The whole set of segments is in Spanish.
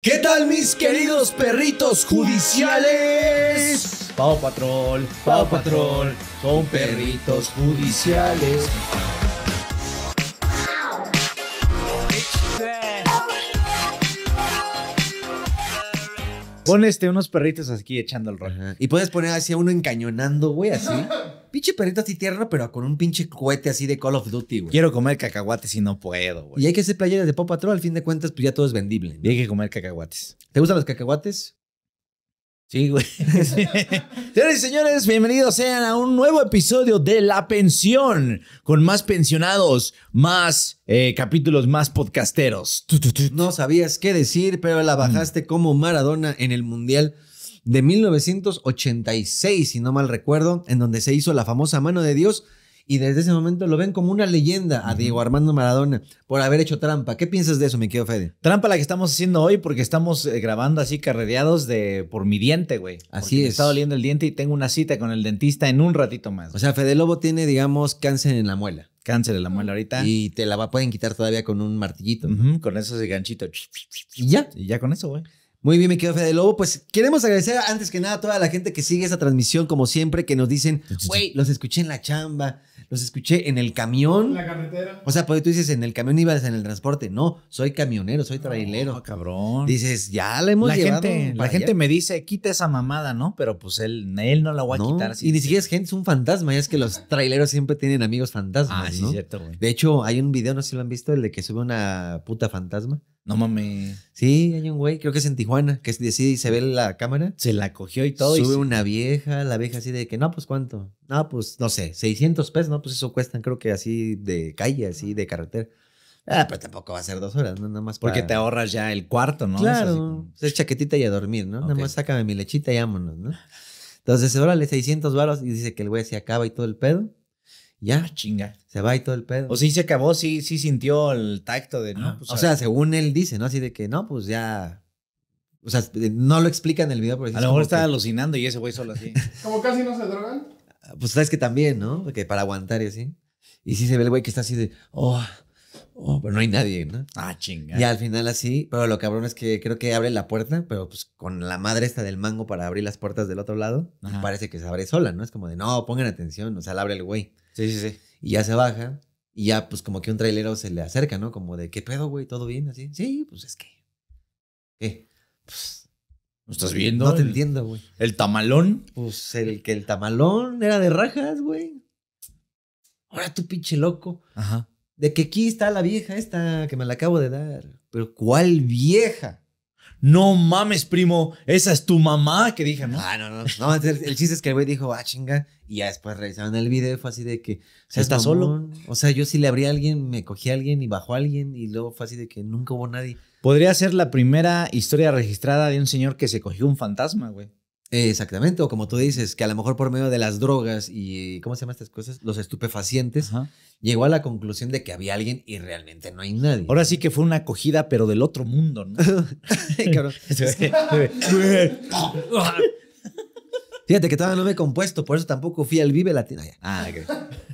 ¿Qué tal mis queridos perritos judiciales? Pau Patrol, Pau Patrol, son perritos judiciales. Pon este, unos perritos aquí echando el rollo Y puedes poner así a uno encañonando, güey, así. pinche perrito así tierno, pero con un pinche cohete así de Call of Duty, güey. Quiero comer cacahuates y no puedo, güey. Y hay que hacer playeras de Paw Patrol, al fin de cuentas, pues ya todo es vendible. Y hay que comer cacahuates. ¿Te gustan los cacahuates? Sí, güey. Señoras y señores, bienvenidos sean a un nuevo episodio de La Pensión, con más pensionados, más eh, capítulos, más podcasteros. No sabías qué decir, pero la bajaste como Maradona en el Mundial de 1986, si no mal recuerdo, en donde se hizo la famosa mano de Dios y desde ese momento lo ven como una leyenda a Diego Armando Maradona por haber hecho trampa. ¿Qué piensas de eso, mi querido Fede? Trampa la que estamos haciendo hoy porque estamos eh, grabando así carrereados de por mi diente, güey. Así es. Me está doliendo el diente y tengo una cita con el dentista en un ratito más. O sea, Fede Lobo tiene, digamos, cáncer en la muela cáncer en la muela ahorita. Y te la va, pueden quitar todavía con un martillito. con esos ganchitos. Y ya. Y ya con eso, güey. Muy bien, mi querido Fede Lobo. Pues queremos agradecer antes que nada a toda la gente que sigue esa transmisión, como siempre, que nos dicen, güey, los escuché en la chamba, los escuché en el camión. En la carretera. O sea, porque tú dices, en el camión ibas en el transporte. No, soy camionero, soy trailero. No, cabrón. Dices, ya la hemos llevado Gente, la gente me dice, quita esa mamada, ¿no? Pero pues él, él no la va a quitar. y ni siquiera es gente, es un fantasma. Ya es que los traileros siempre tienen amigos fantasmas. Ah, sí, cierto, güey. De hecho, hay un video, no sé si lo han visto, el de que sube una puta fantasma. No mames. Sí, hay un güey, creo que es en Tijuana, que decide y se ve la cámara. Se la cogió y todo. Sube una vieja, la vieja así de que, no, pues cuánto. No, pues no sé, 600 pesos, no, pues eso cuestan, creo que así de calle, así de carretera. Ah, pero tampoco va a ser dos horas, ¿no? Nada más. Porque te ahorras ya el cuarto, ¿no? Claro. Es chaquetita y a dormir, ¿no? Nada más sácame mi lechita y vámonos, ¿no? Entonces, órale, 600 varos y dice que el güey se acaba y todo el pedo. Ya. Ah, chinga. Se va y todo el pedo. O sí se acabó, sí, sí sintió el tacto de, no, ah, pues o sea, según él dice, ¿no? Así de que, no, pues ya. O sea, eh, no lo explica en el video. porque a lo mejor está alucinando y ese güey solo así. como casi no se drogan. Ah, pues sabes que también, ¿no? Porque para aguantar y así. Y sí se ve el güey que está así de, oh, oh, pero no hay nadie, ¿no? Ah, chinga. Y al final así, pero lo cabrón es que creo que abre la puerta, pero pues con la madre esta del mango para abrir las puertas del otro lado, parece que se abre sola, ¿no? Es como de, no, pongan atención, o sea, la abre el güey. Sí, sí, sí. Y ya se baja. Y ya, pues, como que un trailero se le acerca, ¿no? Como de, ¿qué pedo, güey? ¿Todo bien? Así. Sí, pues es que. ¿Qué? Pues. ¿No estás viendo? No te entiendo, güey. ¿El tamalón? Pues el que el tamalón era de rajas, güey. Ahora tú, pinche loco. Ajá. De que aquí está la vieja esta que me la acabo de dar. Pero ¿cuál vieja? No mames, primo, esa es tu mamá que dije, ¿no? Ah, no, no. no el, el chiste es que el güey dijo, ah, chinga, y ya después revisaron el video y fue así de que. ¿se ¿Está solo? O sea, yo sí le abrí a alguien, me cogí a alguien y bajó a alguien y luego fue así de que nunca hubo nadie. Podría ser la primera historia registrada de un señor que se cogió un fantasma, güey. exactamente, o como tú dices, que a lo mejor por medio de las drogas y, ¿cómo se llaman estas cosas? Los estupefacientes, llegó a la conclusión de que había alguien y realmente no hay nadie. Ahora sí que fue una acogida, pero del otro mundo, ¿no? Fíjate que todavía no me he compuesto, por eso tampoco fui al Vive Latino. Ah,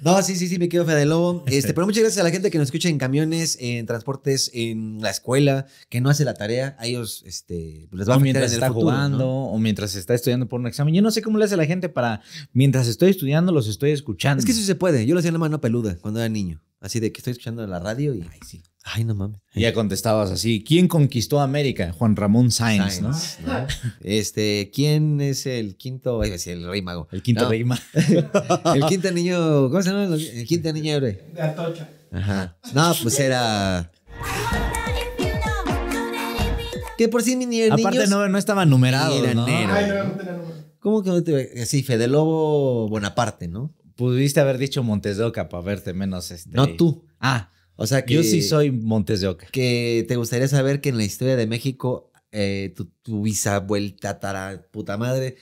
No, sí, sí, sí, me quedo Fede lobo. Este, pero muchas gracias a la gente que nos escucha en camiones, en transportes, en la escuela, que no hace la tarea. A ellos este, pues, les va a mientras en el está jugando o mientras está estudiando por un examen. Yo no sé cómo le hace la gente para, mientras estoy estudiando, los estoy escuchando. Es que sí se puede. Yo lo hacía en la mano peluda cuando era niño. Así de que estoy escuchando en la radio y. Ay, sí. Ay, no mames. Y ya contestabas así. ¿Quién conquistó América? Juan Ramón Sainz, ¿no? Este, ¿quién es el quinto? Es el rey mago. El quinto rey mago. el quinto niño. ¿Cómo se llama? El quinto niño héroe. De Atocha. Ajá. No, pues era. Que por sí ni Aparte niños, no, no estaba numerado. ¿no? Ay, no, número. ¿Cómo que no te... Sí, Fede Lobo Bonaparte, ¿no? pudiste haber dicho Montes de Oca para verte menos este. No tú. Ah, o sea que. Yo sí soy Montes de Oca. Que te gustaría saber que en la historia de México, eh, tu, tu bisabuel, puta madre,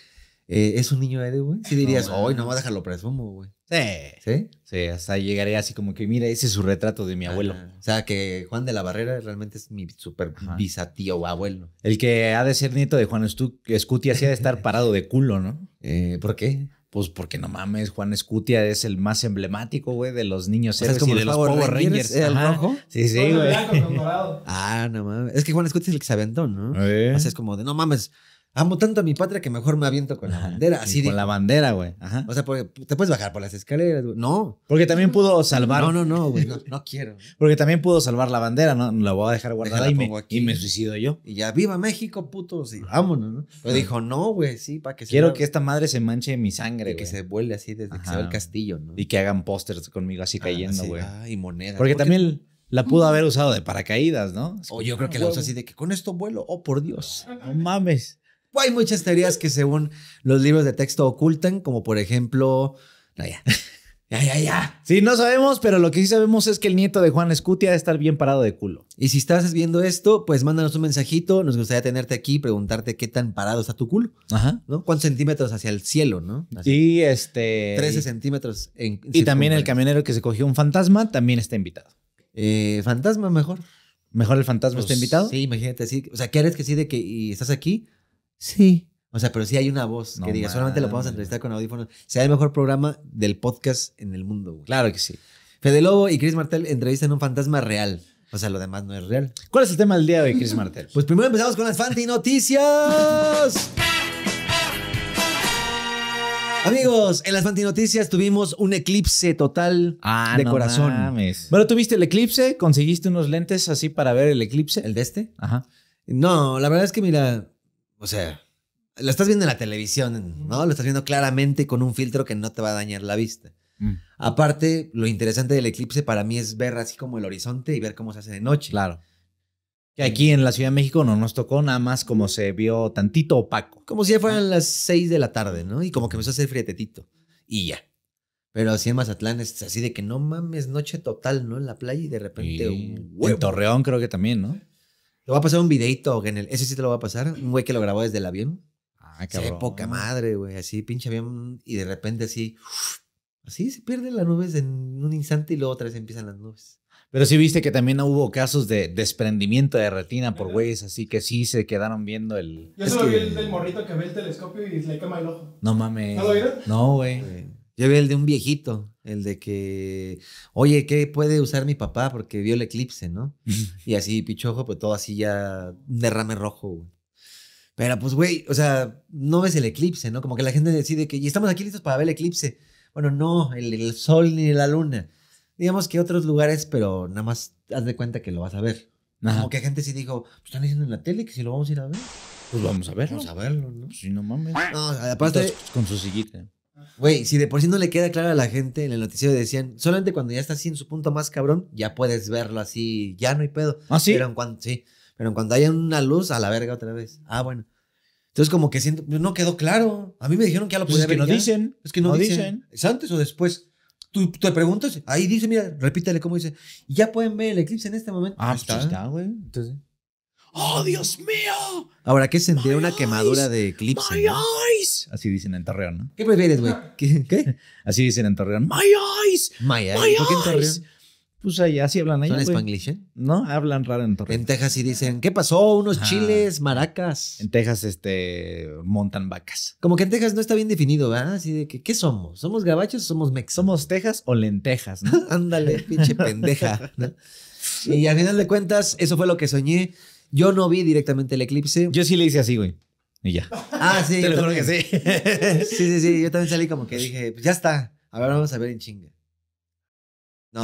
eh, es un niño héroe, güey. Sí dirías, hoy no, a dejarlo, presumo, güey. Sí. ¿Sí? Sí, hasta llegaré así como que, mira, ese es su retrato de mi abuelo. Ah. O sea, que Juan de la Barrera realmente es mi super bisatío o abuelo. El que ha de ser nieto de Juan Escuti, así ha de estar parado de culo, ¿no? Eh, ¿Por qué? Pues porque no mames, Juan Escutia es el más emblemático, güey, de los niños héroes como y de los Power Rangers. ¿El rojo? Sí, sí, güey. Ah, no mames. Es que Juan Escutia es el que se aventó, ¿no? Así eh. O sea, es como de, no mames, amo tanto a mi patria que mejor me aviento con la bandera. así con la bandera, güey. O sea, te puedes bajar por las escaleras, güey. No. Porque también pudo salvar. No, no, no, güey. No, quiero. porque también pudo salvar la bandera, ¿no? La voy a dejar guardada y me, y me, suicido yo. Y ya, viva México, puto. Sí, vámonos, ¿no? Pero dijo, no, güey, sí, para que se Quiero que esta madre se manche mi sangre, que se vuele así desde que se va el castillo, ¿no? Y que hagan pósters conmigo así ah, cayendo, güey. Ah, y moneda. Porque, también. La pudo haber usado de paracaídas, ¿no? O yo creo que la usó así de que con esto vuelo, oh por Dios. No mames hay muchas teorías que según los libros de texto ocultan, como por ejemplo... ya. Ya, ya, Sí, no sabemos, pero lo que sí sabemos es que el nieto de Juan Escutia debe estar bien parado de culo. Y si estás viendo esto, pues mándanos un mensajito. Nos gustaría tenerte aquí, y preguntarte qué tan parado está tu culo. Ajá. ¿Cuántos centímetros hacia el cielo, no? Y este. 13 centímetros Y también el camionero que se cogió un fantasma también está invitado. Eh, fantasma mejor. Mejor el fantasma pues está invitado. Sí, imagínate así. O sea, ¿qué eres que sí de que y estás aquí? sí. O sea, pero sí hay una voz que diga, solamente lo podemos entrevistar con audífonos. Sea el mejor programa del podcast en el mundo. Claro que sí. Fede Lobo y Chris Martel entrevistan un fantasma real. O sea, lo demás no es real. ¿Cuál es el tema del día de Chris Martel? pues primero empezamos con las Fanti Noticias. Amigos, en las Fanti Noticias tuvimos un eclipse total ah, de corazón. Bueno, tuviste el eclipse, conseguiste unos lentes así para ver el eclipse. ¿El de este? Ajá. No, la verdad es que mira, o sea, lo estás viendo en la televisión, ¿no? Lo estás viendo claramente con un filtro que no te va a dañar la vista. Mm. Aparte, lo interesante del eclipse para mí es ver así como el horizonte y ver cómo se hace de noche. Claro. Que aquí en la Ciudad de México no nos tocó nada más como se vio tantito opaco. Como si ya fueran las 6 de la tarde, ¿no? Y como que empezó a hacer frietetito. Y ya. Pero así en Mazatlán es así de que no mames, noche total, ¿no? En la playa y de repente. un En Torreón creo que también, ¿no? Le va a pasar un videito, en el, ese sí te lo va a pasar. Un güey que lo grabó desde el avión. Ah, cabrón. poca madre, güey. Así, pinche avión. Y de repente así, así se pierden las nubes en un instante y luego otra vez empiezan las nubes. Pero sí viste que también hubo casos de desprendimiento de retina por güeyes, así que sí se quedaron viendo el. Yo solo vi el del morrito que ve el telescopio y le quema el ojo. No mames. ¿No lo No, güey. Yo vi el de un viejito, el de que, oye, ¿qué puede usar mi papá? Porque vio el eclipse, ¿no? y así, pichojo, pues todo así ya, derrame rojo, Pero pues, güey, o sea, no ves el eclipse, ¿no? Como que la gente decide que, y estamos aquí listos para ver el eclipse. Bueno, no, el, sol ni la luna. Digamos que otros lugares, pero nada más haz de cuenta que lo vas a ver. Como que gente sí dijo, pues están diciendo en la tele que si lo vamos a ir a ver. Pues vamos a verlo. Vamos a verlo, ¿no? Sí, pues, no mames. No, aparte. Pues, con su sillita. Güey, si de por sí no le queda claro a la gente, en el noticiero decían, solamente cuando ya está así en su punto más cabrón, ya puedes verlo así, ya no hay pedo. Ah, sí. Pero en cuanto, sí, pero en haya una luz, a la verga otra vez. Ah, bueno. Entonces, como que siento, pues, no quedó claro. A mí me dijeron que ya lo pues es ver. Que no dicen. Es que no, dicen. Es antes o después. Tú, te preguntas, ahí dice, mira, repítale cómo dice. ya pueden ver el eclipse en este momento. Ah, pues, está, güey. Entonces. ¡Oh, Dios mío! Ahora, ¿qué sentía una quemadura de eclipse? ¡My eyes! Así dicen en Torreón, ¿no? ¿Qué prefieres, güey? ¿Qué? Así dicen en Torreón. ¡My eyes! ¡My eyes! My eyes por qué en Torreón? Pues ahí, así hablan ahí. ¿Son spanglish, No, hablan raro en Torreón. En Texas sí dicen, ¿qué pasó? Unos chiles, maracas. En Texas, este, montan vacas. Como que en Texas no está bien definido, ¿verdad? Así de que, ¿qué somos? ¿Somos gabachos o somos mexicanos? ¿Somos Texas o lentejas, no? Ándale, pinche pendeja. Y al final de cuentas, eso fue lo que soñé. Yo no vi directamente el eclipse. Yo sí le hice así, güey. Y ya. Ah, sí. Te lo juro que sí. sí, sí, sí. Yo también salí como que dije, pues ya está. Ahora vamos a ver en chinga. No.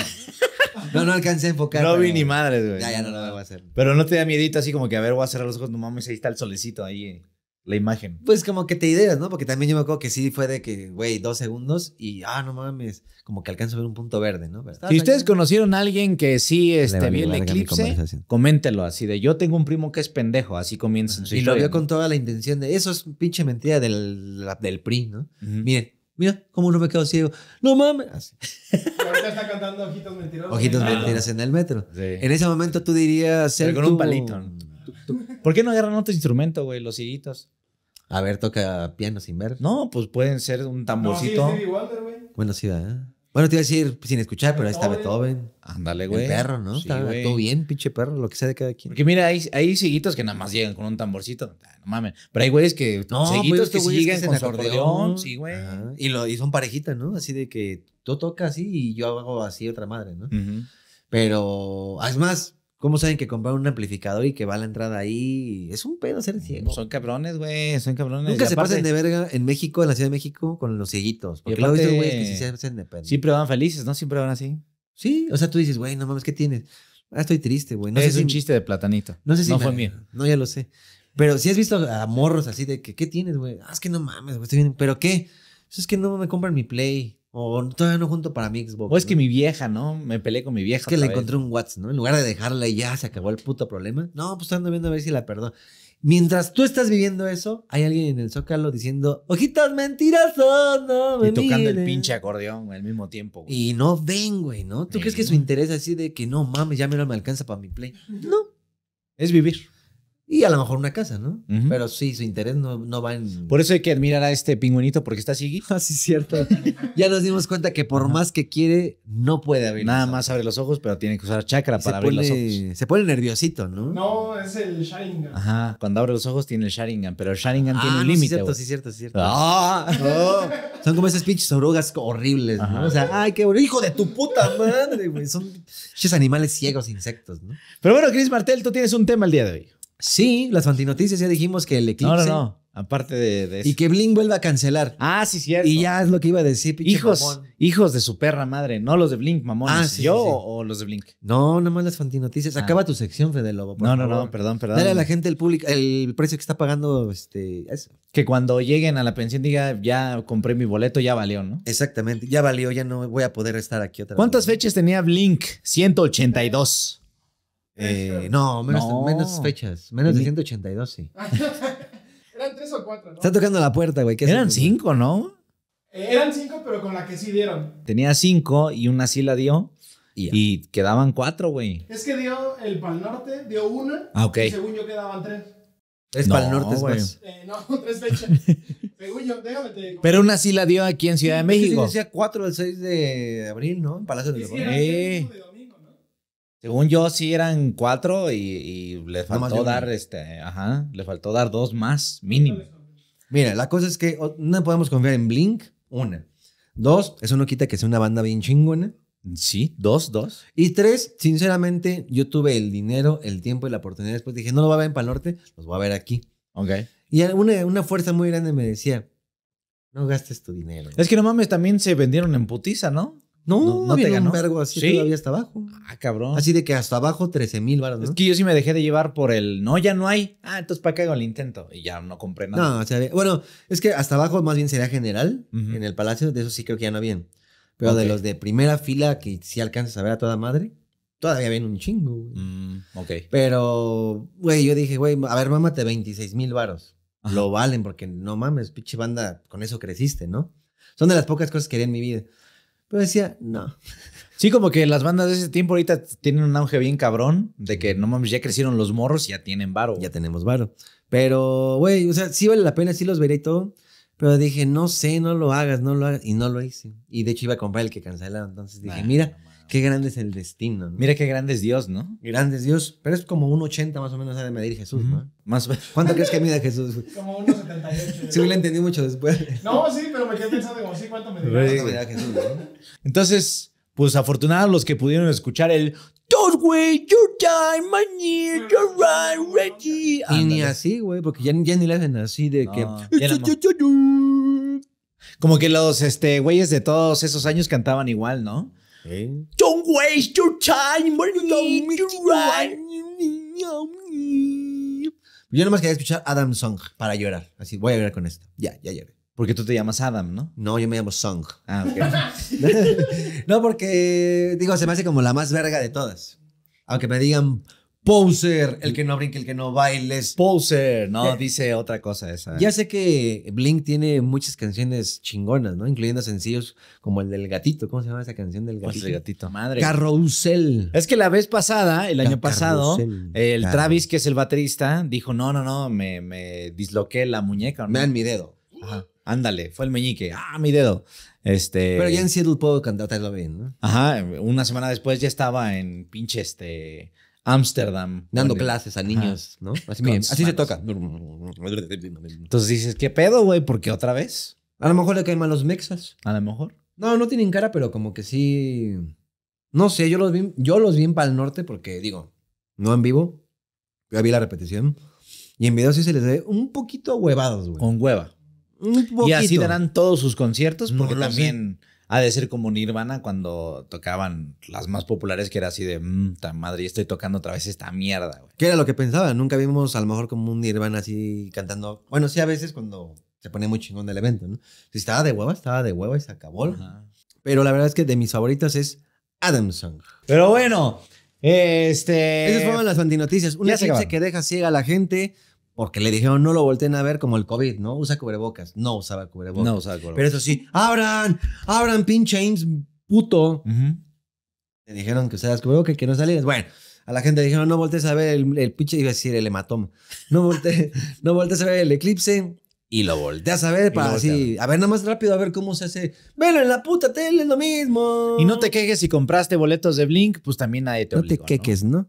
No, no alcancé a enfocar. No vi ni madres, güey. Ya, ya no lo voy a hacer. Pero no te da miedito así como que, a ver, voy a cerrar los ojos. No mames, ahí está el solecito ahí. Eh" la imagen. Pues como que te ideas, ¿no? Porque también yo me acuerdo que sí fue de que, güey, dos segundos y, ah, no mames, como que alcanzo a ver un punto verde, ¿no? ¿Y si ustedes conocieron a alguien que sí este, vio el eclipse, coméntelo así de, yo tengo un primo que es pendejo, así comienza. Y lo vio con toda la intención de, eso es pinche mentira del, del PRI, ¿no? Miren, Mira, cómo no me quedo ciego. No mames. Ah, ahorita está cantando ojitos mentirosos. Ojitos ah. en el metro. En ese momento tú dirías ser con un palito. ¿Por qué no agarran otro instrumento, güey? Los ciguitos. A ver, toca piano sin ver. No, pues pueden ser un tamborcito. No, sí, güey. Bueno, sí, eh. Bueno, te iba a decir sin escuchar, pero ahí está Beethoven. Ándale, güey. El perro, ¿no? está todo bien, pinche perro, lo que sea de cada quien. Porque mira, hay, hay ciguitos que nada más llegan con un tamborcito. Ah, no mames. Pero hay güeyes que. No, ciguitos pues, que llegan con acordeón. Sí, güey. Y, lo, son parejitas, ¿no? Así de que tú tocas así y yo hago así otra madre, ¿no? Pero, es más, ¿Cómo saben que comprar un amplificador y que va a la entrada ahí? Es un pedo ser ciego. Son cabrones, güey, son cabrones. Nunca se pasen de verga en México, en la Ciudad de México, con los cieguitos. Porque luego dicen, güey, que sí se hacen de Siempre van felices, ¿no? Siempre van así. Sí, o sea, tú dices, güey, no mames, ¿qué tienes? Ah, estoy triste, güey. No es un chiste de platanito. No sé si. No fue mío. No, ya lo sé. Pero si has visto a morros así de que, ¿qué tienes, güey? Ah, es que no mames, güey, estoy bien. ¿Pero qué? Pues es que no me compran mi Play. O todavía no junto para mi Xbox. O es que mi vieja, ¿no? Me peleé con mi vieja. Es que le encontré un WhatsApp, ¿no? En lugar de dejarla y ya se acabó el puto problema. No, pues ando viendo a ver si la perdón Mientras tú estás viviendo eso, hay alguien en el Zócalo diciendo, ¡Ojitas mentiras no me Y tocando el pinche acordeón al mismo tiempo. Y no ven, güey, ¿no? ¿Tú crees que su interés así de que no mames, ya me no me alcanza para mi play? No. Es vivir. Y a lo mejor una casa, ¿no? Pero sí, su interés no, no, va en... Por eso hay que admirar a este pingüinito porque está así. Ah, es cierto. ya nos dimos cuenta que por más que quiere, no puede abrir. Nada más abre los ojos, pero tiene que usar chakra para abrir los ojos. Se pone nerviosito, ¿no? No, es el Sharingan. Ajá, cuando abre los ojos tiene el Sharingan, pero el Sharingan ah, tiene un límite. Sí, cierto, sí, cierto, ah. sí, cierto. son como esas pinches orugas horribles, ¿no? O sea, ¡ay, qué bueno ¡Hijo de tu puta madre, güey! Son animales ciegos, insectos, ¿no? Pero bueno, Chris Martel, tú tienes un tema el día de hoy. Sí, las fantinoticias ya dijimos que el eclipse. No, no, no. Aparte de, eso. Y que Blink vuelva a cancelar. Ah, sí, cierto. Y ya es lo que iba a decir, Hijos, hijos de su perra madre, no los de Blink, mamón. Ah, sí, ¿Yo o los de Blink? No, nomás las fantinoticias. Ah. Acaba tu sección, Fede Lobo. no, no, no, perdón, perdón. Dale a la gente el público, el precio que está pagando este, Que cuando lleguen a la pensión diga, ya compré mi boleto, ya valió, ¿no? Exactamente, ya valió, ya no voy a poder estar aquí otra vez. ¿Cuántas fechas tenía Blink? 182. Eh, no, menos, menos fechas. Menos de 182, sí. Eran tres o cuatro, ¿no? Está tocando la puerta, güey. Eran cinco, ¿no? Eh, eran cinco, pero con la que sí dieron. Tenía cinco y una sí la dio. Y quedaban cuatro, güey. Es que dio el Pal Norte, dio una. Ah, ok. Y según yo quedaban tres. Es Pal Norte, es eh, no, tres fechas. Pero una sí la dio aquí en Ciudad de México. Sí, decía cuatro el 6 de abril, ¿no? En Palacio de Deportes. Eh. Según yo, sí eran cuatro y, le faltó dar, este, ajá, le faltó dar dos más, mínimo. Mira, la cosa es que no podemos confiar en Blink, una. Dos, eso no quita que sea una banda bien chingona. Sí, dos, dos. Y tres, sinceramente, yo tuve el dinero, el tiempo y la oportunidad. Después dije, no lo va a ver en Palorte, Norte, los voy a ver aquí. Ok. Y una, una fuerza muy grande me decía, no gastes tu dinero. Es que no mames, también se vendieron en putiza, ¿no? No, no, te un vergo así todavía hasta abajo. Ah, cabrón. Así de que hasta abajo 13 mil baros, ¿no? Es que yo sí me dejé de llevar por el no, ya no hay. Ah, entonces para qué hago el intento. Y ya no compré nada. No, o sea, bueno, es que hasta abajo más bien sería general en el palacio. De eso sí creo que ya no bien Pero de los de primera fila que sí alcanzas a ver a toda madre, todavía viene un chingo, güey. Mm, ok. Pero, güey, yo dije, güey, a ver, mámate 26 mil varos. Lo valen porque no mames, pinche banda, con eso creciste, ¿no? Son de las pocas cosas que haría en mi vida. Pero decía, no. Sí, como que las bandas de ese tiempo ahorita tienen un auge bien cabrón de que no mames, ya crecieron los morros y ya tienen varo. Ya tenemos varo. Pero, güey, o sea, sí vale la pena, sí los veré y todo. Pero dije, no sé, no lo hagas, no lo hagas. Y no lo hice. Y de hecho iba a comprar el que cancelaron. Entonces dije, ah, mira, Qué grande es el destino. ¿no? Mira qué grande es Dios, ¿no? Grande es Dios, pero es como un 80 más o menos ha de medir Jesús, ¿no? ¿Cuánto crees que mide Jesús? Como 1.78. sí, lo entendí mucho después. No, sí, pero me quedé pensando como sí, ¿cuánto me Jesús? ¿no? Entonces, pues afortunados los que pudieron escuchar el Don't wait your time, my year, right, ready. Y ni así, güey, porque ya, ni le hacen así de que... Como que los este, güeyes de todos esos años cantaban igual, ¿no? ¿Eh? Don't waste your time. Yo nomás quería escuchar Adam Song para llorar. Así, voy a llorar con esto. Ya, ya lloré. Porque tú te llamas Adam, ¿no? No, yo me llamo Song. Ah, ok. no, porque, digo, se me hace como la más verga de todas. Aunque me digan Poser, el que no brinque, el que no bailes. Poser, no, dice otra cosa esa. Ya sé que Blink tiene muchas canciones chingonas, ¿no? Incluyendo sencillos como el del gatito. ¿Cómo se llama esa canción del gatito? gatito, madre. Carrousel. Es que la vez pasada, el año pasado, el Travis, que es el baterista, dijo: No, no, no, me, me disloqué la muñeca. ¿no? Me mi dedo. Ajá. Ándale, fue el meñique. Ah, mi dedo. Este. Pero ya en Seattle puedo cantarlo bien, ¿no? Ajá. Una semana después ya estaba en pinche este. Ámsterdam. Dando clases a niños, ¿no? Así, se toca. Entonces dices, ¿qué pedo, güey? ¿Por qué otra vez? A lo mejor le caen mal los mexas. A lo mejor. No, no tienen cara, pero como que sí. No sé, yo los vi, yo los vi en Pal Norte porque, digo, no en vivo. Ya vi la repetición. Y en video sí se les ve un poquito huevados, güey. Con hueva. Un poquito. Y así darán todos sus conciertos porque también ha de ser como Nirvana cuando tocaban las más populares, que era así de, mmm, tan madre, estoy tocando otra vez esta mierda, güey. ¿Qué era lo que pensaba? Nunca vimos a lo mejor como un Nirvana así cantando. Bueno, sí, a veces cuando se pone muy chingón el evento, ¿no? Si estaba de hueva, estaba de hueva y se acabó. Pero la verdad es que de mis favoritas es Adamson. Pero bueno, este. Esas fueron las antinoticias. Una se que deja ciega a la gente porque le dijeron no lo volteen a ver como el COVID, ¿no? Usa cubrebocas. No usaba cubrebocas. No usaba cubrebocas. Pero eso sí, abran, abran, pinche James, puto. te dijeron que usaras cubrebocas, que no salieras. Bueno, a la gente le dijeron no voltees a ver el, pinche, iba a decir el hematoma. No, volte, no voltees a ver el eclipse. Y lo volteas a ver para así. A ver, nada más rápido, a ver cómo se hace. Velo en la puta tele, es lo mismo. Y no te quejes si compraste boletos de Blink, pues también nadie te No te queques, ¿no?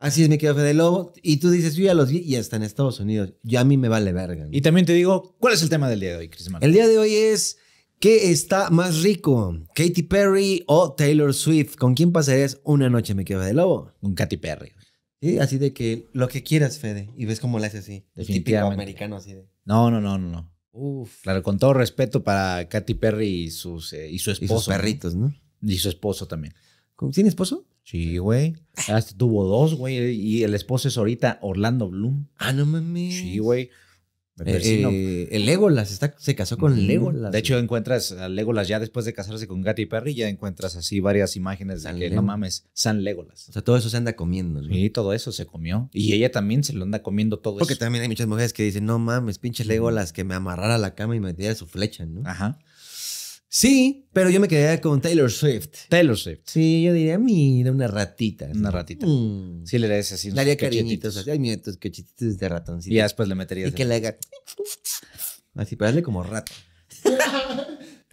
Así es, mi querido Fede Lobo. Y tú dices, yo ya los vi y hasta en Estados Unidos. Yo a mí me vale verga. Y también te digo, ¿cuál es el tema del día de hoy, Cristian? El día de hoy es, ¿qué está más rico? ¿Katy Perry o Taylor Swift? ¿Con quién pasarías una noche, me querido Fede Lobo? Con Katy Perry. Sí, así de que lo que quieras, Fede. Y ves cómo la hace así. Típico americano así de. No, no, no, no, Uf. Claro, con todo respeto para Katy Perry y, sus, eh, y su esposo. Y sus perritos, ¿no? Y su esposo también. ¿Tiene esposo? Sí, güey. Ah, este, tuvo dos, güey. Y el esposo es ahorita Orlando Bloom. Ah, no mames. Sí, güey. el eh, eh, Legolas se casó con el Legolas. De hecho, encuentras a Legolas ya después de casarse con Gatti Perry, ya encuentras así varias imágenes de que no mames, San Legolas. O sea, todo eso se anda comiendo. ¿no? Sí, todo eso se comió. Y ella también se lo anda comiendo todo Porque eso. Porque también hay muchas mujeres que dicen, no mames, pinche Legolas, que me amarrara a la cama y me diera su flecha, ¿no? Ajá. Sí, pero yo me quedé con Taylor Swift. Taylor Swift. Sí, yo diría, mira, una ratita. Una ratita. Mm. Sí, le darías así. Daría cariñitos. Así, Ay, de ratoncito. Y después le meterías. Y que le haga. Así, pero hazle como rato.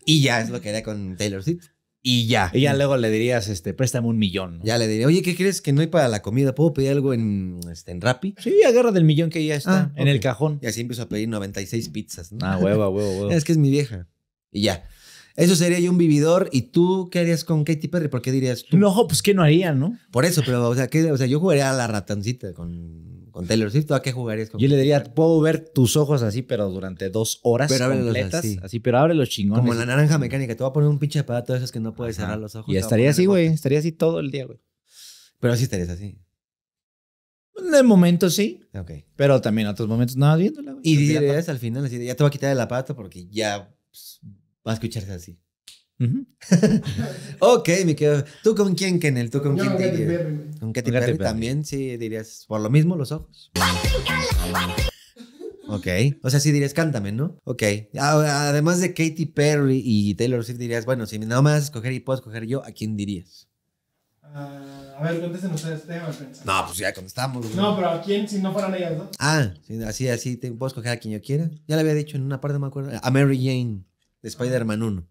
y ya es lo que haría con Taylor Swift. Y ya. Y ya mm. luego le dirías, este, préstame un millón. Ya le diría, oye, ¿qué crees que no hay para la comida? ¿Puedo pedir algo en, este, en Rappi? Sí, agarra del millón que ya está ah, en el cajón. Y así empiezo a pedir 96 pizzas. Ah, huevo, huevo, huevo. Es que es mi vieja. Y ya. Eso sería yo un vividor. ¿Y tú qué harías con Katy Perry? ¿Por qué dirías tú? No, pues que no haría, ¿no? Por eso, pero, o sea, o sea yo jugaría a la ratancita con, con Taylor Swift. ¿A qué jugarías con Yo le diría, puedo ver tus ojos así, pero durante dos horas pero completas. Así. así. pero abre los chingones. Como la naranja mecánica. Te voy a poner un pinche aparato de esos que no puedes cerrar los ojos. Y estaría así, güey. Estaría así todo el día, güey. Pero así estarías así. De momento sí. Ok. Pero también otros momentos nada no, viéndola, güey. Y dirías al final, así, ya te voy a quitar el aparato porque ya... Pues, va a escucharse así. ok, mi querido. ¿Tú con quién, Kenel? ¿Tú con Yo quién Katy Perry. Con Katy Perry también, sí, dirías. Por lo mismo, los ojos. Ok. O sea, sí dirías, cántame, ¿no? Ok. Además de Katy Perry y Taylor Swift, dirías, bueno, si nada más escoger y puedo escoger yo, ¿a quién dirías? Ah, a ver, contesten ustedes, déjame pensar. No, pues ya contestamos. No, pero ¿a quién si no fueran ellas ¿no? Ah, así, así, puedo escoger a quien yo quiera. Ya le había dicho en una parte, no me acuerdo. A Mary Jane de Spider-Man 1.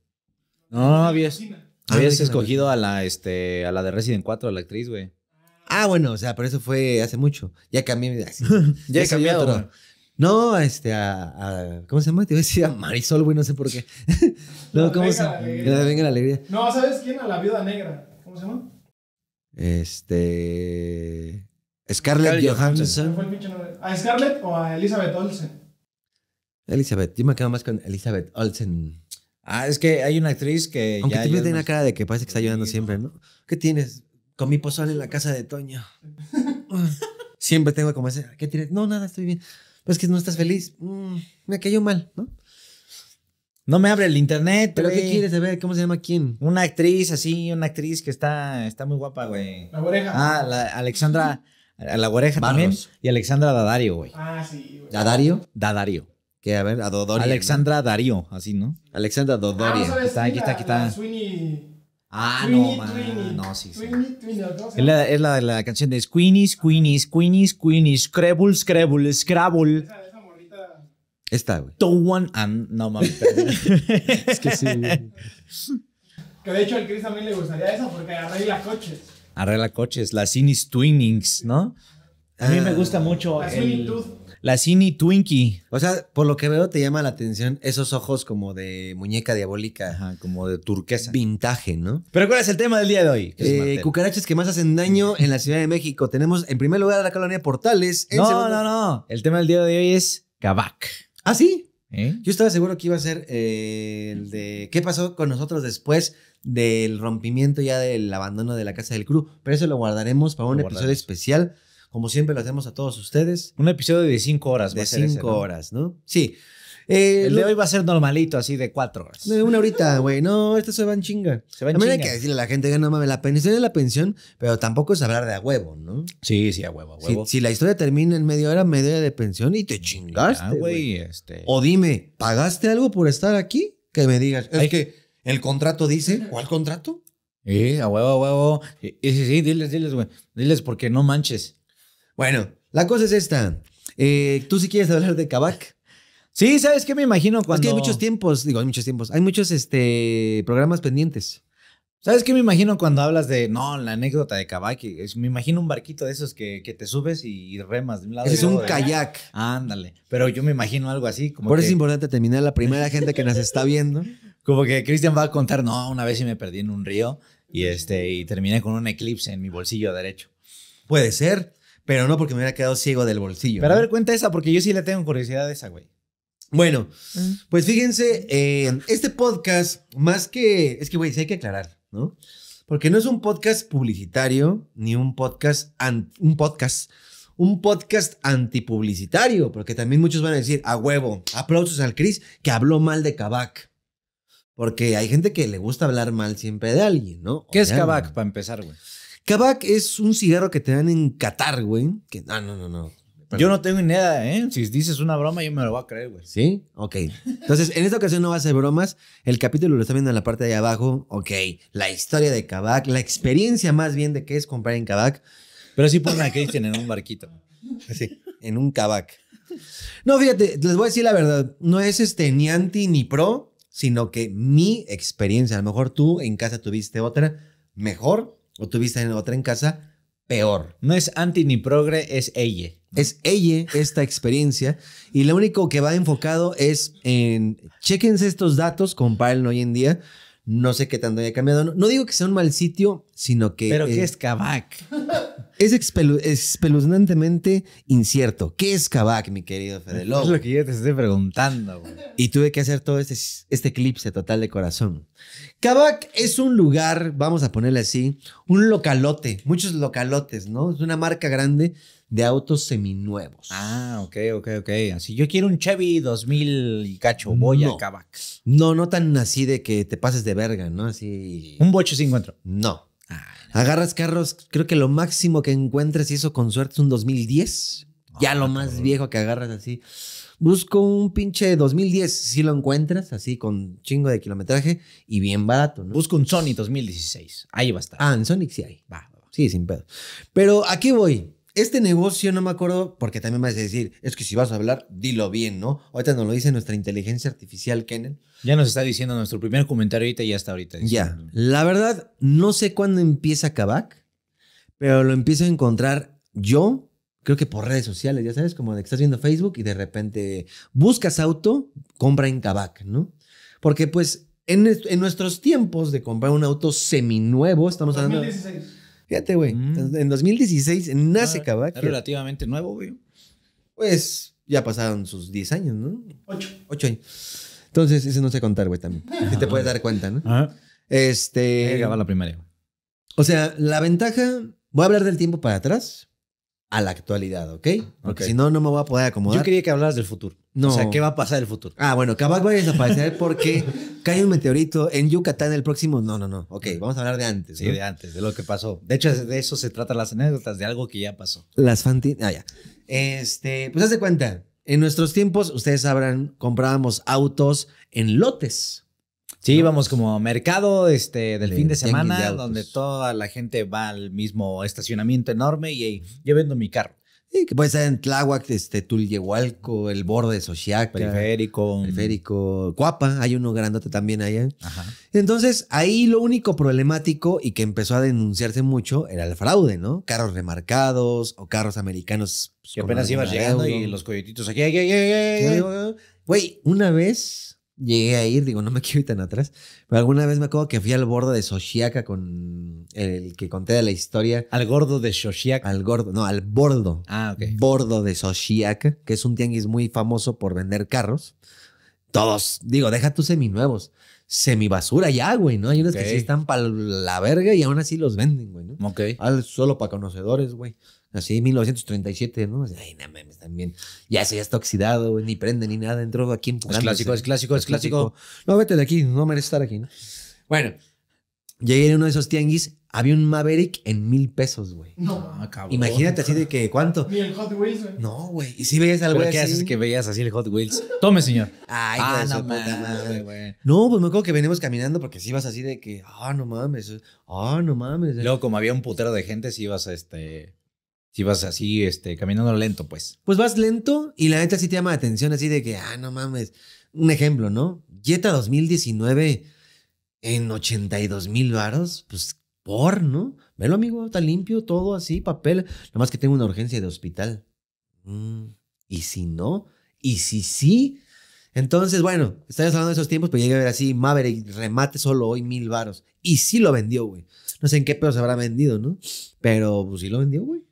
No, habías, ah, habías escogido a la, este, a la de Resident 4, a la actriz, güey. Ah, bueno, o sea, pero eso fue hace mucho. Ya cambié. mi ya, ya cambié otro. No, este, a, ¿Cómo se llama? Te iba a decir a Marisol, güey, no sé por qué. no, ¿cómo se llama? venga la alegría. No, ¿sabes quién? A la viuda negra. ¿Cómo se llama? Este. Scarlett Johansson. ¿A Scarlett o a Elizabeth Olsen? Elizabeth, yo me quedo más con Elizabeth Olsen. Ah, es que hay una actriz que. Aunque ya tiene una cara de que parece que está llorando siempre, ¿no? ¿Qué tienes? Con mi pozo en la casa de Toño. siempre tengo como ese. ¿Qué tienes? No, nada, estoy bien. Pues que no estás feliz. Mm, me cayó mal, ¿no? No me abre el internet, ¿Pero qué quieres saber? ¿Cómo se llama quién? Una actriz así, una actriz que está, está muy guapa, güey. La oreja. Ah, la, Alexandra. La oreja también. Y Alexandra Dadario, güey. Ah, sí, güey. ¿Dadario? Dadario. Que a ver, a Dodoria. Alexandra Dario Darío, así, ¿no? Alexandra ah, Dodoria. Ah, está, aquí está, aquí Ah, no, man. Sweeney, no, sí, sí. Es, la, es la, la, canción de Squeenies, Queenies, Queenie's, Queenies, Scrabble, Scrabble, Scrabble. Esa, morrita. Esta, güey. To one and... No, mami. es que sí. Que de hecho al Chris también le gustaría esa porque arregla coches. Arregla coches, las Sinis Twinings, ¿no? A mí me ah. gusta mucho el... La Cini Twinkie. O sea, por lo que veo te llama la atención esos ojos como de muñeca diabólica, como de turquesa. Vintage, ¿no? Pero ¿cuál es el tema del día de hoy? Eh, cucarachas que más hacen daño en la Ciudad de México. Tenemos en primer lugar a la colonia Portales. no, no, no. El tema del día de hoy es Kabak. ¿Ah, sí? ¿Eh? Yo estaba seguro que iba a ser eh, el de qué pasó con nosotros después del rompimiento ya del abandono de la casa del Cru. pero eso lo guardaremos para un episodio especial como siempre lo hacemos a todos ustedes. Un episodio de cinco horas. De va a ser cinco horas, ¿no? Sí. Eh, el de hoy va a ser normalito, así de cuatro horas. Una horita, güey. No, esto se va en chinga. Se va en También hay que decirle a la gente que no mames la pensión de la pensión, pero tampoco es hablar de a huevo, ¿no? Sí, sí, a huevo, a huevo. Si, la historia termina en media hora, media de pensión y te chingaste, güey. Este... O dime, ¿pagaste algo por estar aquí? Que me digas. Es que el contrato dice, ¿cuál contrato? Sí, a huevo, a huevo. Sí, sí, sí, diles, diles, güey. Diles porque no manches. Bueno, la cosa es esta. Eh, ¿Tú si quieres hablar de Kabak? Sí, ¿sabes qué me imagino cuando...? Es que hay muchos tiempos, digo, hay muchos tiempos. Hay muchos este, programas pendientes. ¿Sabes qué me imagino cuando hablas de, no, la anécdota de Kabak? me imagino un barquito de esos que, te subes y, remas de un lado. Es un kayak. ándale. Pero yo me imagino algo así. Como Por eso es importante terminar la primera gente que nos está viendo. Como que Cristian va a contar, no, una vez sí me perdí en un río y, este, y terminé con un eclipse en mi bolsillo derecho. Puede ser pero no porque me hubiera quedado ciego del bolsillo. Pero a ver, cuenta esa, porque yo sí le tengo curiosidad de esa, güey. Bueno, mm. pues fíjense, eh, este podcast, más que. Es que, güey, se hay que aclarar, ¿no? Porque no es un podcast publicitario, ni un podcast. un podcast. Un podcast antipublicitario, porque también muchos van a decir, a huevo, aplausos al Chris que habló mal de Kabak. Porque hay gente que le gusta hablar mal siempre de alguien, ¿no? ¿Qué es Kabak, para empezar, güey? Kabak es un cigarro que te dan en Qatar, güey. Que, no, no, no, no. Yo no tengo ni nada, ¿eh? Si dices una broma, yo me lo voy a creer, güey. ¿Sí? Ok. Entonces, en esta ocasión no va a ser bromas. El capítulo lo está viendo en la parte de abajo. Ok. La historia de Kabak, la experiencia más bien de qué es comprar en Kabak. Pero sí ponen a Christian en un barquito. Sí, en un Kabak. No, fíjate, les voy a decir la verdad. No es este ni anti ni pro, sino que mi experiencia. A lo mejor tú en casa tuviste otra mejor o tuviste en otra en casa, peor. No es anti ni progre, es ella. Es ella esta experiencia y lo único que va enfocado es en, chequense estos datos, compárenlo hoy en día, no sé qué tanto haya cambiado. No, digo que sea un mal sitio, sino que. ¿Pero qué es Kavak? Es espeluznantemente incierto. ¿Qué es Kavak, mi querido Fede Es lo que yo te estoy preguntando. Y tuve que hacer todo este, este eclipse total de corazón. Kavak es un lugar, vamos a ponerle así, un localote, muchos localotes, ¿no? Es una marca grande de autos seminuevos. Ah, ok, ok, ok. Así yo quiero un Chevy 2000 y cacho, voy no, a No, no tan así de que te pases de verga, ¿no? Así. Un bocho sin encuentro. Ah, no. Agarras carros, creo que lo máximo que encuentres, y eso con suerte, es un 2010. ya ah, lo más viejo que agarras así. Busco un pinche 2010, si lo encuentras, así con chingo de kilometraje y bien barato, ¿no? Busco un Sony 2016, ahí va a estar. Ah, en Sonic sí hay. Va, Sí, sin pedo. Pero aquí voy este negocio no me acuerdo, porque también me vas a decir, es que si vas a hablar, dilo bien, ¿no? Ahorita nos lo dice nuestra inteligencia artificial, Kenen. Ya nos está diciendo nuestro primer comentario ahorita y hasta ahorita. Ya, la verdad, no sé cuándo empieza Kabak, pero lo empiezo a encontrar yo, creo que por redes sociales, ya sabes, como que estás viendo Facebook y de repente buscas auto, compra en Kabak, ¿no? Porque pues en, nuestros tiempos de comprar un auto seminuevo, estamos hablando... Fíjate, güey. Mm. En 2016 nace ah, relativamente nuevo, güey. Pues ya pasaron sus 10 años, ¿no? 8. 8 años. Entonces, ese no sé contar, güey, también. si te puedes dar cuenta, ¿no? Este. la primaria. O sea, la ventaja. Voy a hablar del tiempo para atrás a la actualidad, ¿ok? Porque si no, no me voy a poder acomodar. Yo quería que hablaras del futuro. No. O sea, ¿qué va a pasar el futuro? Ah, bueno, Kabak va a desaparecer porque cae un meteorito en Yucatán el próximo. No, no, no. Ok, vamos a hablar de antes. de antes, de lo que pasó. De hecho, de eso se tratan las anécdotas, de algo que ya pasó. Las fanti... Ah, ya. Este, pues haz de cuenta. En nuestros tiempos, ustedes sabrán, comprábamos autos en lotes. Sí, vamos como mercado este, del fin de semana, donde toda la gente va al mismo estacionamiento enorme y, yo vendo mi carro. Sí, que puede ser en Tláhuac, este, Tulyehualco, el borde de Xochiaca. Periférico. Mm. Periférico. Cuapa, hay uno grandote también allá. Ajá. Entonces, ahí lo único problemático y que empezó a denunciarse mucho era el fraude, ¿no? Carros remarcados o carros americanos. Pues, que apenas ibas llegando y los coyotitos aquí, Güey, una vez llegué a ir, digo, no me quiero ir tan atrás, pero alguna vez me acuerdo que fui al bordo de Xochiaca con el que conté de la historia. ¿Al gordo de Xochiaca? Al gordo, no, al bordo. Ah, ok. Bordo de Xochiaca, que es un tianguis muy famoso por vender carros. Todos, digo, deja tus seminuevos. Semibasura ya, güey, ¿no? Hay unos que sí están para la verga y aún así los venden, güey, ¿no? Ok. Al, ah, solo para conocedores, güey. Así, 1937, ¿no? Ay, no mames, también. Ya se ya está oxidado, güey, ni prende ni nada. Entró aquí poco. Es clásico, es clásico, es clásico. No, vete de aquí, no merece estar aquí, ¿no? Bueno, llegué en uno de esos tianguis, había un Maverick en mil pesos, güey. No, ah, Imagínate así de que, ¿cuánto? Ni el Hot Wheels, güey. No, güey. Y si veías algo que haces que veías así el Hot Wheels? Tome, señor. Ay, ah, no mames, güey. No, pues me acuerdo que venimos caminando porque si ibas así de que, ah, no mames, ah, no mames. Luego, como había un putero de gente, si ibas a este si vas así, este, caminando lento, pues. Pues vas lento y la neta así te llama la atención, así de que, ah, no mames. Un ejemplo, ¿no? Jetta 2019 en 82 mil varos, pues por, ¿no? Velo, amigo, está limpio, todo así, papel. nomás más que tengo una urgencia de hospital. Mm, y si no, y si sí. Entonces, bueno, estarías hablando de esos tiempos, pero pues llega a ver así, Maverick remate solo hoy mil varos. Y sí lo vendió, güey. No sé en qué pedo se habrá vendido, ¿no? Pero pues sí lo vendió, güey.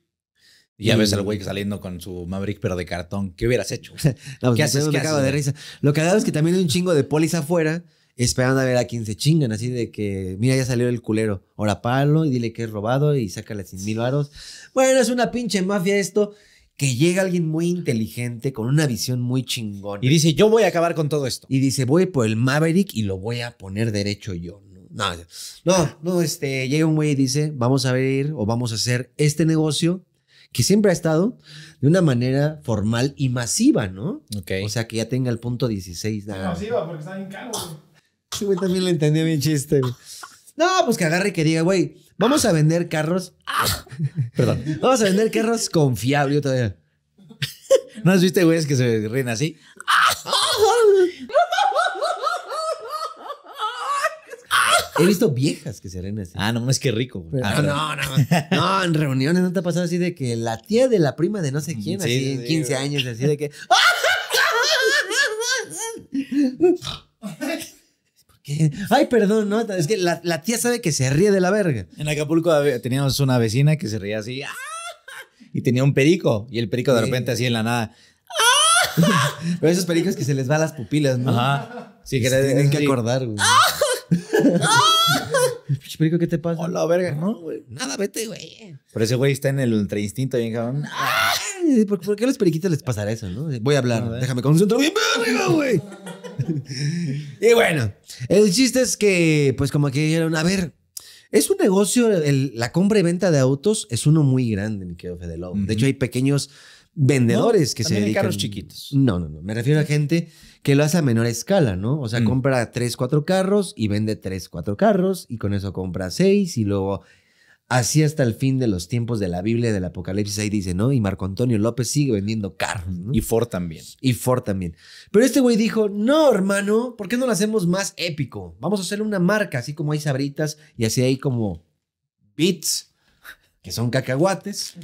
Y ya ves al güey saliendo con su Maverick, pero de cartón. ¿Qué hubieras hecho? Pues, ¿Qué haces? de risa. Lo que es que también hay un chingo de polis afuera esperando a ver a quién se chingan, así de que, mira, ya salió el culero, ahora palo y dile que es robado y sácale 100 mil varos. Bueno, es una pinche mafia esto, que llega alguien muy inteligente, con una visión muy chingona. Y dice, yo voy a acabar con todo esto. Y dice, voy por el Maverick y lo voy a poner derecho yo. No, no, no, este, llega un güey y dice, vamos a ver o vamos a hacer este negocio que siempre ha estado de una manera formal y masiva, ¿no? Okay. O sea, que ya tenga el punto 16. Masiva, porque está bien caro, güey. Sí, güey, también le entendí mi chiste, No, pues que agarre y que diga, güey, vamos a vender carros. Perdón. Vamos a vender carros confiables. todavía. ¿No has visto, güey, es que se ríen así? ¡Ah! He visto viejas que se ríen así. Ah, no, es que rico. Ah, ah, no, no, no, en reuniones no te ha pasado así de que la tía de la prima de no sé quién, así 15 años, así de que. ¿Por qué? Ay, perdón, no, es que la, tía sabe que se ríe de la verga. En Acapulco teníamos una vecina que se ría así ¡ah! y tenía un perico y el perico de repente así en la nada. Pero esos pericos que se les va las pupilas, ¿no? Ajá. Sí, que este, tienen que acordar, güey explico qué te pasa. Hola, verga, no, Nada, vete, güey. Pero ese güey está en el entre instinto bien, cabrón. ¿por, qué a los periquitos les pasará eso, no? Voy a hablar, déjame concentrar bien, verga, güey. y bueno, el chiste es que, pues como que dijeron, a ver, es un negocio, la compra y venta de autos es uno muy grande, mi querido Fede Lobo. De hecho, hay pequeños vendedores que se dedican... carros chiquitos. No, no, no. Me refiero a gente que lo hace a menor escala, ¿no? O sea, mm. compra tres, cuatro carros y vende tres, cuatro carros y con eso compra seis y luego así hasta el fin de los tiempos de la Biblia, del Apocalipsis, ahí dice, ¿no? Y Marco Antonio López sigue vendiendo carros. Y Ford también. Y Ford también. Pero este güey dijo, no, hermano, ¿por qué no lo hacemos más épico? Vamos a hacer una marca, así como hay sabritas y así hay como bits, que son cacahuates.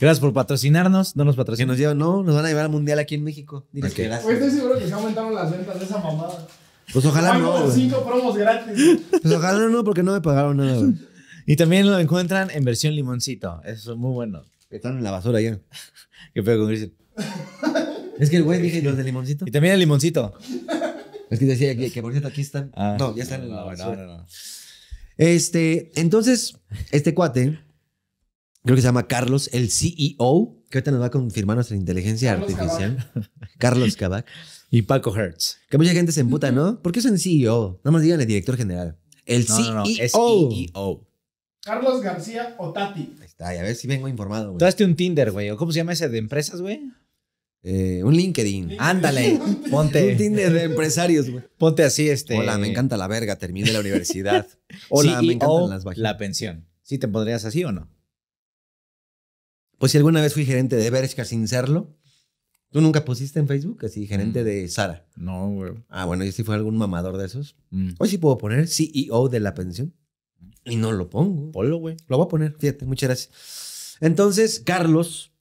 Gracias por patrocinarnos. No nos patrocinan. Nos llevan, no, nos van a llevar al mundial aquí en México. Diles que pues estoy seguro que se aumentaron las ventas de esa mamada. Pues ojalá no. cinco promos gratis. Pues ojalá no, porque no me pagaron nada. Y también lo encuentran en versión limoncito. Eso es muy bueno. Están en la basura ya. Qué pedo con Grisel. es que el güey dije los de limoncito. Y también el limoncito. es que decía que, por cierto aquí están. Ah. no, ya están en la basura. este, entonces, este cuate creo que se llama Carlos, el CEO, que ahorita nos va a confirmar nuestra inteligencia artificial, Carlos Cabac Y Paco Hertz. Que mucha gente se emputa, ¿no? ¿Por qué son CEO? Nada más digan el director general. El CEO. E e Carlos García Otati. Ahí está, a ver si vengo informado, güey. Tú haste un Tinder, güey. ¿O cómo se llama ese de empresas, güey? Eh, un LinkedIn. Ándale. Ponte. un Tinder de empresarios, güey. Ponte así, este. Hola, me encanta la verga. Terminé la universidad. Hola, me e encantan las vacas. La pensión. ¿Sí te pondrías así o no? Pues si alguna vez fui gerente de Bershka sin serlo, ¿tú nunca pusiste en Facebook así gerente mm. de Sara? No, güey. Ah, bueno, yo sí fue algún mamador de esos. Mm. Hoy sí puedo poner CEO de la pensión. Y no lo pongo. Polo, güey. Lo voy a poner, fíjate, muchas gracias. Entonces, Carlos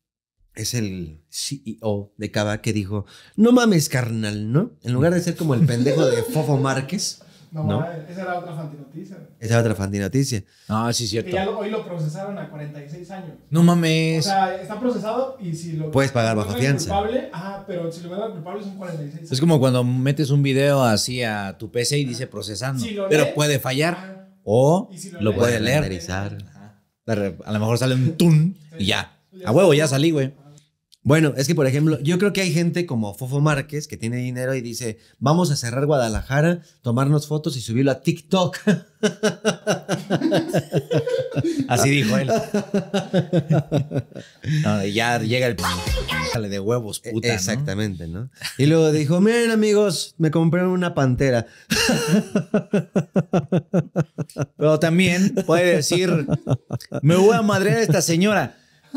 es el CEO de Cava que dijo, no mames, carnal, ¿no? En lugar de ser como el pendejo de Fofo Márquez, no, eh, esa era otra fantinoticia. Esa era otra fantinoticia. Ah, sí, cierto. Que ya hoy lo procesaron a 46 años. No mames. O sea, está procesado y si lo. Puedes pagar bajo fianza. culpable, pero si lo 46 Es como cuando metes un video así a tu PC y dice procesando. pero puede fallar. O lo, puede leer. A lo mejor sale un tun y ya. A huevo, ya salí, güey. Bueno, es que por ejemplo, yo creo que hay gente como Fofo Márquez que tiene dinero y dice, vamos a cerrar Guadalajara, tomarnos fotos y subirlo a TikTok. Así dijo él. ya llega el... Sale de huevos, e-, puta. Exactamente, ¿no? Y luego dijo, miren amigos, me compré una pantera. Pero también puede decir, me voy a madrear a esta señora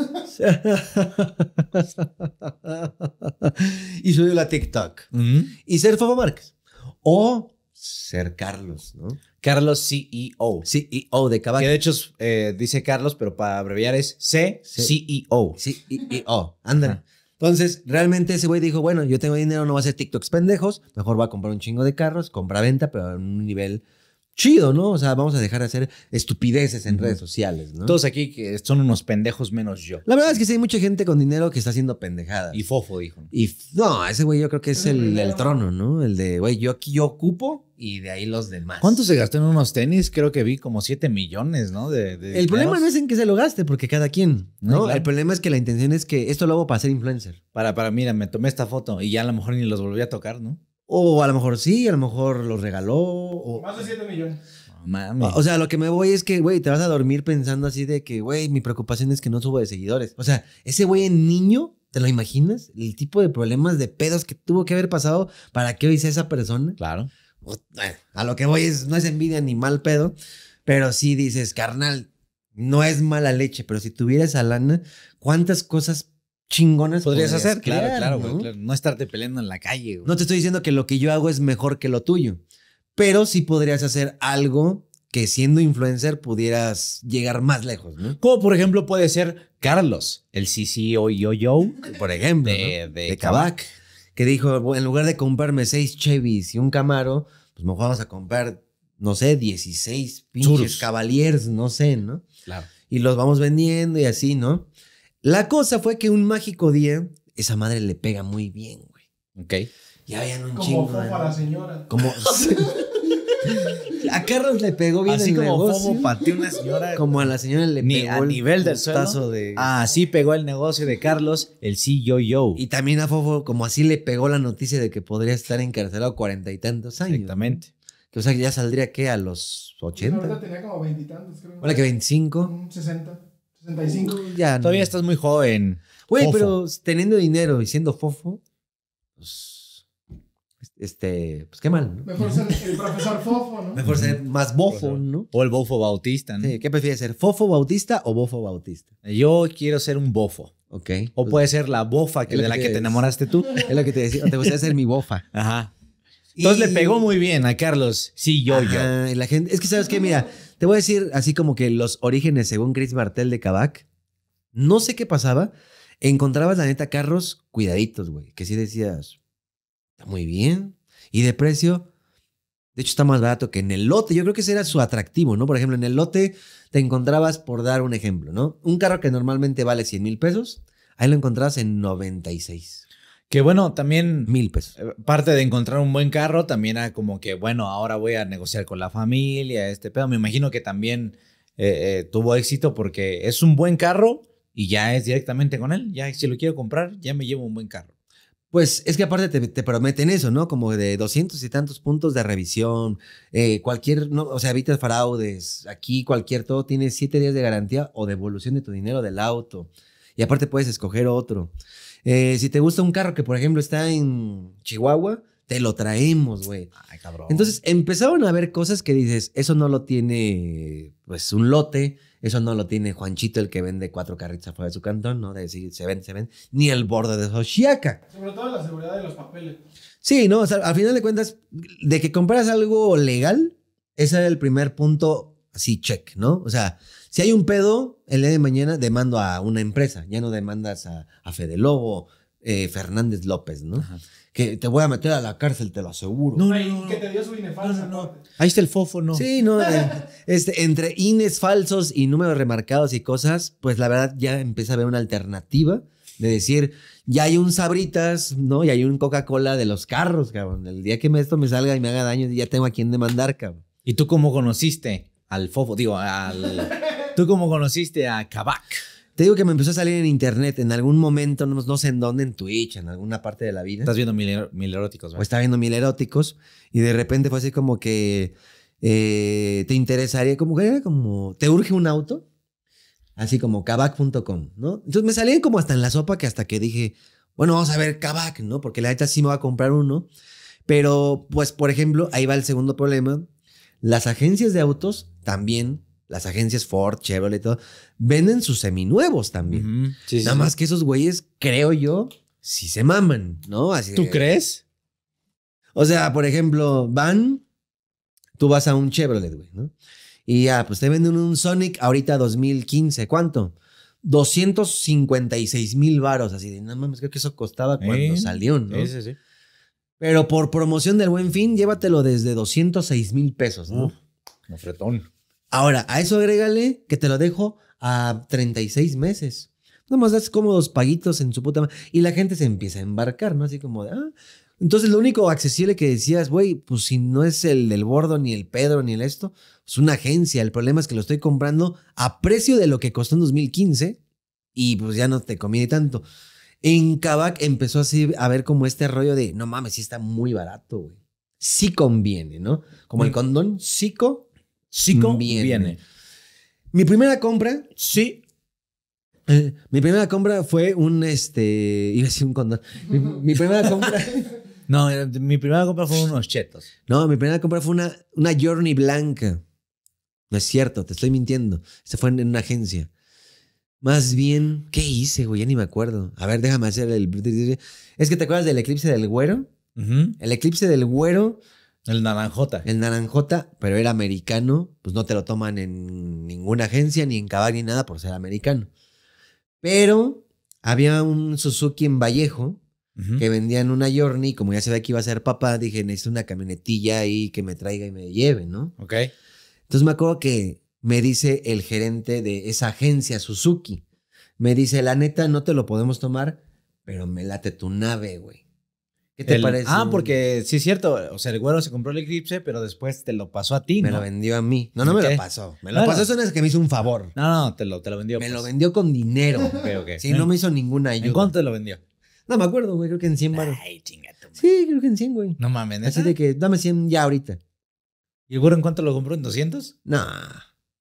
y subió la TikTok. Y ser Fofo Márquez. O ser Carlos, ¿no? Carlos CEO. CEO de caballo Que de hecho eh, dice Carlos, pero para abreviar es C, CEO. CEO. Anda Entonces, realmente ese güey dijo, bueno, yo tengo dinero, no va a hacer TikToks pendejos, mejor va a comprar un chingo de carros, compra-venta, pero en un nivel chido, ¿no? O sea, vamos a dejar de hacer estupideces en redes sociales, ¿no? Todos aquí que son unos pendejos menos yo. La verdad es que sí hay mucha gente con dinero que está haciendo pendejadas. Y Fofo dijo. Y no, ese güey yo creo que es el, trono, ¿no? El de, güey, yo aquí yo ocupo y de ahí los demás. ¿Cuánto se gastó en unos tenis? Creo que vi como 7 millones, ¿no? De, el problema no es en que se lo gaste, porque cada quien, ¿no? El problema es que la intención es que esto lo hago para ser influencer. Para, para, mira, me tomé esta foto y ya a lo mejor ni los volví a tocar, ¿no? O a lo mejor sí, a lo mejor lo regaló. O... Más de 7 millones. mami. O sea, lo que me voy es que, güey, te vas a dormir pensando así de que, güey, mi preocupación es que no subo de seguidores. O sea, ese güey en niño, ¿te lo imaginas? El tipo de problemas, de pedos que tuvo que haber pasado para que hoy sea esa persona. Claro. a lo que voy es, no es envidia ni mal pedo, pero sí dices, carnal, no es mala leche, pero si tuvieras a lana, ¿cuántas cosas chingones podrías, hacer. Claro, claro, ¿no? Güey, No estarte peleando en la calle. Güey. No te estoy diciendo que lo que yo hago es mejor que lo tuyo, pero sí podrías hacer algo que siendo influencer pudieras llegar más lejos, ¿no? Como por ejemplo puede ser Carlos, el CCO Yo Yo, por ejemplo, de, ¿no? de, que dijo, en lugar de comprarme seis Chevys y un Camaro, pues mejor vamos a comprar, no sé, 16 pinches Cavaliers, no sé, ¿no? Claro. Y los vamos vendiendo y así, ¿no? La cosa fue que un mágico día, esa madre le pega muy bien, güey. Ok. Ya habían un chingo. Como a la señora. Como. a Carlos le pegó bien el como Así Como ti una señora. Como a la señora le pegó. A nivel del suelo. De... Así pegó el negocio de Carlos, el CEO. Yo. Y también a Fofo, como así le pegó la noticia de que podría estar encarcelado cuarenta y tantos años. Exactamente. Que, o sea, que ya saldría, ¿qué? A los ochenta. verdad tenía como veintitantos, creo. Bueno, que Un mm, sesenta. 65. Ya, Todavía estás muy joven. Güey, pero teniendo dinero y siendo fofo, pues. Este, pues qué mal. Mejor ser el profesor fofo, ¿no? Mejor ser más bofo, ¿no? O el bofo bautista, ¿no? Sí, ¿qué prefieres ser? ¿Fofo bautista o bofo bautista? Yo quiero ser un bofo. Ok. O pues, puede ser la bofa que de la que te enamoraste tú. Es lo que te decía. Te gustaría ser mi bofa. Ajá. Entonces le pegó muy bien a Carlos. Sí, yo, Ajá, La gente, es que, ¿sabes qué? Mira, te voy a decir así como que los orígenes según Chris Martel de Kabak. No sé qué pasaba. Encontrabas la neta carros cuidaditos, güey. Que sí decías, está muy bien. Y de precio, de hecho está más barato que en el lote. Yo creo que ese era su atractivo, ¿no? Por ejemplo, en el lote te encontrabas, por dar un ejemplo, ¿no? Un carro que normalmente vale 100 mil pesos, ahí lo encontrabas en 96. Que bueno, también. Mil pesos. Eh, parte de encontrar un buen carro también era como que, bueno, ahora voy a negociar con la familia, este pedo. Me imagino que también eh, eh, tuvo éxito porque es un buen carro y ya es directamente con él. Ya si lo quiero comprar, ya me llevo un buen carro. Pues es que aparte te, prometen eso, ¿no? Como de 200 y tantos puntos de revisión, cualquier, no, o sea, evitas fraudes, aquí cualquier todo tiene siete días de garantía o devolución de tu dinero del auto. Y aparte puedes escoger otro. Eh, si te gusta un carro que, por ejemplo, está en Chihuahua, te lo traemos, güey. Ay, cabrón. Entonces empezaron a ver cosas que dices, eso no lo tiene, pues, un lote, eso no lo tiene Juanchito, el que vende cuatro carritos afuera de su cantón, ¿no? De decir, se ven, se ven, ni el borde de Joshiaca. Sobre todo la seguridad de los papeles. Sí, no, o sea, al final de cuentas, de que compras algo legal, ese era el primer punto, así, check, ¿no? O sea, si hay un pedo, el día de mañana demando a una empresa, ya no demandas a, a Fede Lobo, eh, Fernández López, ¿no? Que te voy a meter a la cárcel, te lo aseguro. No, que te dio su INE falso. No, Ahí está el fofo, ¿no? Sí, no. este, entre INES falsos y números remarcados y cosas, pues la verdad ya empieza a ver una alternativa de decir, ya hay un sabritas, ¿no? Y hay un Coca-Cola de los carros, cabrón. El día que esto me salga y me haga daño, ya tengo a quién demandar, cabrón. ¿Y tú cómo conociste al fofo? Digo, al... ¿Tú cómo conociste a Kabak? Te digo que me empezó a salir en internet en algún momento, no, sé en dónde, en Twitch, en alguna parte de la vida. Estás viendo mil, eróticos, ¿verdad? O estaba viendo mil eróticos y de repente fue así como que eh, te interesaría, como que era como, ¿te urge un auto? Así como kabak.com, ¿no? Entonces me salían como hasta en la sopa que hasta que dije, bueno, vamos a ver kabak, ¿no? Porque la neta sí me va a comprar uno. Pero, pues, por ejemplo, ahí va el segundo problema. Las agencias de autos también las agencias Ford, Chevrolet y todo, venden sus seminuevos también. Nada más que esos güeyes, creo yo, sí se maman, ¿no? Así ¿Tú crees? O sea, por ejemplo, van, tú vas a un Chevrolet, güey, ¿no? Y ya, pues te venden un Sonic ahorita 2015, ¿cuánto? 256 mil varos, así de, nada mames, creo que eso costaba cuando salió, ¿no? Sí, sí, sí Pero por promoción del buen fin, llévatelo desde 206 mil pesos, ¿no? no un fretón. Ahora, a eso agrégale que te lo dejo a 36 meses. Nomás das como dos paguitos en su puta Y la gente se empieza a embarcar, ¿no? Así como de, ah. Entonces, lo único accesible que decías, güey, pues si no es el del bordo, ni el Pedro, ni el esto, es una agencia. El problema es que lo estoy comprando a precio de lo que costó en 2015 y pues ya no te conviene tanto. En Kavak empezó así a ver como este rollo de, no mames, sí está muy barato, güey. Sí conviene, ¿no? Como el mm. condón, psico, Sí, viene. Mi primera compra. Sí. Eh, mi primera compra fue un este. Iba a decir un condón. Mi, primera compra. no, eh, mi primera compra fue unos chetos. No, mi primera compra fue una, una Journey blanca. No es cierto, te estoy mintiendo. Se fue en, una agencia. Más bien, ¿qué hice, güey? Ya ni me acuerdo. A ver, déjame hacer el. Es que te acuerdas del eclipse del güero. El eclipse del güero el naranjota. El naranjota, pero era americano, pues no te lo toman en ninguna agencia, ni en cabal, ni nada por ser americano. Pero había un Suzuki en Vallejo que vendían una Journey, como ya ve que iba a ser papá, dije, necesito una camionetilla ahí que me traiga y me lleve, ¿no? Ok. Entonces me acuerdo que me dice el gerente de esa agencia Suzuki, me dice, la neta, no te lo podemos tomar, pero me late tu nave, güey. ¿Qué te parece? Ah, porque sí es cierto, o sea, el güero se compró el Eclipse, pero después te lo pasó a ti, Me lo vendió a mí. No, no me lo pasó. Me lo pasó, eso no es que me hizo un favor. No, no, te lo, te lo vendió. Me lo pues. vendió con dinero. okay, okay. Sí, no me hizo ninguna ayuda. ¿En cuánto te lo vendió? No me acuerdo, güey, creo que en 100 baros. Ay, Sí, creo que en 100, güey. No mames. Así de que dame 100 ya ahorita. ¿Y el güero en cuánto lo compró? ¿En 200? No.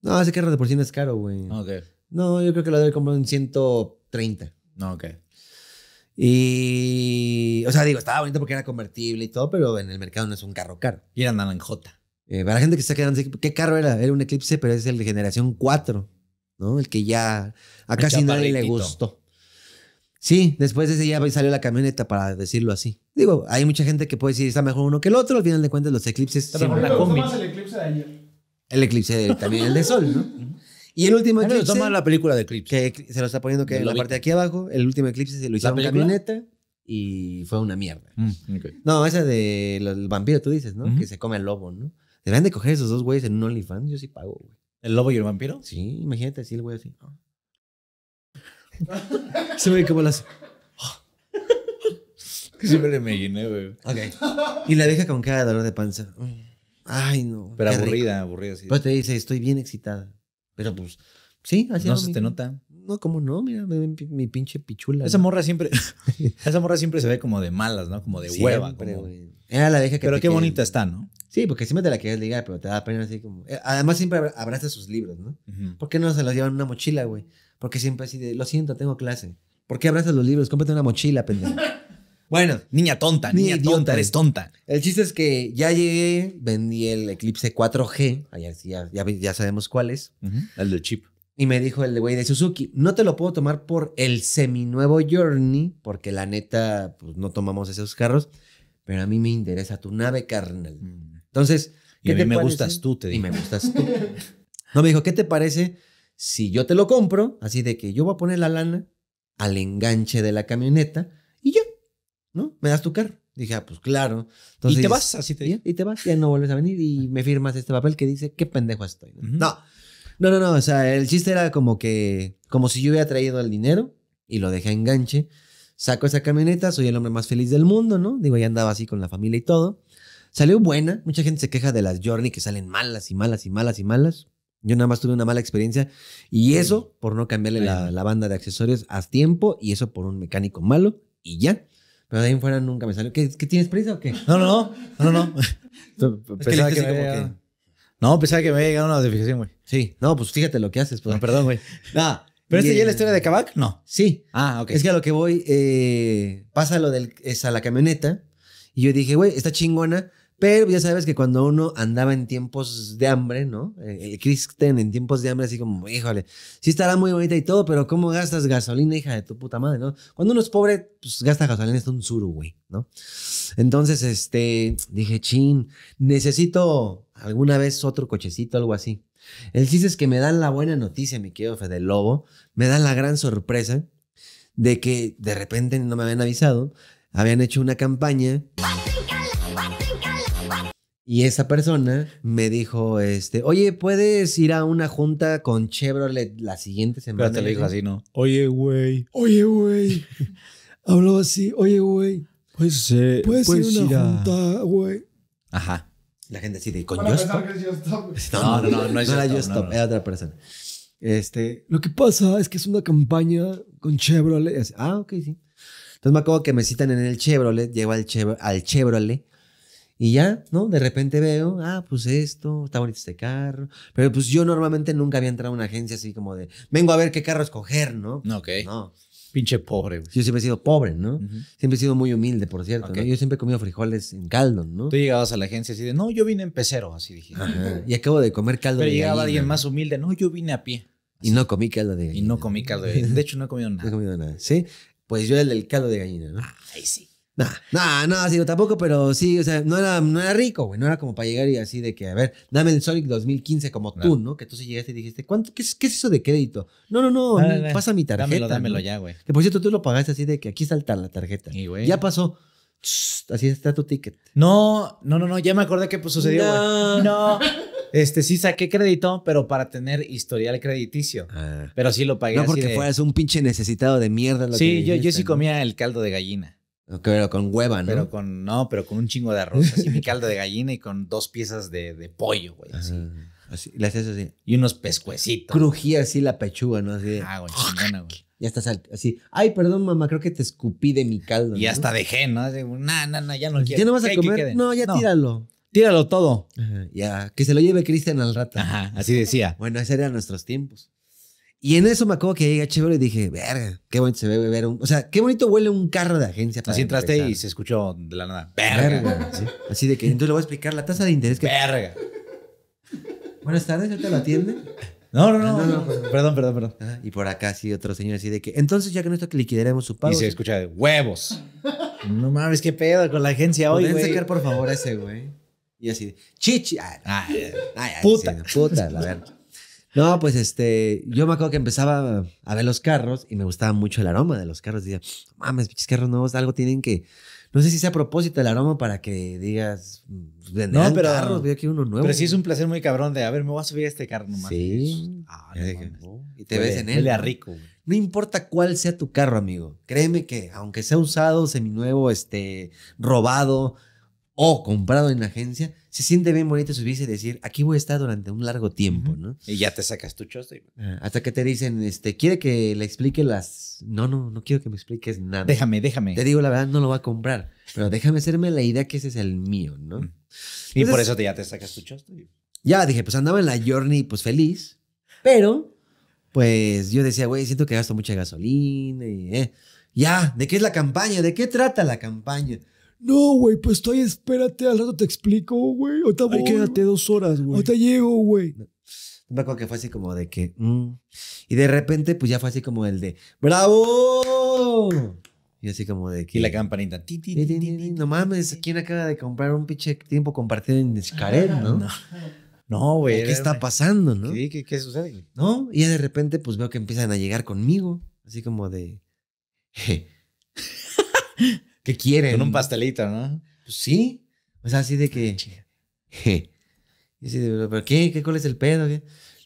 No, ese carro de por sí es caro, güey. Ok. No, yo creo que lo debe comprar en 130. No, ok. Y, o sea, digo, estaba bonito porque era convertible y todo, pero en el mercado no es un carro caro. Y era nada en J. Eh, para la gente que está quedando, ¿qué carro era? Era un Eclipse, pero es el de generación 4, ¿no? El que ya a casi nadie le gustó. Sí, después de ese ya salió la camioneta, para decirlo así. Digo, hay mucha gente que puede decir está mejor uno que el otro, al final de cuentas los Eclipses... el Eclipse de ayer. El Eclipse también el de Sol, ¿no? Y el último eclipse. toma la película de Eclipse. Que se lo está poniendo que en la parte de aquí abajo, el último eclipse se lo hizo en camioneta y fue una mierda. Mm, no, esa del vampiro, tú dices, ¿no? Que se come el lobo, ¿no? Deberían de coger esos dos güeyes en un OnlyFans, yo sí pago, güey. ¿El lobo y el vampiro? Sí, imagínate sí, el güey así. se ve como las. que siempre me imaginé, güey. Ok. Y la deja con cada dolor de panza. Ay, no. Pero aburrida, aburrida, sí. Pues te dice, estoy bien excitada. Pero pues, sí, así No se te nota. No, ¿cómo no, mira, mi, pinche pichula. Esa morra siempre, esa morra siempre se ve como de malas, ¿no? Como de hueva. la que Pero qué bonita está, ¿no? Sí, porque siempre te la quieres ligar, pero te da pena así como. Eh, además, siempre abraza sus libros, ¿no? ¿Por qué no se los llevan en una mochila, güey? Porque siempre así de, lo siento, tengo clase. ¿Por qué abrazas los libros? Cómprate una mochila, pendejo. Bueno, niña tonta, niña, tonta, eres tonta. El chiste es que ya llegué, vendí el Eclipse 4G, ya, ya, sabemos cuál es, el de chip. Y me dijo el güey de Suzuki, no te lo puedo tomar por el seminuevo Journey, porque la neta, pues no tomamos esos carros, pero a mí me interesa tu nave, carnal. Mm. Entonces, ¿qué y a mí me gustas tú, te digo. Y me gustas tú. no, me dijo, ¿qué te parece si yo te lo compro? Así de que yo voy a poner la lana al enganche de la camioneta y ya. ¿no? Me das tu carro. Dije, ah, pues claro. Entonces, y te vas, así te digo. Y te vas, ya no vuelves a venir y me firmas este papel que dice, qué pendejo estoy. ¿no? no, no, no, o sea, el chiste era como que, como si yo hubiera traído el dinero y lo dejé enganche. Saco esa camioneta, soy el hombre más feliz del mundo, ¿no? Digo, ya andaba así con la familia y todo. Salió buena, mucha gente se queja de las Journey que salen malas y malas y malas y malas. Yo nada más tuve una mala experiencia y eso por no cambiarle la, la banda de accesorios a tiempo y eso por un mecánico malo y ya. Pero de ahí en fuera nunca me salió. ¿Qué, tienes prisa o qué? No, no, no, no, no. pensaba que, me había... No, pensaba que me llegado una notificación, güey. Sí. No, pues fíjate lo que haces. Pues. No, perdón, güey. Nada. ¿Pero este ya es la historia de Kabak? No. Sí. Ah, ok. Es que a lo que voy, eh, pasa lo del, es a la camioneta. Y yo dije, güey, está chingona. Pero ya sabes que cuando uno andaba en tiempos de hambre, ¿no? El eh, Kristen eh, en tiempos de hambre, así como, híjole, sí estará muy bonita y todo, pero ¿cómo gastas gasolina, hija de tu puta madre, no? Cuando uno es pobre, pues gasta gasolina, es un suru, güey, ¿no? Entonces, este, dije, chin, necesito alguna vez otro cochecito, algo así. El chiste es que me dan la buena noticia, mi querido Fede Lobo, me dan la gran sorpresa de que de repente no me habían avisado, habían hecho una campaña. Y esa persona me dijo, este, oye, ¿puedes ir a una junta con Chevrolet la siguiente semana? Pero dijo así, ¿no? Oye, güey. Oye, güey. Habló así, oye, güey. Pues, ¿Puedes, ir a una junta, güey. Ajá. La gente así de, ¿con No, no, no, no, no, otra persona. Este, lo que pasa es que es una campaña con Chevrolet. ah, ok, sí. Entonces me acuerdo que me citan en el Chevrolet, llego al Chevrolet y ya, ¿no? De repente veo, ah, pues esto, está bonito este carro. Pero pues yo normalmente nunca había entrado a una agencia así como de, vengo a ver qué carro escoger, ¿no? No, Ok. No. Pinche pobre. Yo siempre he sido pobre, ¿no? Siempre he sido muy humilde, por cierto. Yo siempre he comido frijoles en caldo, ¿no? Tú llegabas a la agencia así de, no, yo vine en pecero, así dije. Y acabo de comer caldo Pero llegaba alguien más humilde, no, yo vine a pie. Y no comí caldo de gallina. Y no comí caldo de gallina. De hecho, no he comido nada. No he comido nada, ¿sí? Pues yo el del caldo de gallina, ¿no? Ay, sí. No, no, tampoco, pero sí, o sea, no era, rico, güey. No era como para llegar y así de que, a ver, dame el Sonic 2015 como tú, ¿no? Que tú sí llegaste y dijiste, ¿cuánto, qué, es eso de crédito? No, no, no, ah, pasa mi tarjeta. Dámelo, dámelo ya, güey. Que por cierto, tú lo pagaste así de que aquí salta la tarjeta. Y, Ya pasó. Así está tu ticket. No, no, no, no, ya me acordé que pues, sucedió, güey. No. no. Este, sí saqué crédito, pero para tener historial crediticio. Ah. Pero sí lo pagué. No, porque fueras un pinche necesitado de mierda. Lo sí, yo, yo sí comía el caldo de gallina. Pero con hueva, ¿no? Pero con, no, pero con un chingo de arroz, así mi caldo de gallina y con dos piezas de, de pollo, güey, así. así. Le así. Y unos pescuecitos. Crujía así la pechuga, ¿no? Así ah, güey, chingona, güey. Ya estás así. Ay, perdón, mamá, creo que te escupí de mi caldo. Y hasta dejé, ¿no? Así, no, no, ya no pues, quiero. ¿Ya no vas a comer? no, ya tíralo. Tíralo todo. ya, que se lo lleve Cristian al rato. Ajá, así decía. Bueno, ese eran nuestros tiempos. Y en eso me acuerdo que llegué a Chevrolet y dije, verga, qué bonito se ve beber un... O sea, qué bonito huele un carro de agencia. Así entraste y se escuchó de la nada, verga. Así de que, entonces le voy a explicar la tasa de interés que... Verga. Buenas tardes, ¿te lo atiende No, no, no. Ah, perdón, perdón, perdón. Ah, y por acá sí otro señor así de que, entonces ya que que liquidaremos su pago. Y se escucha de huevos. no mames, qué pedo con la agencia hoy, güey. sacar por favor a ese güey. Y así de, chichi. Ay, ah, ay, ay, puta. puta, la verdad. No, pues este, yo me acuerdo que empezaba a ver los carros y me gustaba mucho el aroma de los carros. Decía, mames, pinches carros nuevos, algo tienen que. No sé si sea a propósito el aroma para que digas, pues, vender carros, veo aquí uno nuevo. Pero sí es un placer muy cabrón de, a ver, me voy a subir a este carro nomás. Sí. Ah, y te ves en él. a rico. No importa cuál sea tu carro, amigo. Créeme que, aunque sea usado, seminuevo, este, robado, o comprado en la agencia, se siente bien bonito subirse y decir, aquí voy a estar durante un largo tiempo, ¿no? Y ya te sacas tu chosta. Ah, hasta que te dicen, este, ¿quiere que le explique las...? No, no, no quiero que me expliques nada. Déjame, déjame. Te digo, la verdad, no lo va a comprar, pero déjame hacerme la idea que ese es el mío, ¿no? y por eso te, ya te sacas tu chosta. Ya, dije, pues andaba en la journey, pues feliz, pero, pues, yo decía, güey, siento que gasto mucha gasolina y... Eh. Ya, ¿de qué es la campaña? ¿De qué trata la campaña? No, güey, pues estoy, espérate, al rato te explico, güey. O quédate dos horas, güey. Ahorita llego, güey. me acuerdo que fue así como de que. Mm, y de repente, pues ya fue así como el de. ¡Bravo! Y así como de que. Y la campanita. Ti, no mames, ¿quién acaba de comprar un pinche tiempo compartido en Xcaret, no? no. güey. ¿Qué está pasando, no? Sí, ¿qué, sucede? No, y de repente pues veo que empiezan a llegar conmigo, así como de... ¿Qué quieren? Con un pastelito, ¿no? Pues sí. O sea, así de que. Ah, ¿pero qué? ¿Qué cuál es el pedo?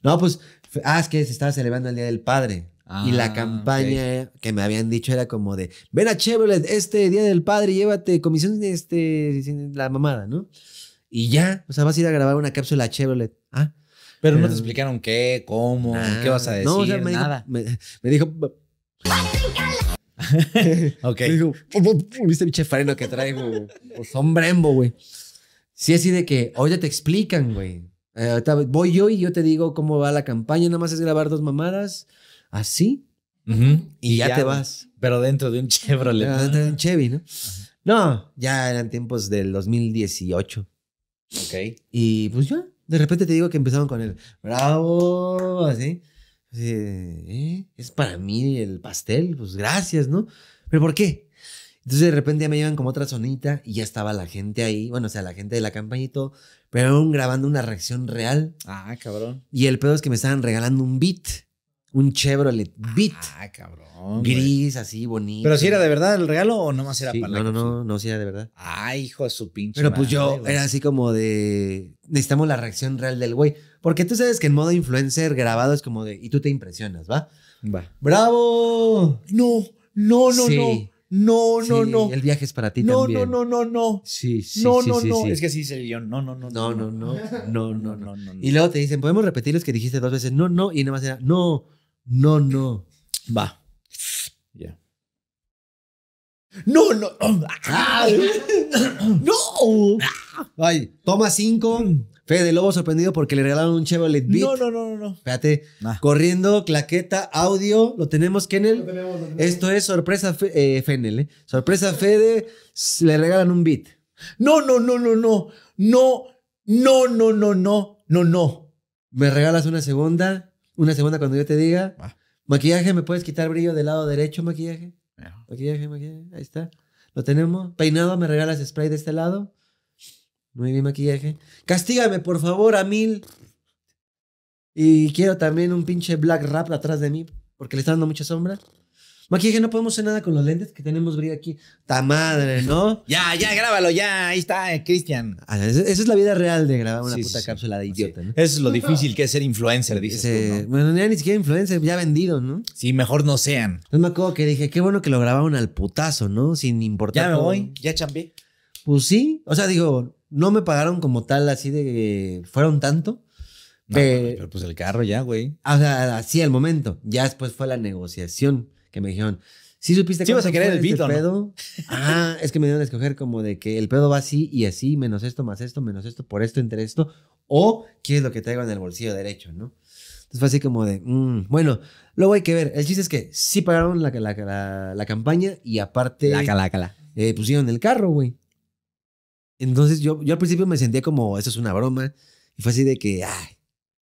No, pues, ah, es que se estaba celebrando el Día del Padre. y la ah, campaña que me habían dicho era como de, ven a Chevrolet este Día del Padre, llévate comisión de este, la mamada, ¿no? Y ya, o sea, vas a ir a grabar una cápsula a Chevrolet. Ah. Pero, no te explicaron qué, cómo, qué vas a decir, no, nada. me dijo... ok. viste pinche que traigo. Pues son brembo, güey. Sí, así de que, oye, te explican, güey. Eh, voy yo y yo te digo cómo va la campaña. Nada más es grabar dos mamadas. Así. y, ya, te vas. Pero dentro de un Chevrolet. dentro de un Chevy, ¿no? No, ya eran tiempos del 2018. Ok. Y pues yo, de repente te digo que empezaron con el bravo, así. ¿Eh? es para mí el pastel, pues gracias, ¿no? Pero ¿por qué? Entonces de repente ya me llevan como otra sonita y ya estaba la gente ahí, bueno, o sea, la gente de la campaña y todo, pero aún grabando una reacción real. Ah, cabrón. Y el pedo es que me estaban regalando un beat un Chevrolet Beat. Ah, cabrón. Gris, así, bonito. Pero si era de verdad el regalo o nomás era sí, para No, no, no, no, si era de verdad. Ay, hijo de su pinche. Pero pues yo era así como de. Necesitamos la reacción real del güey. Porque tú sabes que en modo influencer grabado es como de. Y tú te impresionas, ¿va? Va. ¡Bravo! No, no, no, sí. no. No, no, sí, no. El viaje es para ti no, también. No, no, no, no. Sí, sí, no, sí, no, no, no. Es que así dice el guión. No, no, no. No, no, no. No, no, no. y luego te dicen, ¿podemos repetir los que dijiste dos veces? No, no. Y nada más era, no. No, no. Va. Ya. No, no. no. Ay, toma cinco. Fede Lobo sorprendido porque le regalaron un Chevrolet Beat. No, no, no, no. Espérate. Corriendo, claqueta, audio. ¿Lo tenemos, Kennel? Lo tenemos, Esto es sorpresa fe Eh. eh. Sorpresa Fede, le regalan un beat. No, no, no, no, no. No, no, no, no, no, no, no. ¿Me regalas una segunda? Una segunda cuando yo te diga. Maquillaje, ¿me puedes quitar brillo del lado derecho, maquillaje? Maquillaje, maquillaje. Ahí está. Lo tenemos. Peinado, ¿me regalas spray de este lado? Muy bien, maquillaje. Castígame, por favor, a mil. Y quiero también un pinche black rap atrás de mí, porque le está dando mucha sombra. Maquillaje, no podemos hacer nada con los lentes que tenemos brillo aquí. Ta madre, ¿no? ya, ya, grábalo, ya. Ahí está, eh, Cristian. Ah, esa es la vida real de grabar una puta cápsula de idiota, ¿no? Eso es lo difícil que es ser influencer, dices tú, Bueno, ni siquiera influencer, ya vendido, ¿no? Sí, mejor no sean. Entonces me acuerdo que dije, qué bueno que lo grabaron al putazo, ¿no? Sin importar. Ya me voy, ya champé. Pues sí. O sea, digo, no me pagaron como tal, así de. Fueron tanto. pero pues el carro ya, güey. O sea, así al momento. Ya después fue la negociación que me dijeron, ¿sí supiste que ibas a querer el este ah, es que me dieron a escoger como de que el pedo va así y así, menos esto, más esto, menos esto, por esto, entre esto, o qué es lo que traigo en el bolsillo derecho, ¿no? Entonces fue así como de, mm, bueno, luego hay que ver. El chiste es que sí pagaron la, la, campaña y aparte... La cala, eh, pusieron el carro, güey. Entonces yo, yo al principio me sentía como, eso es una broma. Y fue así de que, ay,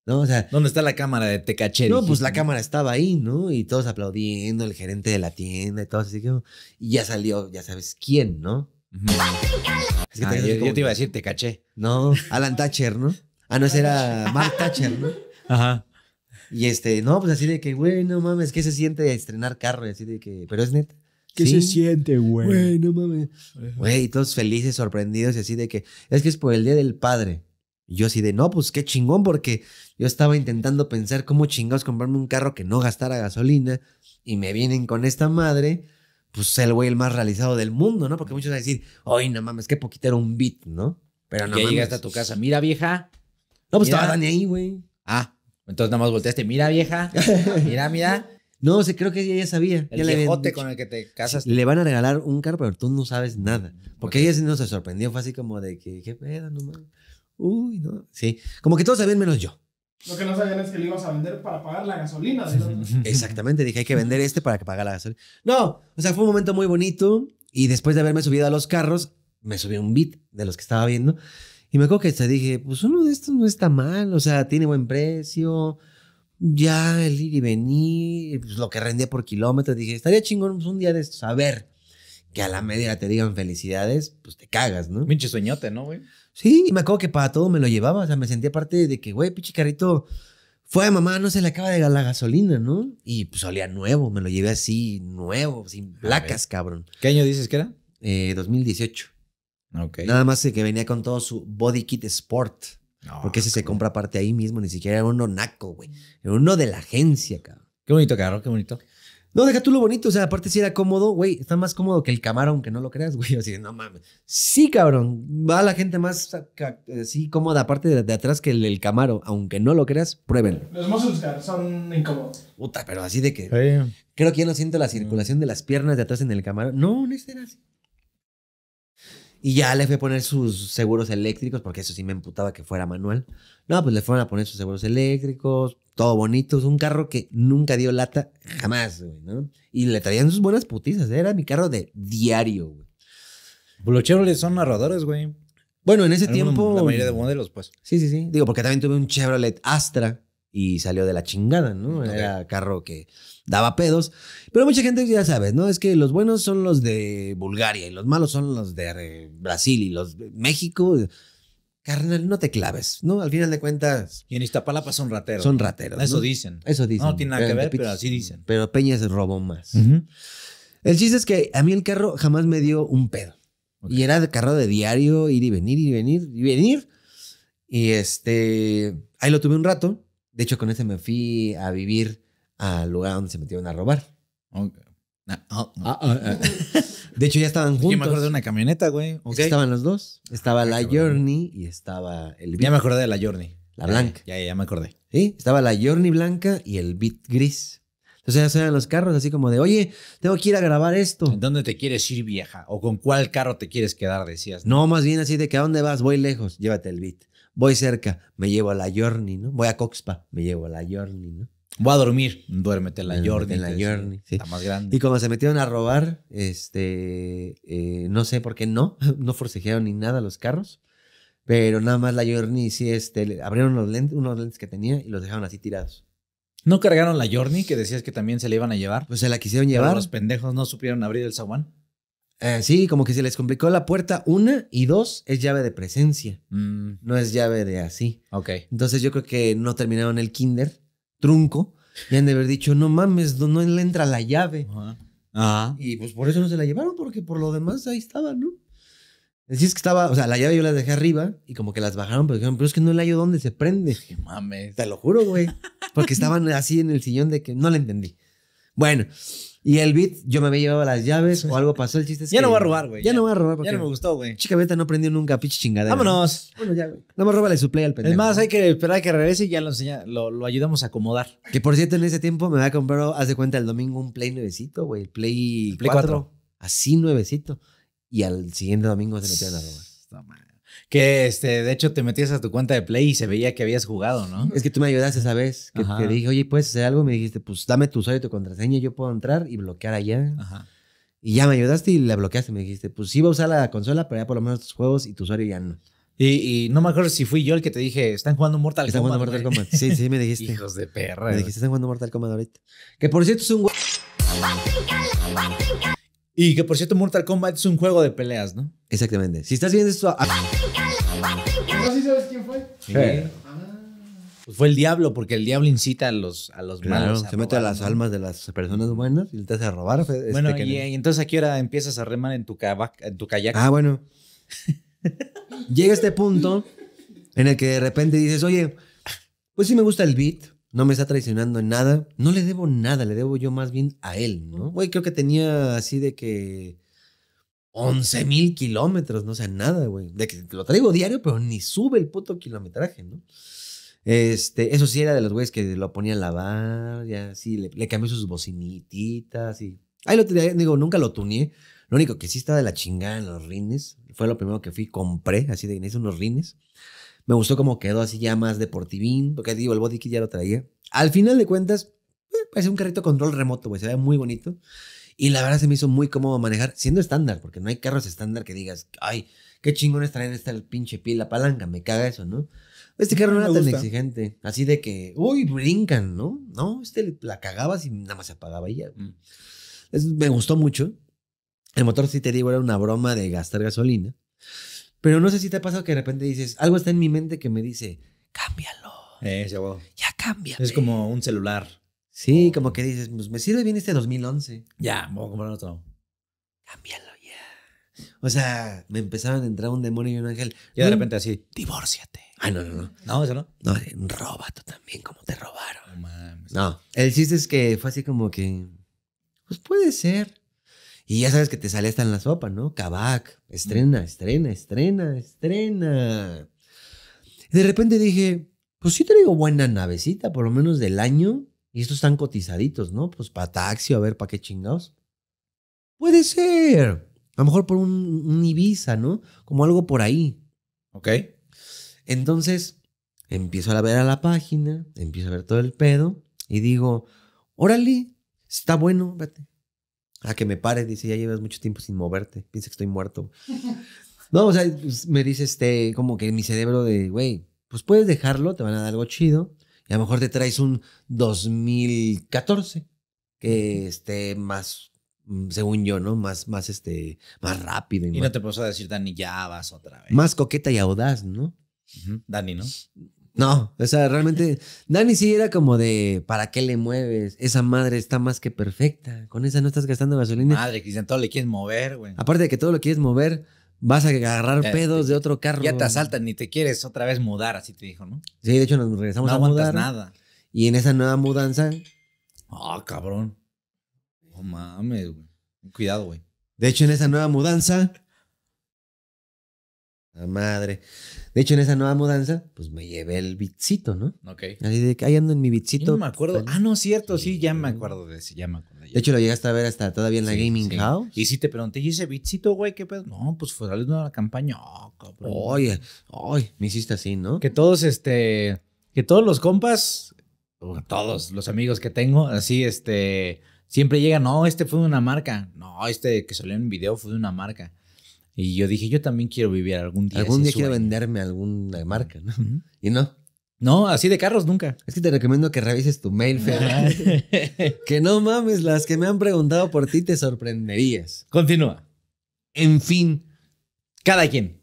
¿no? O sea, ¿Dónde está la cámara de tecaché? No, pues la cámara estaba ahí, ¿no? Y todos aplaudiendo, el gerente de la tienda y todo así que... Y ya salió, ya sabes quién, ¿no? Ah, yo, te iba a decir caché No, Alan Thatcher, ¿no? Ah, no, ese era Mark Thatcher, ¿no? Ajá. Y este, no, pues así de que, güey, no mames, ¿qué se siente estrenar carro? Y así de que, pero es neta. ¿Qué se siente, güey? Güey, no mames. Güey, y todos felices, sorprendidos y así de que, es que es por el Día del Padre. Y yo así de, no, pues qué chingón, porque yo estaba intentando pensar cómo chingados comprarme un carro que no gastara gasolina y me vienen con esta madre, pues el güey el más realizado del mundo, ¿no? Porque muchos van a decir, ay, no mames, qué poquito era un beat, ¿no? Pero no llegaste a tu casa, mira vieja. No, pues estaba Dani ahí, güey. Ah, entonces nada más volteaste, mira vieja, mira, mira. No, se creo que ella ya sabía. El con el que te casas. Le van a regalar un carro, pero tú no sabes nada. Mm, porque ella sí no se sorprendió, fue así como de que, qué pedo, no mames uy, no, sí. Como que todos sabían menos yo. Lo que no sabían es que lo ibas a vender para pagar la gasolina. Exactamente, dije, hay que vender este para que pague la gasolina. No, o sea, fue un momento muy bonito y después de haberme subido a los carros, me subí un beat de los que estaba viendo y me acuerdo que dije, pues uno de estos no está mal, o sea, tiene buen precio, ya el ir y venir, pues, lo que rendía por kilómetro, dije, estaría chingón pues, un día de estos, a ver, que a la media te digan felicidades, pues te cagas, ¿no? Pinche sueñote, ¿no, güey? Sí, y me acuerdo que para todo me lo llevaba. O sea, me sentía parte de que, güey, pinche carrito, fue a mamá, no se le acaba de la gasolina, ¿no? Y pues olía nuevo, me lo llevé así, nuevo, sin placas, cabrón. ¿Qué año dices que era? Eh, 2018. Ok. Nada más que venía con todo su body kit sport. porque ese se compra aparte ahí mismo, ni siquiera era uno naco, güey. Era uno de la agencia, cabrón. Qué bonito carro, qué bonito. No, deja tú lo bonito. O sea, aparte si era cómodo, güey, está más cómodo que el Camaro, aunque no lo creas, güey. Así no mames. Sí, cabrón. Va la gente más así eh, cómoda, aparte de, atrás que el, camaro. Aunque no lo creas, pruébenlo. Los muscles son incómodos. Puta, pero así de que... Creo que ya no siento la circulación de las piernas de atrás en el Camaro. No, no es así. Y ya le fue a poner sus seguros eléctricos, porque eso sí me emputaba que fuera manual. No, pues le fueron a poner sus seguros eléctricos, todo bonito. Es un carro que nunca dio lata, jamás, güey, ¿no? Y le traían sus buenas putizas. Era mi carro de diario, güey. Los Chevrolet son narradores, güey. Bueno, en ese tiempo. La mayoría de modelos, pues. Sí, sí, sí. Digo, porque también tuve un Chevrolet Astra y salió de la chingada, ¿no? Era carro que daba pedos. Pero mucha gente ya sabes, ¿no? Es que los buenos son los de Bulgaria y los malos son los de Brasil y los de México carnal, no te claves, ¿no? Al final de cuentas. Y en Iztapalapa son rateros. Son rateros. Eso dicen. Eso dicen. No tiene nada que ver, pero así dicen. Pero Peña se robó más. El chiste es que a mí el carro jamás me dio un pedo. Y era de carro de diario, ir y venir, y venir, y venir. Y este, ahí lo tuve un rato. De hecho, con ese me fui a vivir al lugar donde se metieron a robar. Ok. Ah, oh, ah, ah, de hecho, ya estaban juntos. Yo me acuerdo de una camioneta, güey. estaban los dos. Estaba la Journey y estaba el Beat. Ya me acordé de la Journey. La blanca. Ya, ya, me acordé. Sí, estaba la Journey blanca y el Beat gris. Entonces ya eran los carros así como de, oye, tengo que ir a grabar esto. dónde te quieres ir, vieja? ¿O con cuál carro te quieres quedar? Decías. No, más bien así de que a dónde vas, voy lejos, llévate el Beat. Voy cerca, me llevo a la Journey, ¿no? Voy a Coxpa, me llevo a la Journey, ¿no? Voy a dormir. Duérmete en la En la Journey. Está más grande. Y como se metieron a robar, este, eh, no sé por qué no, no forcejearon ni nada los carros, pero nada más la Journey sí, este, abrieron los lentes, unos lentes que tenía y los dejaron así tirados. ¿No cargaron la Journey que decías que también se la iban a llevar? Pues se la quisieron llevar. los pendejos no supieron abrir el zaguán. Eh, sí, como que se les complicó la puerta. Una y dos es llave de presencia. Mm. No es llave de así. Ok. Entonces yo creo que no terminaron el kinder trunco, y han de haber dicho, no mames, no, le entra la llave. Y pues por eso no se la llevaron, porque por lo demás ahí estaba, ¿no? decís es que estaba, o sea, la llave yo la dejé arriba y como que las bajaron, pero dijeron, pero es que no le hallo dónde se prende. mames. Te lo juro, güey. Porque estaban así en el sillón de que no la entendí. Bueno, y el beat, yo me había llevado las llaves o algo pasó. El chiste Ya no va a robar, güey. Ya, no va a robar. Porque ya no me gustó, güey. Chica Beta no aprendió nunca, pinche chingada. Vámonos. Bueno, ya, güey. No más su play al pendejo. Es más, hay que esperar a que regrese y ya lo, enseña, lo, ayudamos a acomodar. Que por cierto, en ese tiempo me a comprar, haz de cuenta, el domingo un play nuevecito, güey. Play, play 4, Así nuevecito. Y al siguiente domingo se metieron a robar. Está mal. Que este, de hecho te metías a tu cuenta de Play y se veía que habías jugado, ¿no? Es que tú me ayudaste esa vez, que te dije, oye, ¿puedes hacer algo? Me dijiste, pues dame tu usuario y tu contraseña, yo puedo entrar y bloquear allá. Ajá. Y ya me ayudaste y la bloqueaste. Me dijiste, pues sí voy a usar la consola, pero ya por lo menos tus juegos y tu usuario ya no. Y, no me acuerdo si fui yo el que te dije, están jugando Mortal Kombat. Están jugando Mortal Kombat. Sí, sí, me dijiste. Hijos de perra. Me dijiste, están jugando Mortal Kombat ahorita. Que por cierto es un... Y que por cierto, Mortal Kombat es un juego de peleas, ¿no? Exactamente. Si estás viendo esto. Ah, ¿No sabes quién fue? Pues fue el diablo, porque el diablo incita a los, a los malos. se mete a las almas de las personas buenas y te hace robar. Este, bueno, y, eh, entonces aquí ahora empiezas a remar en tu kayak. Ah, bueno. Llega este punto en el que de repente dices, oye, pues sí me gusta el beat, no me está traicionando en nada, no le debo nada, le debo yo más bien a él, ¿no? Güey, creo que tenía así de que 11.000 mil kilómetros, no sé, nada, güey. De que lo traigo diario, pero ni sube el puto kilometraje, ¿no? Este, eso sí era de los güeyes que lo ponía a lavar, ya sí, le, cambió sus bocinititas y. Ahí lo tenía, digo, nunca lo tuneé. Lo único que sí estaba de la chingada en los rines. Fue lo primero que fui, compré, así de que necesito unos rines. Me gustó como quedó así ya más deportivín, porque digo, el body kit ya lo traía. Al final de cuentas, es eh, parece un carrito control remoto, güey, se ve muy bonito. Y la verdad se me hizo muy cómodo manejar, siendo estándar, porque no hay carros estándar que digas, ay, qué chingón traen traer esta pinche pila palanca, me caga eso, ¿no? Este mm, carro no era tan exigente, así de que, uy, brincan, ¿no? No, este la cagabas y nada más se apagaba y ya. Mm. me gustó mucho. El motor, sí te digo, era una broma de gastar gasolina. Pero no sé si te ha pasado que de repente dices, algo está en mi mente que me dice, cámbialo. Eh, ya, cambia cámbialo. Es como un celular. Sí, oh. como que dices, pues me sirve bien este 2011. Ya, voy a comprar otro. Cámbialo ya. O sea, me empezaron a entrar un demonio y un ángel. Y de mm. repente así, divórciate. Ah, no, no, no. No, eso no. No, eh, roba tú también, como te robaron. No, no, el chiste es que fue así como que, pues puede ser. Y ya sabes que te sale hasta en la sopa, ¿no? Kabak, estrena, estrena, estrena, estrena. De repente dije, pues sí traigo buena navecita, por lo menos del año. Y estos están cotizaditos, ¿no? Pues para taxi, a ver, ¿para qué chingados? Puede ser. A lo mejor por un, Ibiza, ¿no? Como algo por ahí. Ok. Entonces, empiezo a ver a la página, empiezo a ver todo el pedo y digo, órale, está bueno, vete a que me pares, dice, ya llevas mucho tiempo sin moverte, piensa que estoy muerto. no, o sea, pues, me dice este, como que mi cerebro de, güey, pues puedes dejarlo, te van a dar algo chido, y a lo mejor te traes un 2014, que esté más, mm, según yo, ¿no? Más, más, este, más rápido. Y, no te puedo decir, Dani, ya vas otra vez. Más coqueta y audaz, ¿no? Dani, ¿no? No, o sea, realmente Dani sí era como de, ¿para qué le mueves? Esa madre está más que perfecta. Con esa no estás gastando gasolina. Madre, Cristian, todo le quieres mover, güey. Aparte de que todo lo quieres mover, vas a agarrar pedos de otro carro. Ya te asaltan ni te quieres otra vez mudar, así te dijo, ¿no? Sí, de hecho nos regresamos a mudar. No aguantas nada. Y en esa nueva mudanza... Ah, cabrón. No mames, güey. Cuidado, güey. De hecho, en esa nueva mudanza... La madre. De hecho, en esa nueva mudanza, pues me llevé el bitsito, ¿no? Ok. Así de que ahí ando en mi bitsito. No me acuerdo. ah, no, cierto, sí, ya me acuerdo de ese, ya me De hecho, lo llegaste a ver hasta todavía en la Gaming House. Y si te pregunté, ¿y ese bitsito, güey, qué pedo? No, pues fue de la campaña. Oh, cabrón. Oye, oye, me hiciste así, ¿no? Que todos, este, que todos los compas, todos los amigos que tengo, así, este, siempre llegan, no, este fue de una marca. No, este que salió en video fue de una marca. Y yo dije, yo también quiero vivir algún día. Algún día quiero venderme alguna marca, ¿no? Y no. No, así de carros nunca. Es que te recomiendo que revises tu mail, Fer. Ah. que no mames, las que me han preguntado por ti te sorprenderías. Continúa. En fin, cada quien.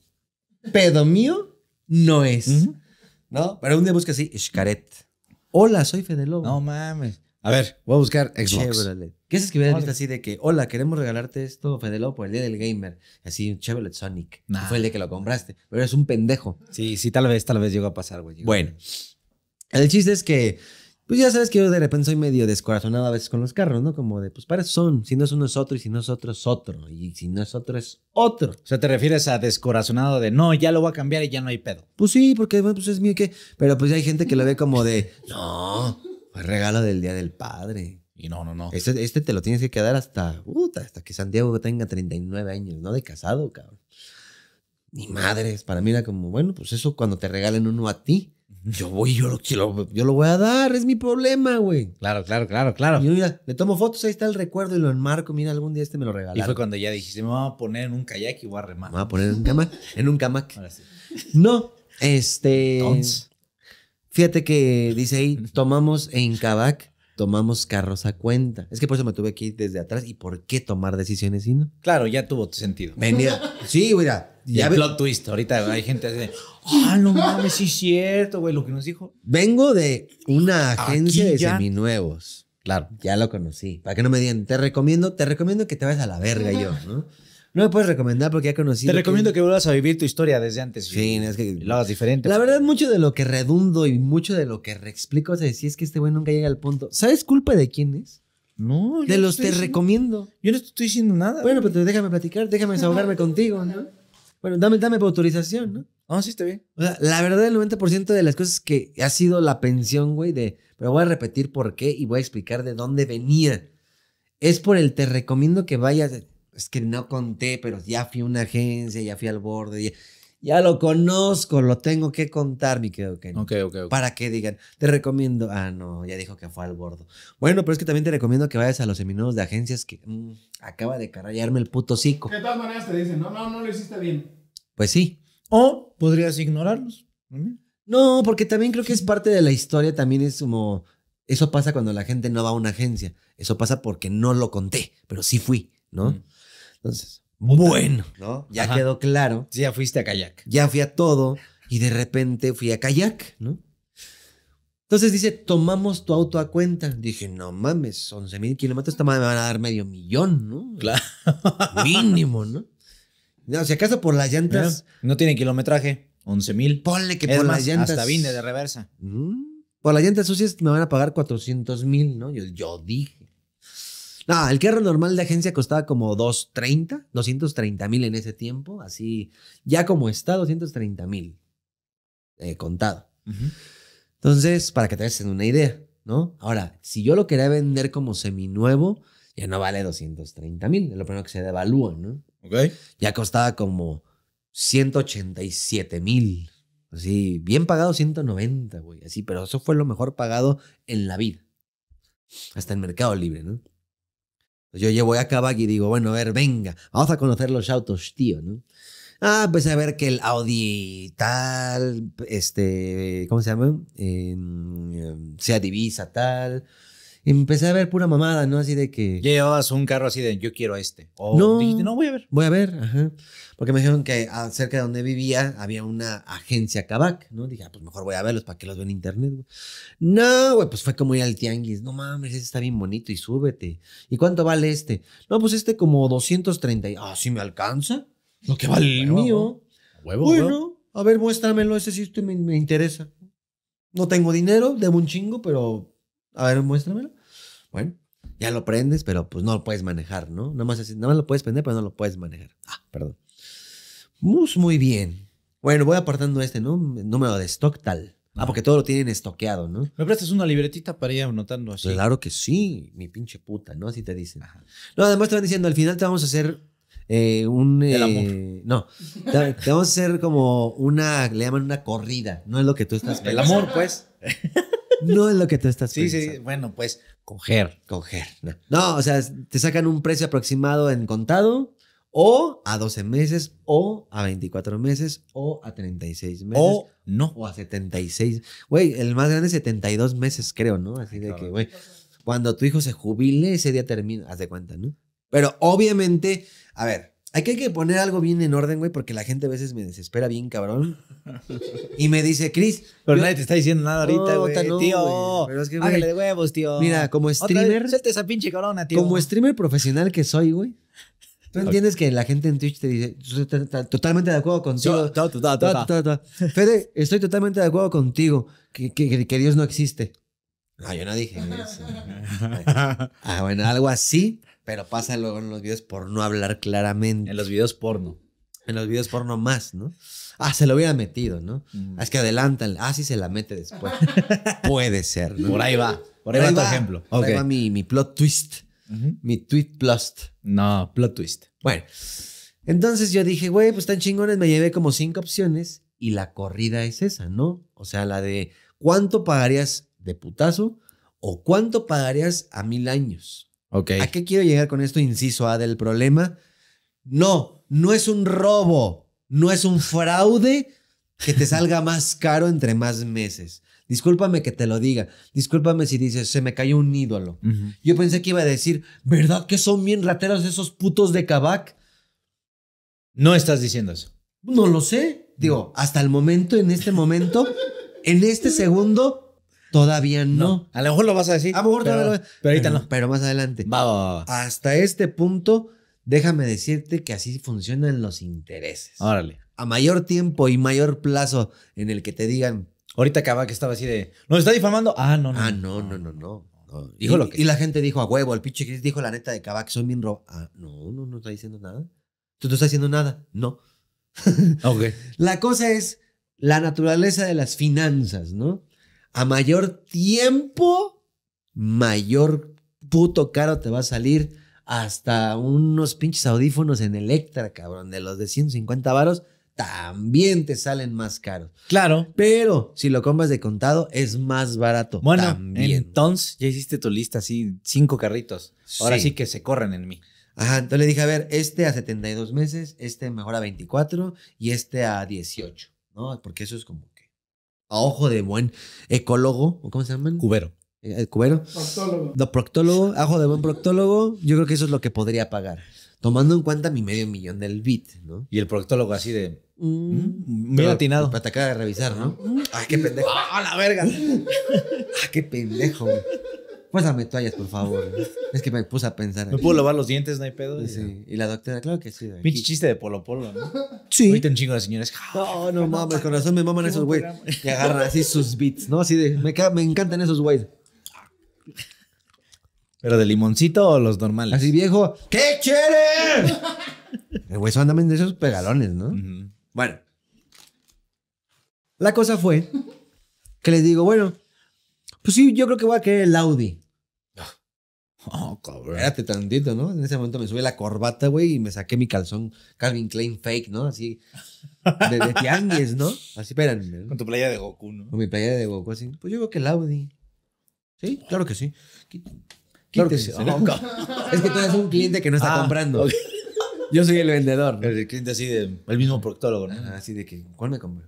Pedo mío no es. ¿No? Pero un día busca así, Shkaret. Hola, soy Fede Lobo. No mames. A ver, voy a buscar Xbox. Chevrolet. ¿Qué es que así de que, hola, queremos regalarte esto, Fedelo, por el día del gamer? Así, un Chevrolet Sonic. Fue el día que lo compraste. Pero eres un pendejo. Sí, sí, tal vez, tal vez llegó a pasar, güey. Bueno, el chiste es que, pues ya sabes que yo de repente soy medio descorazonado a veces con los carros, ¿no? Como de, pues para son, si no es uno es otro, y si no es otro es otro, y si no es otro es otro. O sea, te refieres a descorazonado de, no, ya lo voy a cambiar y ya no hay pedo. Pues sí, porque, pues es mío, que Pero pues hay gente que lo ve como de, no fue regalo del Día del Padre. Y no, no, no. Este, te lo tienes que quedar hasta, hasta que Santiago tenga 39 años, ¿no? De casado, cabrón. Ni madres. Para mí era como, bueno, pues eso cuando te regalen uno a ti. Yo voy, yo lo, yo lo voy a dar, es mi problema, güey. Claro, claro, claro, claro. Y mira, le tomo fotos, ahí está el recuerdo y lo enmarco, mira, algún día este me lo regalaron. Y fue cuando ya dijiste, me voy a poner en un kayak y voy a remar. Me voy a poner en un camac, en un camac. Ahora sí. No, este... Fíjate que dice ahí, tomamos en Cabac, tomamos carros a cuenta. Es que por eso me tuve que ir desde atrás. ¿Y por qué tomar decisiones y no? Claro, ya tuvo sentido. Venía. Sí, güey, Ya el plot twist. Ahorita hay gente así de, ah, no mames, sí es cierto, güey, lo que nos dijo. Vengo de una agencia de seminuevos. Claro, ya lo conocí. Para que no me digan, te recomiendo, te recomiendo que te vayas a la verga yo, ¿no? No me puedes recomendar porque ya conocí. Te recomiendo que... vuelvas a vivir tu historia desde antes. Sí, es que. lo hagas diferente. La verdad, mucho de lo que redundo y mucho de lo que reexplico, o sea, si es que este güey nunca llega al punto. ¿Sabes culpa de quién es? No, De los te recomiendo. Yo no estoy diciendo nada. Bueno, pero déjame platicar, déjame desahogarme contigo, ¿no? Bueno, dame, dame autorización, ¿no? Ah, sí, está bien. O sea, la verdad, el 90% de las cosas que ha sido la pensión, güey, de. Pero voy a repetir por qué y voy a explicar de dónde venía. Es por el te recomiendo que vayas es que no conté, pero ya fui a una agencia, ya fui al borde, ya, lo conozco, lo tengo que contar, mi querido ok, Para que digan, te recomiendo, ah, no, ya dijo que fue al bordo. Bueno, pero es que también te recomiendo que vayas a los seminarios de agencias que mm, acaba de carallarme el puto cico. de todas maneras te dicen, no, no, no lo hiciste bien. Pues sí. O podrías ignorarlos. No, porque también creo que es parte de la historia, también es como... Eso pasa cuando la gente no va a una agencia. Eso pasa porque no lo conté, pero sí fui, ¿no? Mm. Entonces, bueno, ¿no? ya quedó claro. Sí, ya fuiste a kayak. Ya fui a todo y de repente fui a kayak, ¿no? Entonces dice, tomamos tu auto a cuenta. Dije, no mames, 11 mil kilómetros, me van a dar medio millón, ¿no? Claro. Mínimo, ¿no? si acaso por las llantas. No, tiene kilometraje, 11 mil. Ponle que por las llantas. Hasta vine de reversa. Mm, por las llantas sucias me van a pagar 400 mil, ¿no? Yo, yo dije. No, el carro normal de agencia costaba como 230, 230 mil en ese tiempo, así, ya como está, 230 mil eh, contado. Entonces, para que te hagas una idea, ¿no? Ahora, si yo lo quería vender como seminuevo, ya no vale 230 mil, es lo primero que se devalúa, ¿no? Ok. Ya costaba como 187 mil. Así, bien pagado 190, güey. Así, pero eso fue lo mejor pagado en la vida. Hasta en mercado libre, ¿no? Yo llevo a Kavak y digo, bueno, a ver, venga, vamos a conocer los autos, tío, ¿no? Ah, pues a ver que el Audi tal, este, ¿cómo se llama? Em, em, sea divisa tal, empecé a ver pura mamada, ¿no? Así de que... Ya llevabas un carro así de yo quiero este. O no, dijiste, no, voy a ver. Voy a ver, ajá. Porque me dijeron que cerca de donde vivía había una agencia Kabak, ¿no? Dije, ah, pues mejor voy a verlos para que los vean en internet, güey. No, güey, pues fue como ir al tianguis. No mames, ese está bien bonito y súbete. ¿Y cuánto vale este? No, pues este como 230. Ah, sí me alcanza. Lo que vale el mío. bueno, a ver, muéstramelo, ese sí me, me interesa. No tengo dinero, de un chingo, pero a ver, muéstramelo. Bueno, ya lo prendes, pero pues no lo puedes manejar, ¿no? Nada más, así, nada lo puedes prender, pero no lo puedes manejar. Ah, perdón. muy bien. Bueno, voy apartando este, ¿no? Número de stock tal. Ah, porque todo lo tienen estoqueado, ¿no? ¿Me prestas una libretita para ir anotando así? Claro que sí, mi pinche puta, ¿no? Así te dicen. No, además te van diciendo, al final te vamos a hacer eh, un... El eh, amor. no, te, vamos a hacer como una, le llaman una corrida, no es lo que tú estás... El amor, pues. no es lo que te estás sí, pensando. Sí, bueno, pues coger. Coger. No. o sea, te sacan un precio aproximado en contado o a 12 meses, o a 24 meses, o a 36 meses. O no. O a 76. Güey, el más grande es 72 meses, creo, ¿no? Así de que, güey, cuando tu hijo se jubile, ese día termina, haz de cuenta, ¿no? Pero obviamente, a ver, Aquí hay que poner algo bien en orden, güey, porque la gente a veces me desespera bien, cabrón. Y me dice, Chris. Pero nadie te está diciendo nada ahorita, güey. No, tío, Pero es que, hágale de huevos, tío. Mira, como streamer. Suelta esa pinche corona, tío. Como streamer profesional que soy, güey. Tú entiendes que la gente en Twitch te dice, totalmente de acuerdo contigo. Fede, estoy totalmente de acuerdo contigo, que, que, que Dios no existe. No, yo no dije eso. Ah, bueno, algo así. Pero pasa luego en los videos por no hablar claramente. En los videos porno. En los videos porno más, ¿no? Ah, se lo hubiera metido, ¿no? Mm. Es que adelantan. Ah, sí se la mete después. Puede ser, ¿no? Por ahí va. Por ahí, va, tu ejemplo. Por ahí va mi, plot twist. Mi tweet plus. No, plot twist. Bueno. Entonces yo dije, güey, pues están chingones, me llevé como cinco opciones y la corrida es esa, ¿no? O sea, la de cuánto pagarías de putazo o cuánto pagarías a mil años. ¿A qué quiero llegar con esto? Inciso A del problema. No, no es un robo, no es un fraude que te salga más caro entre más meses. Discúlpame que te lo diga. Discúlpame si dices, se me cayó un ídolo. Yo pensé que iba a decir, ¿verdad que son bien rateros esos putos de Kabak? No estás diciendo eso. No lo sé. Digo, hasta el momento, en este momento, en este segundo, Todavía no. A lo mejor lo vas a decir. A lo mejor pero, ahorita no. Pero más adelante. Va, Hasta este punto, déjame decirte que así funcionan los intereses. Órale. A mayor tiempo y mayor plazo en el que te digan. Ahorita acaba que estaba así de. no está difamando? Ah, no, no. Ah, no, no, no, no. y, lo Y la gente dijo a huevo, el pinche Chris dijo la neta de Kavak, ah, soy bien Ah, no, no, no está diciendo nada. Tú no estás diciendo nada. No. ok. La cosa es la naturaleza de las finanzas, ¿no? a mayor tiempo, mayor puto caro te va a salir hasta unos pinches audífonos en Electra, cabrón, de los de 150 varos, también te salen más caros. Claro. Pero si lo compras de contado, es más barato. Bueno, entonces ya hiciste tu lista así, cinco carritos. Ahora sí. sí que se corren en mí. Ajá, entonces le dije, a ver, este a 72 meses, este mejor a 24 y este a 18, ¿no? Porque eso es como a ojo de buen ecólogo, cómo se llaman? Cubero. Eh, el cubero. Proctólogo. proctólogo, a ojo de buen proctólogo, yo creo que eso es lo que podría pagar. Tomando en cuenta mi medio millón del bit, ¿no? Y el proctólogo así de... Mm, ¿Mm? atinado. Para acaba de revisar, ¿no? ¿Mm? ¡Ay, qué pendejo! ¡Ah, la verga! ¡Ah, qué pendejo! Pásame toallas, por favor. es que me puse a pensar. ¿Me puedo lavar los dientes? No hay pedo. Sí. Y la doctora, claro que sí. Pinche chiste de Polo Polo, ¿no? Sí. Ahorita un chingo de señores. No, no mames, con razón me maman esos güeyes. Que agarran así sus beats, ¿no? Así de, me, me encantan esos güeyes. ¿Pero de limoncito o los normales? Así viejo, ¿qué chévere? El güey son de esos pegalones, ¿no? Bueno. La cosa fue que le digo, bueno, pues sí, yo creo que voy a querer el Audi. Oh, cabrón. Espérate tantito, ¿no? En ese momento me subí la corbata, güey, y me saqué mi calzón Calvin Klein fake, ¿no? Así, de, de tianguis, ¿no? Así, espérame. Con tu playa de Goku, ¿no? Con mi playa de Goku, así. Pues yo creo que el Audi. Sí, claro que sí. claro Que sí. es que tú eres un cliente que no está ah, comprando. Yo soy el vendedor. El cliente así de... El mismo proctólogo, ¿no? así de que, ¿cuál me compré?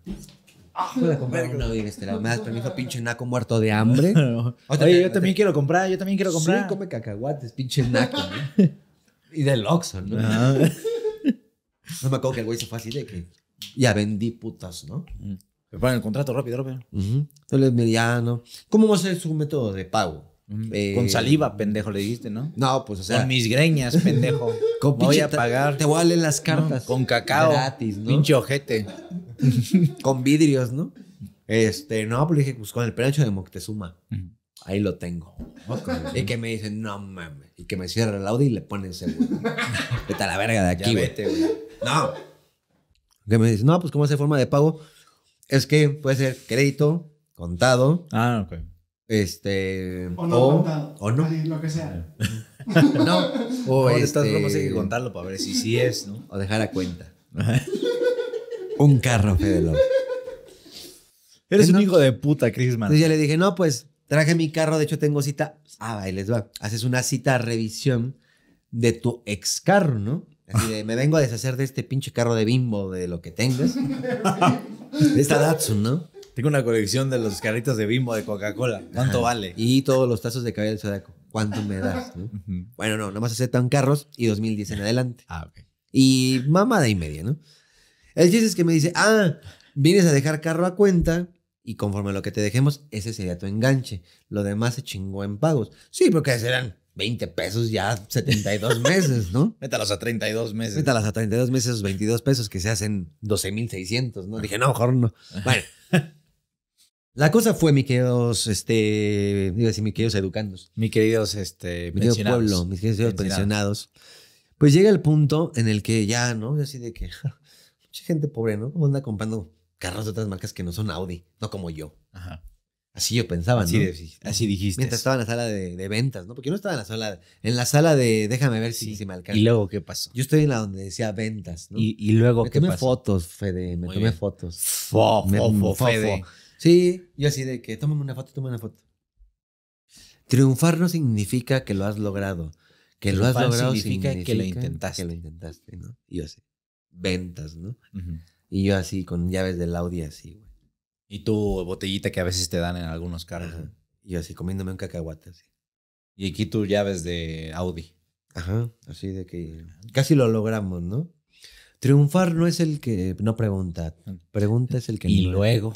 Ah, comprar este ¿Me das permiso, ah. pinche naco muerto de hambre? Oye, yo también quiero comprar, yo también quiero comprar. Sí, come cacahuates, pinche naco. y del Oxxo, ¿no? Ah. No. me acuerdo que el güey se fue así de que ya vendí putas, ¿no? Mm. Me ponen el contrato rápido, rápido. Uh -huh. ¿Cómo va a ser su método de pago? Eh, con saliva, pendejo, le dijiste, ¿no? No, pues o sea. Con mis greñas, pendejo. voy a pagar. Te voy las cartas. con cacao. Gratis, ¿no? Pinche ojete. con vidrios, ¿no? Este, no, pues dije, pues con el penacho de Moctezuma. Ahí lo tengo. Y que me dicen, no mames. Y que me cierra el audio y le ponen seguro. vete a la verga de aquí, güey. No. Que me dice, no, pues ¿cómo hace forma de pago? Es que puede ser crédito, contado. Ah, ok. Este. O no, o, lo que sea. no. O hay este, contarlo para ver si sí es, ¿no? O dejar a cuenta. un carro, Eres un hijo de puta, Crisman. Entonces ya le dije, no, pues traje mi carro, de hecho tengo cita. Ah, ahí les va. Haces una cita a revisión de tu ex carro, ¿no? me vengo a deshacer de este pinche carro de bimbo, de lo que tengas. de esta Datsun, ¿no? Tengo una colección de los carritos de bimbo de Coca-Cola. ¿Cuánto vale? Y todos los tazos de cabello de sodaco. ¿Cuánto me das? Bueno, no, nomás aceptan carros y 2010 en adelante. Ah, ok. Y mamada y media, ¿no? El chiste es que me dice, ah, vienes a dejar carro a cuenta y conforme lo que te dejemos, ese sería tu enganche. Lo demás se chingó en pagos. Sí, porque serán 20 pesos ya 72 meses, ¿no? Métalos a 32 meses. Métalos a 32 meses, 22 pesos que se hacen 12,600, ¿no? Dije, no, mejor no. Bueno. La cosa fue, mis queridos, este, iba a decir, mis queridos educandos. Mis queridos, este, mi querido pueblo, mis queridos pensionados. Pues llega el punto en el que ya, ¿no? Yo así de que, mucha gente pobre, ¿no? ¿Cómo anda comprando carros de otras marcas que no son Audi? No como yo. Ajá. Así yo pensaba, así ¿no? así dijiste. Mientras estaba en la sala de, ventas, ¿no? Porque yo no estaba en la sala, en la sala de déjame ver si, me alcanza. ¿Y luego qué pasó? Yo estoy en la donde decía ventas, ¿no? ¿Y, luego qué pasó? Me tomé fotos, Fede, me tomé fotos. Fofo, Sí, yo así de que tómame una foto, tómame una foto. Triunfar no significa que lo has logrado. Que lo has logrado significa, que lo intentaste. lo intentaste, ¿no? Y yo así, ventas, ¿no? Y yo así, con llaves del Audi así, güey. Y tu botellita que a veces te dan en algunos carros. Y yo así, comiéndome un cacahuate así. Y aquí tus llaves de Audi. Ajá, así de que casi lo logramos, ¿no? Triunfar no es el que no pregunta, pregunta es el que y luego.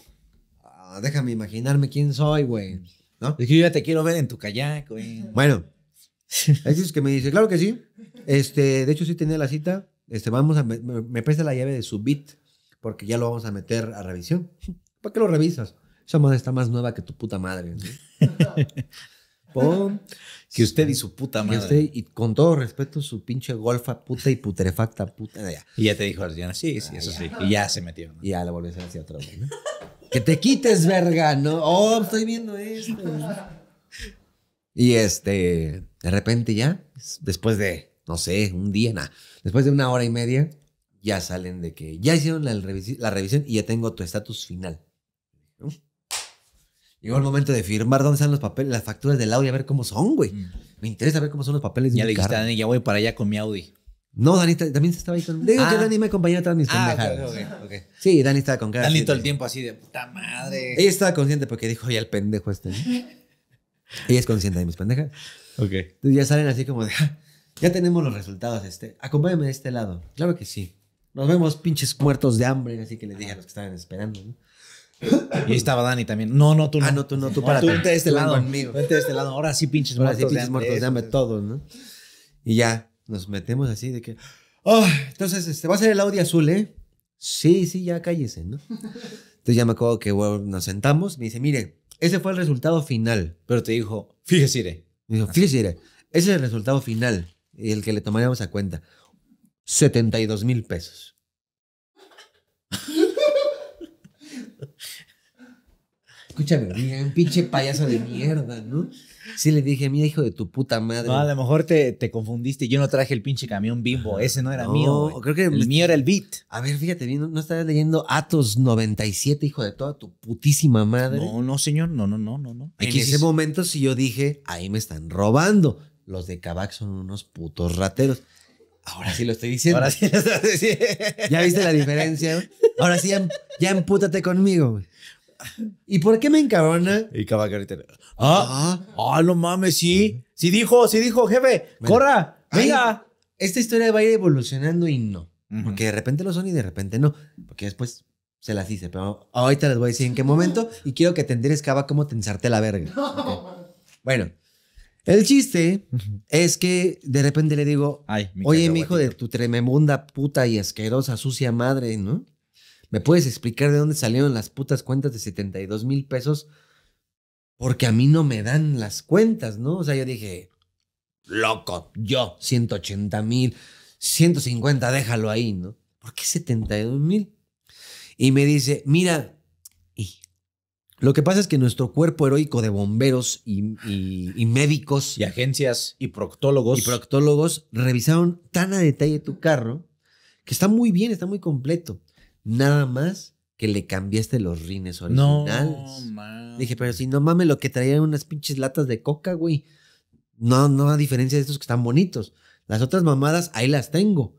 Ah, déjame imaginarme quién soy, güey. ¿No? Es que yo ya te quiero ver en tu kayak, güey. Bueno, ahí es que me dice, claro que sí. Este, de hecho, sí tenía la cita. Este, vamos a, me, pese la llave de su bit, porque ya lo vamos a meter a revisión. ¿Para qué lo revisas? Esa madre está más nueva que tu puta madre. que usted y su puta madre. y con todo respeto, su pinche golfa puta y putrefacta puta Y ya te dijo sí, sí, ah, eso sí. Y ya se metió. Y ya la volví a hacer otra vez ¿no? que te quites, verga, ¿no? Oh, estoy viendo esto. y este, de repente ya, después de, no sé, un día, nada, después de una hora y media, ya salen de que ya hicieron la, la revisión y ya tengo tu estatus final. ¿no? Llegó el momento de firmar dónde están los papeles, las facturas del Audi, a ver cómo son, güey. Mm. Me interesa ver cómo son los papeles. De ya mi le dijiste a Dani, ya voy para allá con mi Audi. No, Dani también estaba ahí con. Digo ah. que Dani me acompañó a todas mis ah, Sí, Dani estaba con cara. Dani todo el tiempo así de puta madre. Ella estaba consciente porque dijo, oye, el pendejo este. Ella es consciente de mis pendejas. Ok. Entonces ya salen así como de, ah, ya tenemos los resultados. Este. Acompáñame de este lado. Claro que sí. Nos vemos pinches muertos de hambre, así que les dije a los que estaban esperando. ¿no? Y ahí estaba Dani también. No, no, tú no. Ah, no, tú no, tú para. tú vente de este lado. Conmigo. Vente de este lado. Ahora sí, pinches Ahora muertos. sí, pinches muertos todos, ¿no? Y ya, nos metemos así de que. entonces, este va a ser el audio azul, ¿eh? Sí, sí, ya cállese, ¿no? Entonces ya me acuerdo que nos sentamos. Me dice, mire, ese fue el resultado final. Pero te dijo, fíjese, iré. Me dijo, fíjese, Ese es el resultado final, Y el que le tomaríamos a cuenta. 72 mil pesos. escúchame un pinche payaso de mierda, ¿no? Sí, le dije, mira, hijo de tu puta madre. No, a lo mejor te, te confundiste. Yo no traje el pinche camión bimbo. Ah, ese no era mío. Creo que el mío era el beat. A ver, fíjate ¿no, estaba leyendo Atos 97, hijo de toda tu putísima madre? No, no, señor. No, no, no, no. no. En ese momento sí yo dije, ahí me están robando. Los de Kabak son unos putos rateros. Ahora sí lo estoy diciendo. Ahora sí lo estoy diciendo. ¿Ya viste la diferencia? Ahora sí, ya, ya empútate conmigo. Güey. ¿Y por qué me encabona? Y ah, ah, ah, no mames, sí. Sí dijo, sí dijo, jefe, corra, venga. Esta historia va a ir evolucionando y no. Porque de repente lo son y de repente no. Porque después se las hice, pero ahorita les voy a decir en qué momento y quiero que te Cava, cómo tensarte la verga. Bueno, el chiste es que de repente le digo, oye, mi hijo de tu tremenda puta y asquerosa, sucia madre, ¿no? ¿Me puedes explicar de dónde salieron las putas cuentas de 72 mil pesos? Porque a mí no me dan las cuentas, ¿no? O sea, yo dije, loco, yo, 180 mil, 150, déjalo ahí, ¿no? ¿Por qué 72 mil? Y me dice, mira, y lo que pasa es que nuestro cuerpo heroico de bomberos y, y, médicos. Y agencias y proctólogos. Y proctólogos revisaron tan a detalle tu carro que está muy bien, está muy completo. Nada más que le cambiaste los rines originales. No, Dije, pero si no mames, lo que traían unas pinches latas de coca, güey. No, no, a diferencia de estos que están bonitos. Las otras mamadas, ahí las tengo.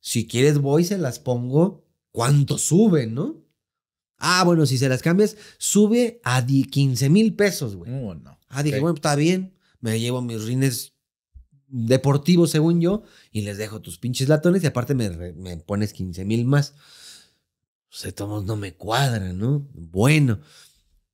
Si quieres, voy, se las pongo. ¿Cuánto sube, no? Ah, bueno, si se las cambias, sube a 15 mil pesos, güey. Uh, no. Ah, dije, bueno, está bien. Me llevo mis rines deportivos, según yo, y les dejo tus pinches latones y aparte me, me pones 15 mil más. Pues, no me cuadra, ¿no? Bueno,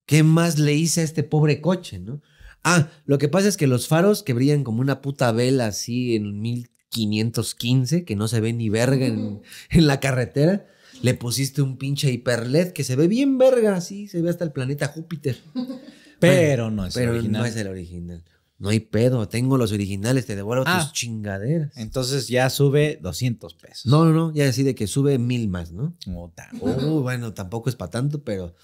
¿qué más le hice a este pobre coche, no? Ah, lo que pasa es que los faros que brillan como una puta vela así en 1515, que no se ve ni verga en, la carretera, le pusiste un pinche hiperled que se ve bien verga, así se ve hasta el planeta Júpiter. Pero no es no es el original. No hay pedo, tengo los originales, te devuelvo tus ah. chingaderas. Entonces ya sube 200 pesos. No, no, no, ya decide que sube mil más, ¿no? Uh, bueno, tampoco es para tanto, pero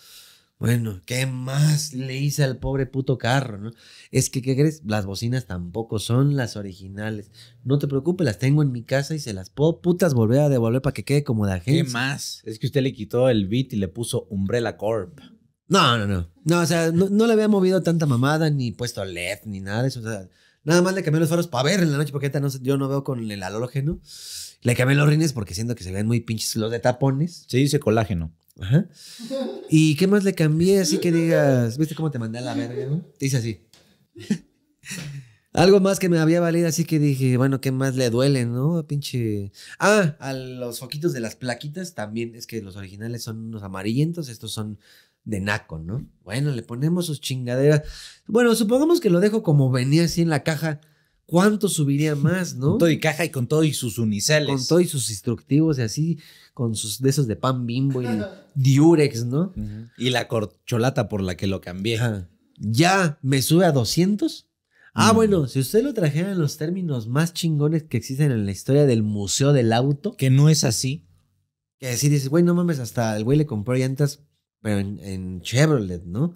bueno, ¿qué más le hice al pobre puto carro, no? Es que, ¿qué crees? Las bocinas tampoco son las originales. No te preocupes, las tengo en mi casa y se las puedo putas volver a devolver para que quede como de agencia. ¿Qué más? Es que usted le quitó el beat y le puso Umbrella Corp. No, no, no. No, o sea, no, le había movido tanta mamada, ni puesto LED, ni nada de eso. O sea, nada más le cambié los faros para ver en la noche, porque no, yo no veo con el halógeno. Le cambié los rines porque siento que se ven muy pinches los de tapones. Se dice colágeno. Ajá. ¿Y qué más le cambié? Así que digas, ¿viste cómo te mandé a la verga? No? Te así. Algo más que me había valido, así que dije, bueno, ¿qué más le duele, no? Pinche. Ah, a los foquitos de las plaquitas también. Es que los originales son unos amarillentos, estos son de naco, ¿no? Bueno, le ponemos sus chingaderas. Bueno, supongamos que lo dejo como venía así en la caja. ¿Cuánto subiría más, no? Con todo y caja y con todo y sus uniceles. Con todo y sus instructivos y así, con sus de esos de pan bimbo y diurex, ¿no? Y la corcholata por la que lo cambié. Ya me sube a 200. Ah, mm. bueno, si usted lo trajera en los términos más chingones que existen en la historia del Museo del Auto. Que no es así. Que si dices, güey, no mames, hasta el güey le compró llantas pero en, Chevrolet, ¿no?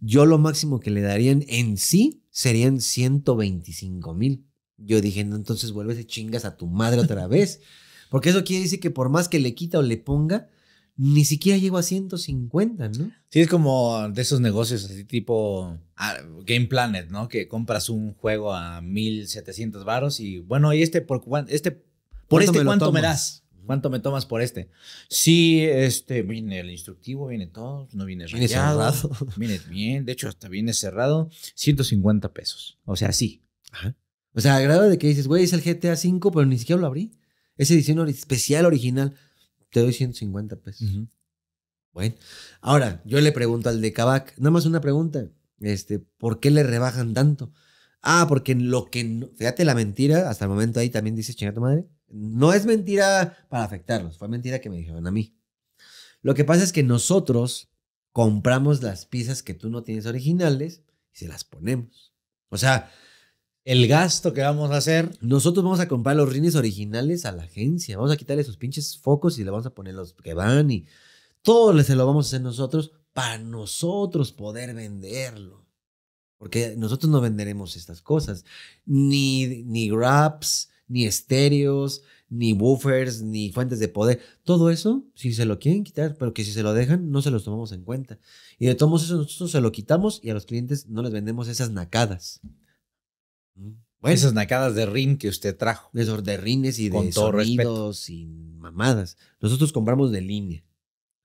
Yo lo máximo que le darían en sí serían 125 mil. Yo dije, no, entonces vuelves y chingas a tu madre otra vez. Porque eso quiere decir que por más que le quita o le ponga, ni siquiera llego a 150, ¿no? Sí, es como de esos negocios así tipo ah, Game Planet, ¿no? Que compras un juego a 1700 varos y bueno, y este por este por este cuánto me das? ¿Cuánto me tomas por este? Sí, este, viene el instructivo, viene todo, no viene Viene cerrado. Viene bien, de hecho hasta viene cerrado, 150 pesos. O sea, sí. Ajá. O sea, a grado de que dices, güey, es el GTA V, pero ni siquiera lo abrí. Esa edición especial, original, te doy 150 pesos. Bueno, ahora yo le pregunto al de Kabak, nada más una pregunta, este, ¿por qué le rebajan tanto? Ah, porque en lo que, fíjate la mentira, hasta el momento ahí también dice tu madre, no es mentira para afectarlos, fue mentira que me dijeron a mí. Lo que pasa es que nosotros compramos las piezas que tú no tienes originales y se las ponemos. O sea, el gasto que vamos a hacer. Nosotros vamos a comprar los rines originales a la agencia. Vamos a quitarle esos pinches focos y le vamos a poner los que van y todo se lo vamos a hacer nosotros para nosotros poder venderlo. Porque nosotros no venderemos estas cosas. Ni, ni ni estéreos, ni buffers, ni fuentes de poder. Todo eso, si se lo quieren quitar, pero que si se lo dejan, no se los tomamos en cuenta. Y de todos eso, nosotros se lo quitamos y a los clientes no les vendemos esas nacadas. Mm, bueno, esas nacadas de rin que usted trajo. De esos de rines y de y mamadas. Nosotros compramos de línea.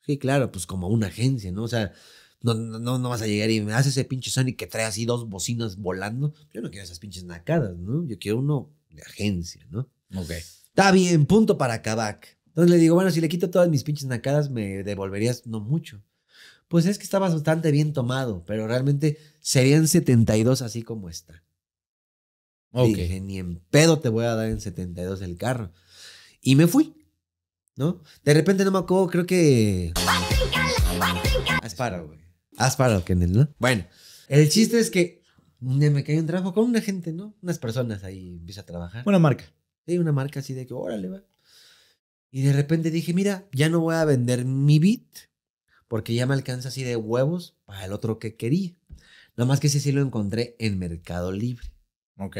Sí, claro, pues como una agencia, ¿no? O sea, no, no, no vas a llegar y me haces ese pinche Sonic que trae así dos bocinas volando. Yo no quiero esas pinches nacadas, ¿no? Yo quiero uno de agencia, ¿no? Ok. Está bien, punto para Kabak. Entonces le digo, bueno, si le quito todas mis pinches nacadas, me devolverías no mucho. Pues es que estaba bastante bien tomado, pero realmente serían 72 así como está. Ok. Dije, ni en pedo te voy a dar en 72 el carro. Y me fui, ¿no? De repente no me acuerdo, creo que... parado, güey. Has que en ¿no? Bueno, el chiste es que un me caí un trabajo con una gente, ¿no? Unas personas ahí empieza a trabajar. Una marca. Sí, una marca así de que, órale, va. Y de repente dije, mira, ya no voy a vender mi beat porque ya me alcanza así de huevos para el otro que quería. Nada más que ese sí lo encontré en Mercado Libre. Ok.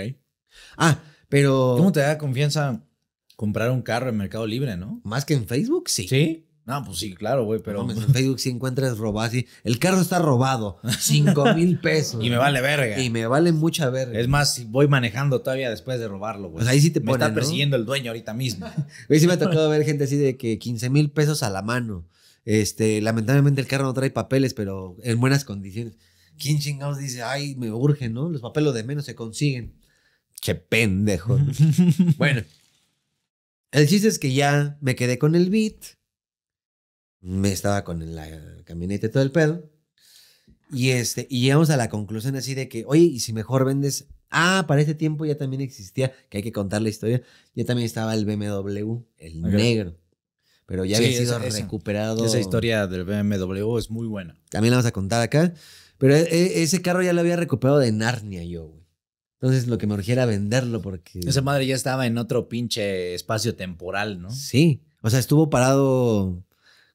Ah, pero... ¿Cómo te da confianza comprar un carro en Mercado Libre, no? Más que en Facebook, sí. Sí. No, pues sí, claro, güey, pero. Pues en Facebook si encuentras robado así. El carro está robado. Cinco mil pesos. y me vale verga. Y me vale mucha verga. Es más, voy manejando todavía después de robarlo, güey. Pues ahí sí te ponen, Me está persiguiendo el dueño ahorita mismo. Güey, sí me ha tocado ver gente así de que 15 mil pesos a la mano. Este, lamentablemente el carro no trae papeles, pero en buenas condiciones. ¿Quién chingados dice, ay, me urge, ¿no? Los papeles de menos se consiguen. Che pendejo. bueno. El chiste es que ya me quedé con el beat me estaba con la camioneta todo el pedo. Y, este, y llegamos a la conclusión así de que, oye, y si mejor vendes, ah, para ese tiempo ya también existía, que hay que contar la historia, ya también estaba el BMW, el negro. Pero ya había sido recuperado. Esa historia del BMW es muy buena. También la vamos a contar acá. Pero e, e, ese carro ya lo había recuperado de Narnia yo, güey. Entonces lo que me era venderlo porque... Esa madre ya estaba en otro pinche espacio temporal, ¿no? Sí. O sea, estuvo parado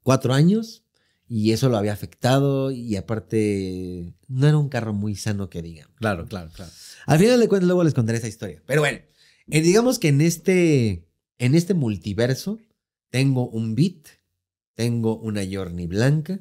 cuatro años y eso lo había afectado y aparte no era un carro muy sano que digan. Claro, claro, claro. Al final de cuentas luego les contaré esa historia. Pero bueno, eh, digamos que en este, en este multiverso tengo un Beat, tengo una Journey blanca,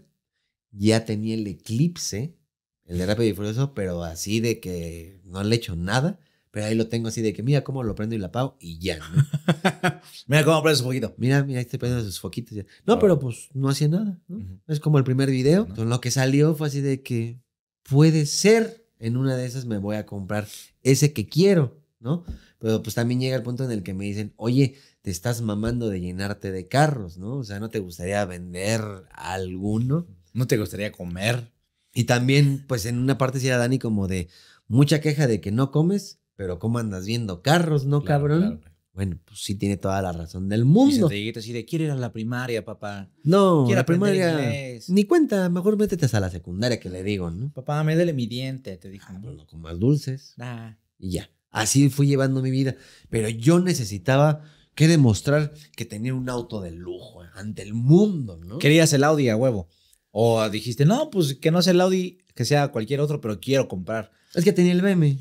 ya tenía el Eclipse, el de Rápido y Furioso, pero así de que no le he hecho nada. Pero ahí lo tengo así de que mira cómo lo prendo y la apago y ya, ¿no? mira cómo prende su foquito. Mira, mira, ahí te prende sus foquitos. No, pero pues no hacía nada, Es como el primer video. lo que salió fue así de que puede ser en una de esas me voy a comprar ese que quiero, ¿no? Pero pues también llega el punto en el que me dicen, oye, te estás mamando de llenarte de carros, ¿no? O sea, ¿no te gustaría vender alguno? ¿No te gustaría comer? Y también, pues en una parte sí era Dani como de mucha queja de que no comes, pero ¿cómo andas viendo carros, no, cabrón? Bueno, pues sí tiene toda la razón del mundo. Y se así de, quiero ir a la primaria, papá. No, primaria. Ni cuenta, mejor métete a la secundaria que le digo, ¿no? Papá, me dele mi diente, te dijo. Ah, con más dulces. Ah. Y ya. Así fui llevando mi vida. Pero yo necesitaba que demostrar que tenía un auto de lujo ante el mundo, ¿no? Querías el Audi a huevo. O dijiste, no, pues que no sea el Audi, que sea cualquier otro, pero quiero comprar. Es que tenía el BM.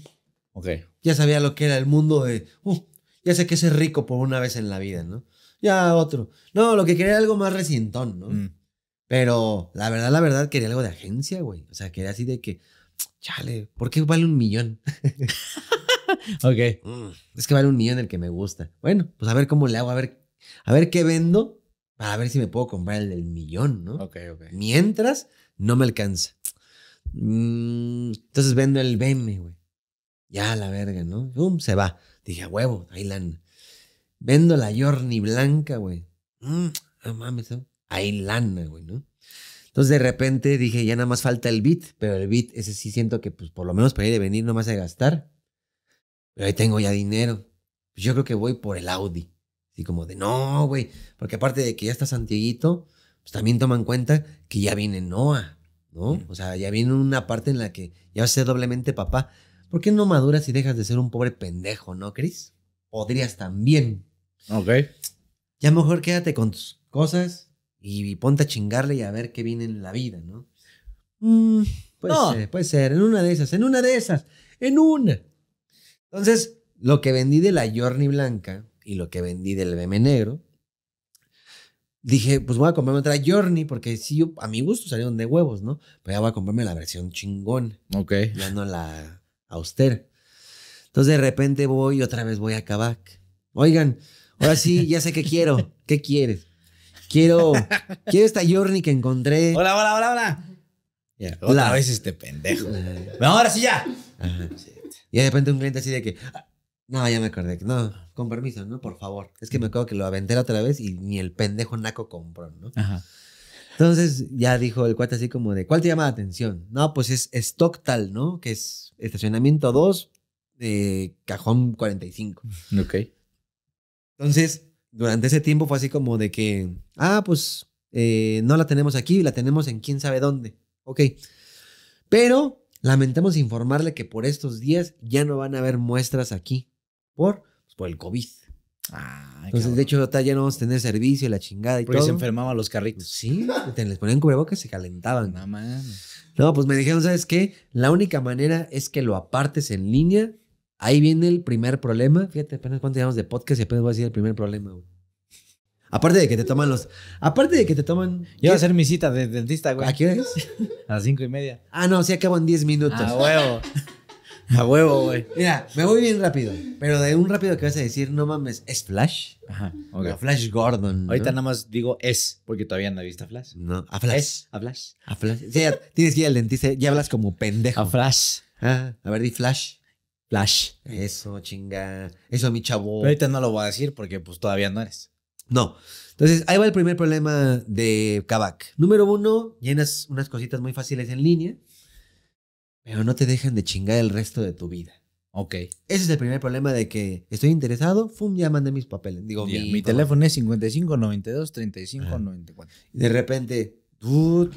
Okay. Ya sabía lo que era el mundo de, uh, ya sé que es rico por una vez en la vida, ¿no? Ya otro. No, lo que quería era algo más recientón, ¿no? Mm. Pero la verdad, la verdad, quería algo de agencia, güey. O sea, quería así de que, chale, ¿por qué vale un millón? ok. Mm, es que vale un millón el que me gusta. Bueno, pues a ver cómo le hago, a ver, a ver qué vendo para ver si me puedo comprar el del millón, ¿no? Ok, ok. Mientras, no me alcanza. Mm, entonces vendo el BM, güey. Ya la verga, ¿no? ¡Bum! Se va. Dije, a huevo, ahí lana. Vendo la Jorni blanca, güey. ah no mames, ahí lana, güey, ¿no? Entonces de repente dije, ya nada más falta el beat, pero el beat, ese sí siento que, pues por lo menos para ir de venir, no más de gastar. Pero ahí tengo ya dinero. yo creo que voy por el Audi. Así como de, no, güey. Porque aparte de que ya está santiguito, pues también toman cuenta que ya viene Noah, ¿no? O sea, ya viene una parte en la que ya sé doblemente papá. ¿Por qué no maduras y dejas de ser un pobre pendejo, no, Cris? Podrías también. Ok. Ya mejor quédate con tus cosas y, ponte a chingarle y a ver qué viene en la vida, ¿no? Mm, puede ser, puede ser. En una de esas, en una de esas, en una. Entonces, lo que vendí de la Journey Blanca y lo que vendí del BM Negro, dije, pues voy a comprarme otra Journey, porque si yo, a mi gusto salieron de huevos, ¿no? Pero ya voy a comprarme la versión chingón. Ok. Ya no la usted. Entonces de repente voy y otra vez voy a Kabak. Oigan, ahora sí, ya sé qué quiero. ¿Qué quieres? Quiero, quiero esta journey que encontré. Hola, hola, hola, hola. hola. Otra vez este pendejo. ahora sí ya. Y de repente un cliente así de que, ah, no, ya me acordé. No, con permiso, ¿no? Por favor. Es que me acuerdo que lo aventé otra vez y ni el pendejo naco compró, ¿no? Ajá. Entonces ya dijo el cuate así como de, ¿cuál te llama la atención? No, pues es Stocktal, ¿no? Que es estacionamiento 2, De cajón 45. Ok. Entonces, durante ese tiempo fue así como de que, ah, pues eh, no la tenemos aquí, la tenemos en quién sabe dónde. Ok. Pero lamentamos informarle que por estos días ya no van a haber muestras aquí por, pues, por el COVID. Ah, Entonces, de hecho, ya no vamos a tener servicio, la chingada y Porque todo. se enfermaban los carritos. Sí, les ponían cubrebocas y se calentaban. No mames. No, pues me dijeron, ¿sabes qué? La única manera es que lo apartes en línea. Ahí viene el primer problema. Fíjate, apenas cuánto llevamos de podcast y apenas voy a decir el primer problema, güey. Aparte de que te toman los. Aparte de que te toman. Yo voy a hacer mi cita de dentista, güey. ¿A qué hora es? A las cinco y media. Ah, no, sí acabo en diez minutos. Ah, huevo. A huevo, güey. Mira, me voy bien rápido. Pero de un rápido que vas a decir, no mames, ¿es Flash? Ajá. Flash Gordon. Ahorita nada más digo es, porque todavía no he visto a Flash. No, a Flash. Es, a Flash. A Flash. Sí, tienes que ir al dentista, ya hablas como pendejo. A Flash. Ah, a ver, di Flash. Flash. Eso, chinga. Eso, mi chavo. Pero ahorita no lo voy a decir porque pues todavía no eres. No. Entonces, ahí va el primer problema de Kavak. Número uno, llenas unas cositas muy fáciles en línea pero no te dejan de chingar el resto de tu vida. Ok. Ese es el primer problema de que estoy interesado, fum, ya mandé mis papeles. Digo, mi, teléfono es 5592-3594. Y de repente, ah,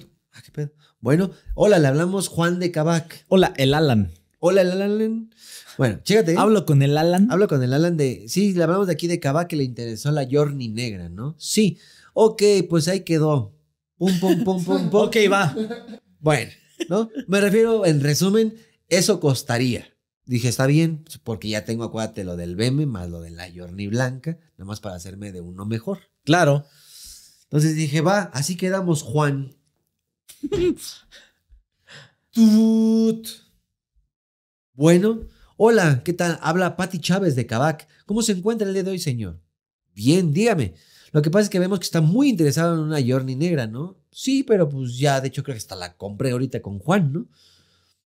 qué pedo. Bueno, hola, le hablamos Juan de Cabac. Hola, el Alan. Hola, el Alan. Bueno, chécate. Hablo con el Alan. Hablo con el Alan de. Sí, le hablamos de aquí de Cabac que le interesó la Journey Negra, ¿no? Sí. Ok, pues ahí quedó. Pum, pum, pum, pum, pum. ok, va. Bueno. ¿no? Me refiero, en resumen, eso costaría. Dije, está bien, pues, porque ya tengo, acuérdate, lo del Beme más lo de la Yorni Blanca, nada más para hacerme de uno mejor. Claro. Entonces dije, va, así quedamos, Juan. Bueno, hola, ¿qué tal? Habla Patti Chávez de Cabac. ¿Cómo se encuentra el día de hoy, señor? Bien, dígame. Lo que pasa es que vemos que está muy interesado en una Journey negra, ¿no? Sí, pero pues ya, de hecho, creo que hasta la compré ahorita con Juan, ¿no?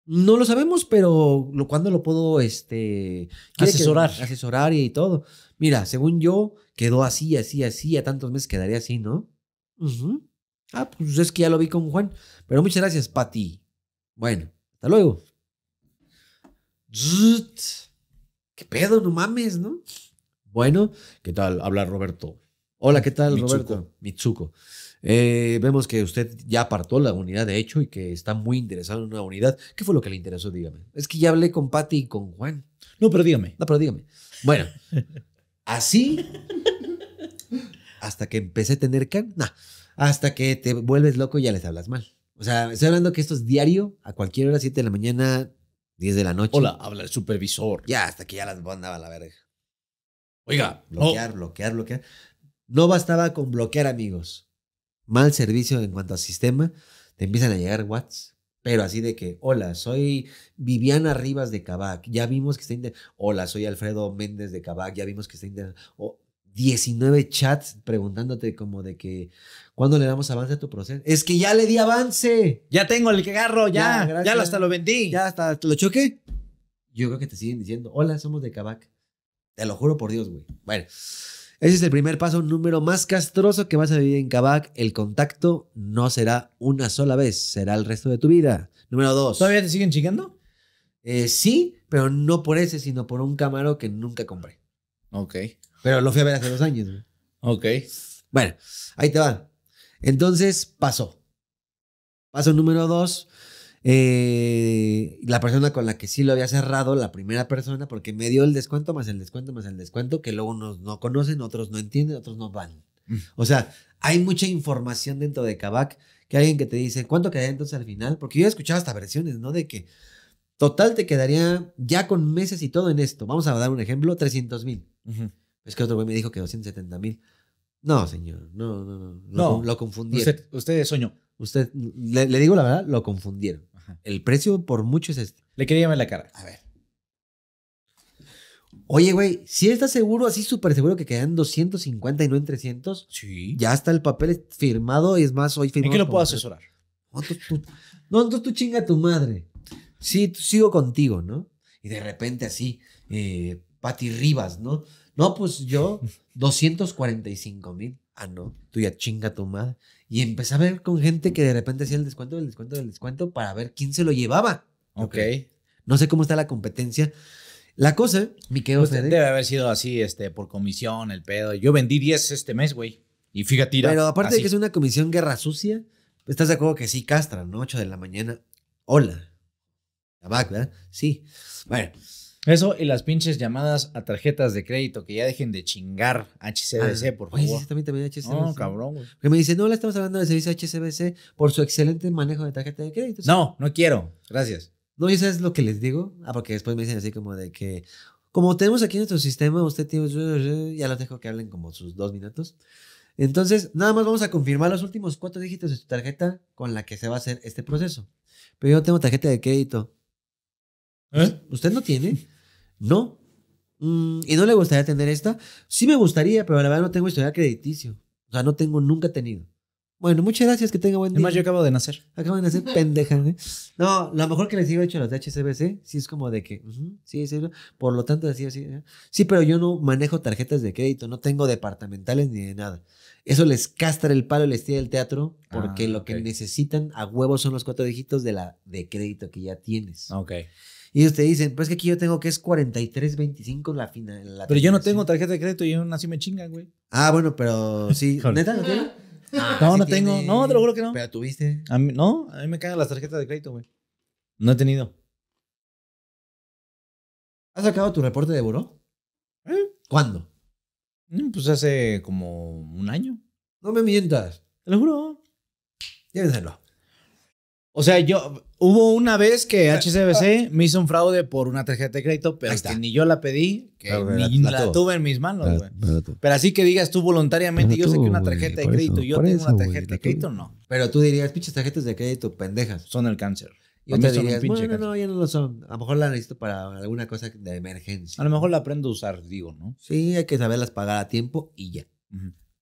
No lo sabemos, pero lo, ¿cuándo lo puedo este, asesorar? asesorar y todo. Mira, según yo, quedó así, así, así, a tantos meses quedaría así, ¿no? Ah, pues es que ya lo vi con Juan. Pero muchas gracias, Pati. Bueno, hasta luego. ¿Qué pedo? No mames, ¿no? Bueno, ¿qué tal? Habla Roberto. Hola, ¿qué tal, Roberto? Mitsuko. Eh, vemos que usted ya apartó la unidad de hecho y que está muy interesado en una unidad. ¿Qué fue lo que le interesó? Dígame. Es que ya hablé con Pati y con Juan. No, pero dígame. No, pero dígame. Bueno, así hasta que empecé a tener can. hasta que te vuelves loco y ya les hablas mal. O sea, estoy hablando que esto es diario, a cualquier hora, 7 de la mañana, 10 de la noche. Hola, habla el supervisor. Ya, hasta que ya las mandaba a la verga. Oiga, bloquear, bloquear, bloquear. No bastaba con bloquear amigos. Mal servicio en cuanto a sistema, te empiezan a llegar WhatsApp. Pero así de que, hola, soy Viviana Rivas de Cabac, ya vimos que está interesado. Hola, soy Alfredo Méndez de Cabac, ya vimos que está interesado. 19 chats preguntándote como de que, ¿cuándo le damos avance a tu proceso? Es que ya le di avance. Ya tengo el que agarro, ya. Ya, ya, hasta lo vendí. Ya hasta lo choqué. Yo creo que te siguen diciendo, hola, somos de Cabac. Te lo juro por Dios, güey. Bueno. Ese es el primer paso número más castroso que vas a vivir en Kabak. El contacto no será una sola vez, será el resto de tu vida. Número dos. ¿Todavía te siguen chingando? Eh, sí, pero no por ese, sino por un Camaro que nunca compré. Ok. Pero lo fui a ver hace dos años. Ok. Bueno, ahí te va. Entonces, paso. Paso número dos, eh, la persona con la que sí lo había cerrado, la primera persona, porque me dio el descuento más el descuento más el descuento, que luego unos no conocen, otros no entienden, otros no van. Mm. O sea, hay mucha información dentro de Kabak que alguien que te dice, ¿cuánto quedaría entonces al final? Porque yo he escuchado hasta versiones, ¿no? De que total te quedaría ya con meses y todo en esto. Vamos a dar un ejemplo, 300 mil. Es que otro güey me dijo que 270 mil. No, señor, no, no, no. Lo, no, lo confundieron. Usted, soñó. Usted, le digo la verdad, lo confundieron. El precio por mucho es este. Le quería llamar la cara. A ver. Oye, güey, si estás seguro, así súper seguro que quedan 250 y no en 300. Sí. Ya está el papel firmado y es más, hoy firmado. ¿Y qué lo puedo asesorar? No, entonces tú, no, chinga a tu madre. Sí, sigo contigo, ¿no? Y de repente así, eh, Pati Rivas, ¿no? No, pues yo, 245 mil ah, no, tú ya chinga tu madre. Y empecé a ver con gente que de repente hacía el descuento el descuento el descuento para ver quién se lo llevaba. Ok. No sé cómo está la competencia. La cosa, mi querido pues, Debe haber sido así, este, por comisión, el pedo. Yo vendí 10 este mes, güey. Y fíjate, Pero aparte de que es una comisión guerra sucia, estás de acuerdo que sí castran, ¿no? 8 de la mañana. Hola. Tabac, ¿verdad? Sí. Bueno. Eso y las pinches llamadas a tarjetas de crédito, que ya dejen de chingar HCBC, ah, por favor. Oye, también, también HCBC. No, cabrón, Que me dice, no, le estamos hablando de servicio HCBC por su excelente manejo de tarjeta de crédito. No, no quiero. Gracias. No, ¿y es lo que les digo? Ah, porque después me dicen así como de que, como tenemos aquí nuestro sistema, usted tiene, ya los dejo que hablen como sus dos minutos. Entonces, nada más vamos a confirmar los últimos cuatro dígitos de su tarjeta con la que se va a hacer este proceso. Pero yo no tengo tarjeta de crédito. ¿Eh? Pues, ¿Usted no tiene? No. Mm, ¿Y no le gustaría tener esta? Sí me gustaría, pero la verdad no tengo historia crediticio. O sea, no tengo, nunca tenido. Bueno, muchas gracias, que tenga buen día. Además, yo acabo de nacer. Acabo de nacer, pendeja. ¿eh? No, lo mejor que les digo hecho a los de HCBC, sí es como de que, sí, sí, por lo tanto, así, así. ¿eh? Sí, pero yo no manejo tarjetas de crédito, no tengo departamentales ni de nada. Eso les castra el palo, les tira el teatro, porque ah, lo que necesitan a huevos son los cuatro dígitos de la de crédito que ya tienes. Ok. Y usted dicen, pues que aquí yo tengo que es 43.25 la final. La pero yo no tengo tarjeta de crédito y yo nací me chingan, güey. Ah, bueno, pero sí. ¿Neta no tengo? no, no ah, tengo. No, te lo juro que no. ¿Pero tuviste? no, a mí me cagan las tarjetas de crédito, güey. No he tenido. ¿Has sacado tu reporte de buró? ¿Eh? ¿Cuándo? Mm, pues hace como un año. No me mientas. Te lo juro. Llévenselo. O sea, yo hubo una vez que HCBC ah, ah. me hizo un fraude por una tarjeta de crédito, pero que ni yo la pedí, que ni la, tuve en mis manos, güey. Pero así que digas tú voluntariamente, yo sé que una tarjeta de crédito, yo tengo una tarjeta de crédito, no. Pero tú dirías, pinches tarjetas de crédito pendejas. Son el cáncer. Y te diría, bueno, cáncer. no, ya no lo son. A lo mejor la necesito para alguna cosa de emergencia. A lo mejor la aprendo a usar, digo, ¿no? Sí, hay que saberlas pagar a tiempo y ya.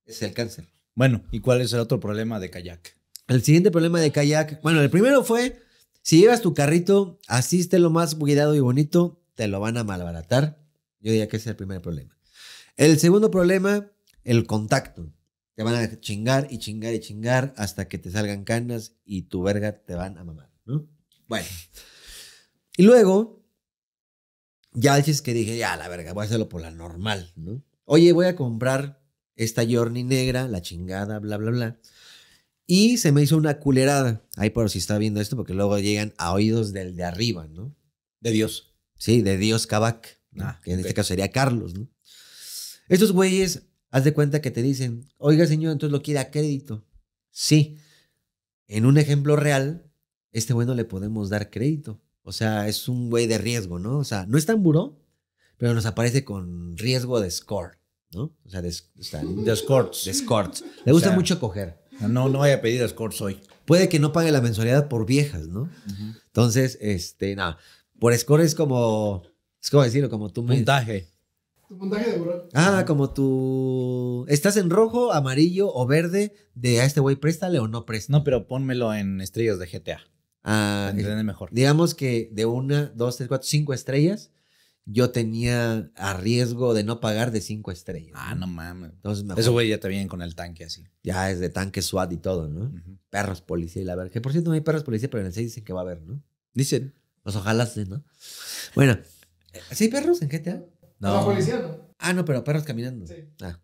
Es el cáncer. Bueno, ¿y cuál es el otro problema de kayak? El siguiente problema de kayak, bueno, el primero fue, si llevas tu carrito, así esté lo más cuidado y bonito, te lo van a malbaratar. Yo diría que ese es el primer problema. El segundo problema, el contacto. Te van a chingar y chingar y chingar hasta que te salgan canas y tu verga te van a mamar, ¿no? Bueno. Y luego, ya dices que dije, ya la verga, voy a hacerlo por la normal, ¿no? Oye, voy a comprar esta Journey negra, la chingada, bla, bla, bla. Y se me hizo una culerada. Ahí por si está viendo esto, porque luego llegan a oídos del de arriba, ¿no? De Dios. Sí, de Dios Kabak, ah, que en este caso sería Carlos, ¿no? Estos güeyes, haz de cuenta que te dicen, oiga señor, entonces lo quiere a crédito. Sí, en un ejemplo real, este güey no le podemos dar crédito. O sea, es un güey de riesgo, ¿no? O sea, no es tan buró, pero nos aparece con riesgo de score, ¿no? O sea, de, o de Le gusta mucho coger. No, no vaya a pedir hoy. Puede que no pague la mensualidad por viejas, ¿no? Entonces, este, nada. Por Score es como, es como decirlo, como tu montaje Tu montaje de burro. Ah, como tu. ¿Estás en rojo, amarillo o verde? De a este güey, préstale o no préstale. No, pero pónmelo en estrellas de GTA. Ah, entender mejor. Digamos que de una, dos, tres, cuatro, cinco estrellas, yo tenía a riesgo de no pagar de cinco estrellas. Ah, no mames. Entonces me Eso güey ya te vienen con el tanque así. Ya es de tanque SWAT y todo, ¿no? Perros policía y la verdad Que por cierto no hay perros policía, pero en el 6 dicen que va a haber, ¿no? Dicen. Los pues ojalá, ¿no? Bueno, eh, ¿sí hay perros en GTA? No. No, policía, ¿no? Ah, no, pero perros caminando. Sí. Ah.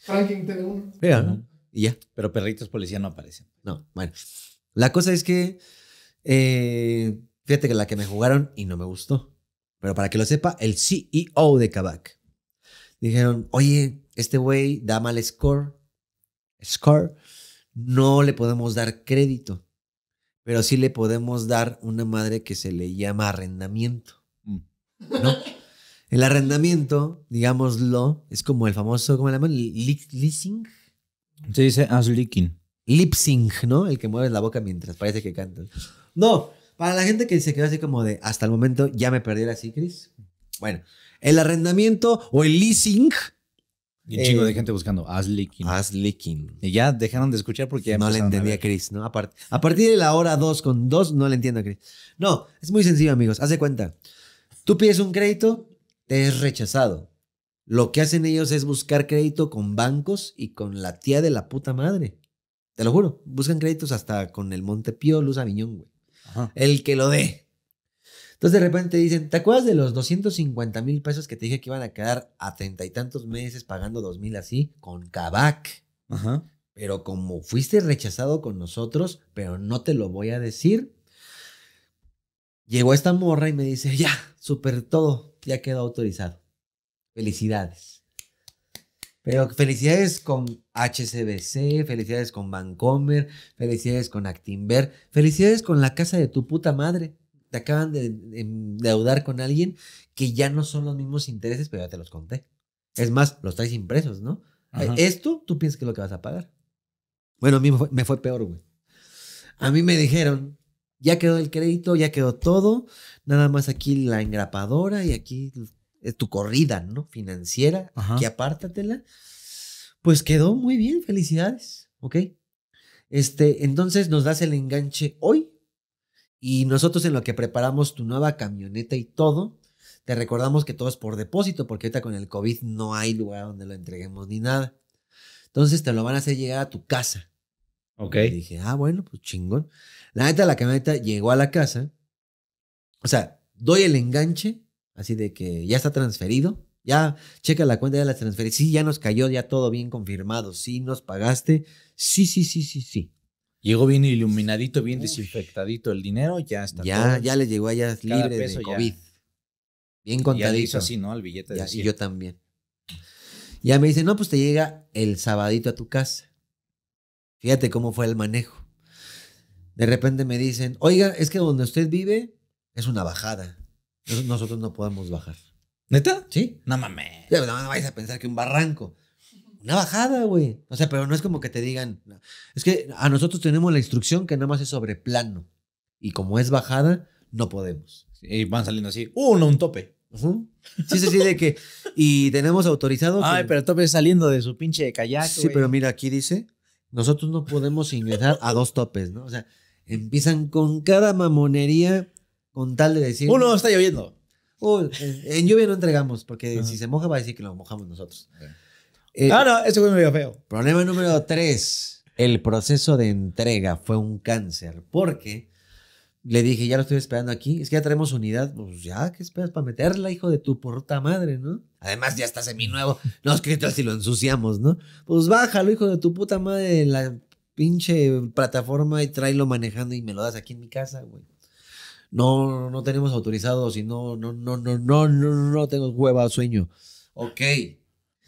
Franklin tiene uno. Mira, Y ya. Pero perritos policía no aparecen. No, bueno. La cosa es que, eh, fíjate que la que me jugaron y no me gustó. Pero para que lo sepa, el CEO de Kavak. Dijeron, oye, este güey da mal score. Score. No le podemos dar crédito. Pero sí le podemos dar una madre que se le llama arrendamiento. Mm. ¿No? El arrendamiento, digámoslo, es como el famoso, ¿cómo le llaman? Leasing. Se dice as leaking. Lip ¿no? El que mueve la boca mientras parece que canta. No, para la gente que se quedó así como de hasta el momento ya me perdí así, Cris. Bueno, el arrendamiento o el leasing. Y un chingo de eh, gente buscando as leaking. As Y ya dejaron de escuchar porque ya No le entendía Chris, ¿no? A, a, partir de la hora 2 con dos, no le entiendo a Chris. No, es muy sencillo, amigos. Haz de cuenta. Tú pides un crédito, te es rechazado. Lo que hacen ellos es buscar crédito con bancos y con la tía de la puta madre. Te lo juro. Buscan créditos hasta con el Montepío, Luz Aviñón, güey el que lo dé. Entonces de repente dicen, ¿te acuerdas de los 250 mil pesos que te dije que iban a quedar a treinta y tantos meses pagando dos mil así con Kabak? Pero como fuiste rechazado con nosotros, pero no te lo voy a decir, llegó esta morra y me dice, ya, super todo, ya quedó autorizado. Felicidades. Pero felicidades con HCBC, felicidades con Vancomer, felicidades con Actinver, felicidades con la casa de tu puta madre. Te acaban de deudar con alguien que ya no son los mismos intereses, pero ya te los conté. Es más, los traes impresos, ¿no? Eh, esto tú piensas que es lo que vas a pagar. Bueno, a mí me fue peor, güey. A mí me dijeron, ya quedó el crédito, ya quedó todo, nada más aquí la engrapadora y aquí eh, tu corrida, ¿no? Financiera, que apártatela. Pues quedó muy bien, felicidades, ¿ok? Este, entonces nos das el enganche hoy y nosotros en lo que preparamos tu nueva camioneta y todo, te recordamos que todo es por depósito, porque ahorita con el COVID no hay lugar donde lo entreguemos ni nada. Entonces te lo van a hacer llegar a tu casa. Ok. Y dije, ah, bueno, pues chingón. La neta, la camioneta llegó a la casa. O sea, doy el enganche Así de que ya está transferido. Ya checa la cuenta, ya la transferí. Sí, ya nos cayó, ya todo bien confirmado. Sí, nos pagaste. Sí, sí, sí, sí, sí. Llegó bien iluminadito, bien desinfectadito el dinero, ya está. Ya, ya le llegó allá libre de COVID. Bien contadito. así, ¿no? billete ya, Y yo también. Ya me dice, no, pues te llega el sabadito a tu casa. Fíjate cómo fue el manejo. De repente me dicen, oiga, es que donde usted vive es una bajada nosotros no podemos bajar. ¿Neta? Sí. No mames. No, no vais a pensar que un barranco. Una bajada, güey. O sea, pero no es como que te digan. Es que a nosotros tenemos la instrucción que nada más es sobre plano. Y como es bajada, no podemos. Y van saliendo así. Uno, un tope. Sí, sí, sí, de que. Y tenemos autorizado. Ay, pero el tope saliendo de su pinche kayak. Sí, pero mira, aquí dice: nosotros no podemos ingresar a dos topes, ¿no? O sea, empiezan con cada mamonería con tal de decir. Uno, está lloviendo. en, lluvia no entregamos, porque si se moja va a decir que lo mojamos nosotros. Eh, ah, no, eso este fue medio feo. Problema número tres. El proceso de entrega fue un cáncer, porque le dije, ya lo estoy esperando aquí, es que ya traemos unidad, pues ya, ¿qué esperas para meterla, hijo de tu puta madre, no? Además, ya está nuevo. no, es que si lo ensuciamos, ¿no? Pues bájalo, hijo de tu puta madre, la pinche plataforma y tráelo manejando y me lo das aquí en mi casa, güey no, no tenemos autorizados y no, no, no, no, no, no, no tengo hueva, sueño. Ok.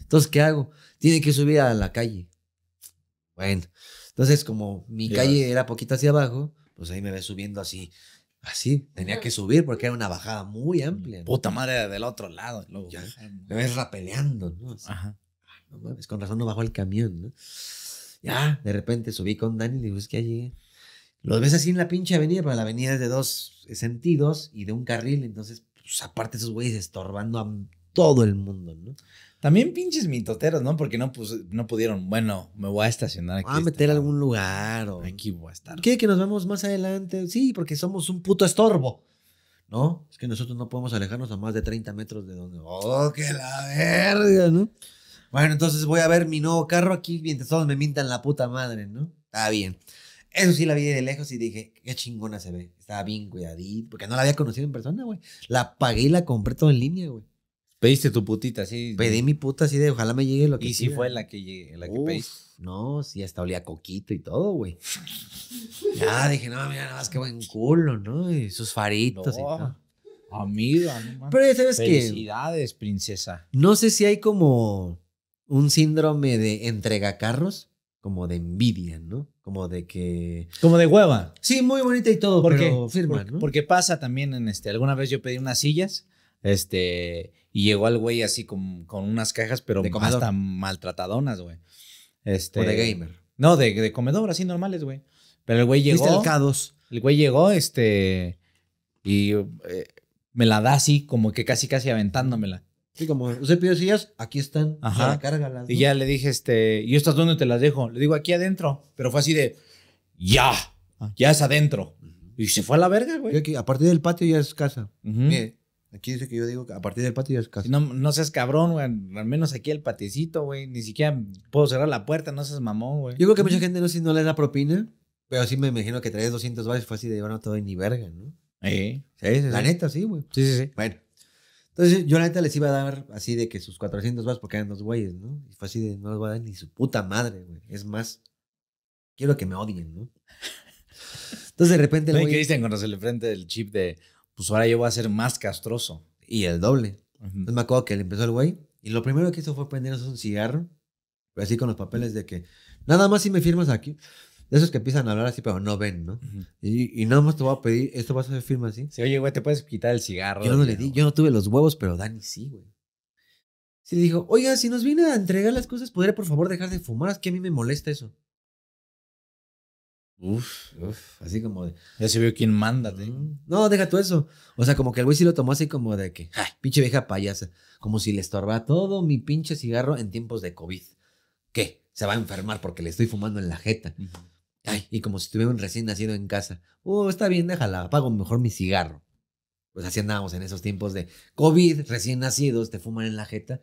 Entonces, ¿qué hago? Tiene que subir a la calle. Bueno, entonces como mi calle era poquito hacia abajo, pues ahí me ve subiendo así. Así, tenía que subir porque era una bajada muy amplia. Puta madre, del otro lado. ¿eh? me ves rapeleando, ¿no? Ajá. no con razón no bajó el camión, ¿no? Ya, de repente subí con Dani y le dije, es que allí... Los ves así en la pinche avenida, pero la avenida es de dos sentidos y de un carril, entonces, pues aparte esos güeyes estorbando a todo el mundo, ¿no? También pinches mitoteros, ¿no? Porque no, pues, pudieron, bueno, me voy a estacionar aquí. a ah, este meter a algún lugar o... Aquí voy a estar. ¿Qué? ¿Que nos vamos más adelante? Sí, porque somos un puto estorbo. ¿No? Es que nosotros no podemos alejarnos a más de 30 metros de donde... ¡Oh, qué la verga! ¿No? Bueno, entonces voy a ver mi nuevo carro aquí mientras todos me mintan la puta madre, ¿no? Está bien. Eso sí la vi de lejos y dije, qué chingona se ve. Estaba bien cuidadita, porque no la había conocido en persona, güey. La pagué y la compré todo en línea, güey. Pediste tu putita sí. Pedí mi puta así de ojalá me llegue lo que Y si sí fue la que llegué, la pediste. No, sí, hasta olía coquito y todo, güey. ya dije, no, mira, nada más qué buen culo, ¿no? Y sus faritos y todo. Amiga, no Pero sabes Felicidades, princesa. No sé si hay como un síndrome de entrega carros como de envidia, ¿no? Como de que... Como de hueva. Sí, muy bonita y todo, porque, pero firma, ¿no? Porque pasa también en este... Alguna vez yo pedí unas sillas, este... Y llegó al güey así con, con, unas cajas, pero de hasta maltratadonas, güey. Este, o de gamer. No, de, comedor, así normales, güey. Pero el güey llegó... El El güey llegó, este... Y eh, me la da así, como que casi, casi aventándomela. Sí, como, usted pidió sillas, aquí están. Ajá. Y ya le dije, este, ¿y estas dónde te las dejo? Le digo, aquí adentro. Pero fue así de, ya, ya es adentro. Y se fue a la verga, güey. a partir del patio ya es casa. aquí dice que yo digo que a partir del patio ya es casa. No, seas cabrón, güey. Al menos aquí el patecito, güey. Ni siquiera puedo cerrar la puerta, no seas mamón, güey. Yo creo que mucha gente no, si no le da propina, pero sí me imagino que traes 200 bares fue así de, bueno, todo ni verga, ¿no? Sí. sí, la neta, sí, güey. Sí, sí, sí. Bueno, entonces yo la neta les iba a dar así de que sus 400 vas porque eran dos güeyes, ¿no? Y fue así de, no les voy a dar ni su puta madre, güey. Es más, quiero que me odien, ¿no? Entonces de repente... El ¿Qué dicen cuando se le frente el chip de, pues ahora yo voy a ser más castroso? Y el doble. Entonces me acuerdo que le empezó el güey y lo primero que hizo fue prenderse un cigarro, pero así con los papeles de que, nada más si me firmas aquí. De esos que empiezan a hablar así, pero no ven, ¿no? y, nada más te voy a pedir, esto vas a hacer firma así. Sí, oye, güey, te puedes quitar el cigarro. Yo no, le di, yo no tuve los huevos, pero Dani sí, güey. Sí le dijo, oiga, si nos viene a entregar las cosas, ¿podría por favor dejar de fumar? Es que a mí me molesta eso. Uf, uf, así como de. Ya se vio quién manda, ¿eh? No, deja tú eso. O sea, como que el güey sí lo tomó así como de que, ay, pinche vieja payasa. Como si le estorba todo mi pinche cigarro en tiempos de COVID. ¿Qué? Se va a enfermar porque le estoy fumando en la jeta. Ay, y como si tuviera un recién nacido en casa. Oh, está bien, déjala, apago mejor mi cigarro. Pues así andábamos en esos tiempos de COVID, recién nacidos, te fuman en la jeta.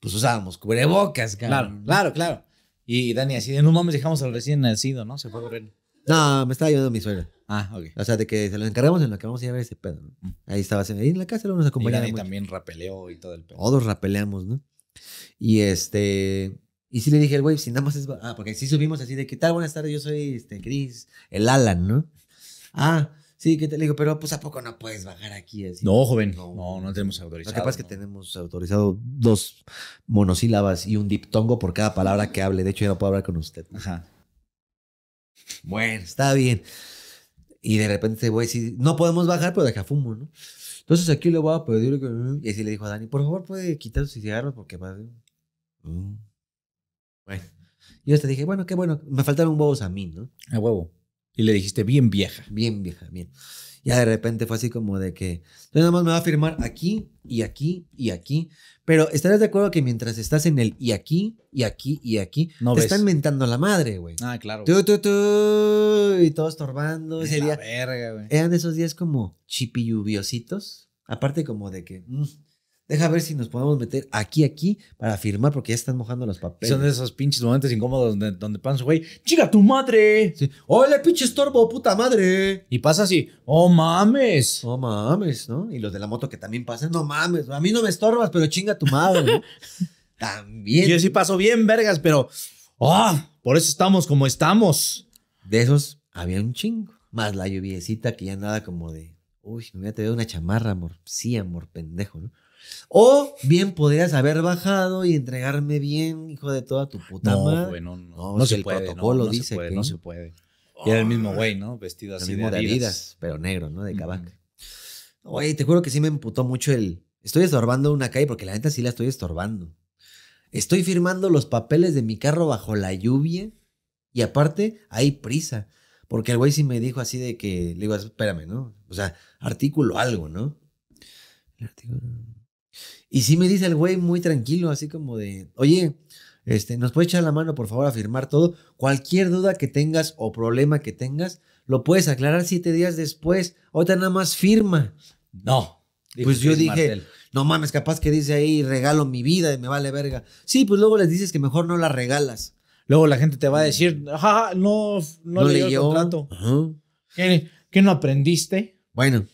Pues usábamos cubrebocas, cabrón. Claro, claro, claro. Y Dani así de, un momento dejamos al recién nacido, ¿no? Se fue corriendo. No, me estaba ayudando mi suegra. Ah, ok. O sea, de que se lo encargamos en lo que vamos a ir ese pedo, mm. Ahí estaba, ahí en la casa lo nos acompañaba. Y Dani también rapeleó y todo el pedo. Todos rapeleamos, ¿no? Y este, y sí le dije al güey, si nada más es. Ah, porque sí subimos así de, ¿qué tal? Buenas tardes, yo soy este, Chris, el Alan, ¿no? Ah, sí, ¿qué te Le digo, pero pues ¿a poco no puedes bajar aquí así? No, joven, no, no, tenemos autorizado. Lo que pasa es que tenemos autorizado dos monosílabas y un diptongo por cada palabra que hable. De hecho, ya no puedo hablar con usted. Ajá. Bueno, está bien. Y de repente voy a decir, no podemos bajar, pero deja fumo, ¿no? Entonces aquí le voy a pedir Y así le dijo a Dani, por favor, puede quitar sus cigarros porque va a... Bueno. Yo te dije, bueno, qué bueno, me faltaron huevos a mí, ¿no? A huevo. Y le dijiste, bien vieja. Bien vieja, bien. Ya de repente fue así como de que, entonces nada más me va a firmar aquí y aquí y aquí. Pero estarás de acuerdo que mientras estás en el y aquí y aquí y aquí, te están mentando la madre, güey. Ah, claro. Tú, tú, tú, y todos estorbando. Ese día, verga, güey. Eran esos días como chipi lluviositos. Aparte como de que, mm, Deja ver si nos podemos meter aquí, aquí para firmar porque ya están mojando los papeles. Son esos pinches momentos incómodos donde, donde su güey, chica tu madre. Sí. pinche estorbo, puta madre. Y pasa así, oh mames. Oh mames, ¿no? Y los de la moto que también pasan, no mames, a mí no me estorbas, pero chinga tu madre. también. Yo sí paso bien, vergas, pero, ah, por eso estamos como estamos. De esos había un chingo. Más la lluviecita que ya nada como de, uy, me voy a tener una chamarra, amor. Sí, amor, pendejo, ¿no? O bien podrías haber bajado y entregarme bien, hijo de toda tu puta madre. no, no, se puede, no, dice se puede, No se puede. Y era el mismo güey, ¿no? Vestido así de, Adidas. pero negro, ¿no? De cabac. Oye, te juro que sí me emputó mucho el... Estoy estorbando una calle porque la neta sí la estoy estorbando. Estoy firmando los papeles de mi carro bajo la lluvia y aparte hay prisa. Porque el güey sí me dijo así de que, le digo, espérame, ¿no? O sea, artículo algo, ¿no? El artículo... Y sí me dice el güey muy tranquilo, así como de, oye, este, nos puede echar la mano, por favor, a firmar todo. Cualquier duda que tengas o problema que tengas, lo puedes aclarar siete días después. Ahorita nada más firma. No. Pues yo dije, no mames, capaz que dice ahí, regalo mi vida y me vale verga. Sí, pues luego les dices que mejor no la regalas. Luego la gente te va a mm. decir, no, no, le leyó, el ¿Qué no aprendiste? Bueno,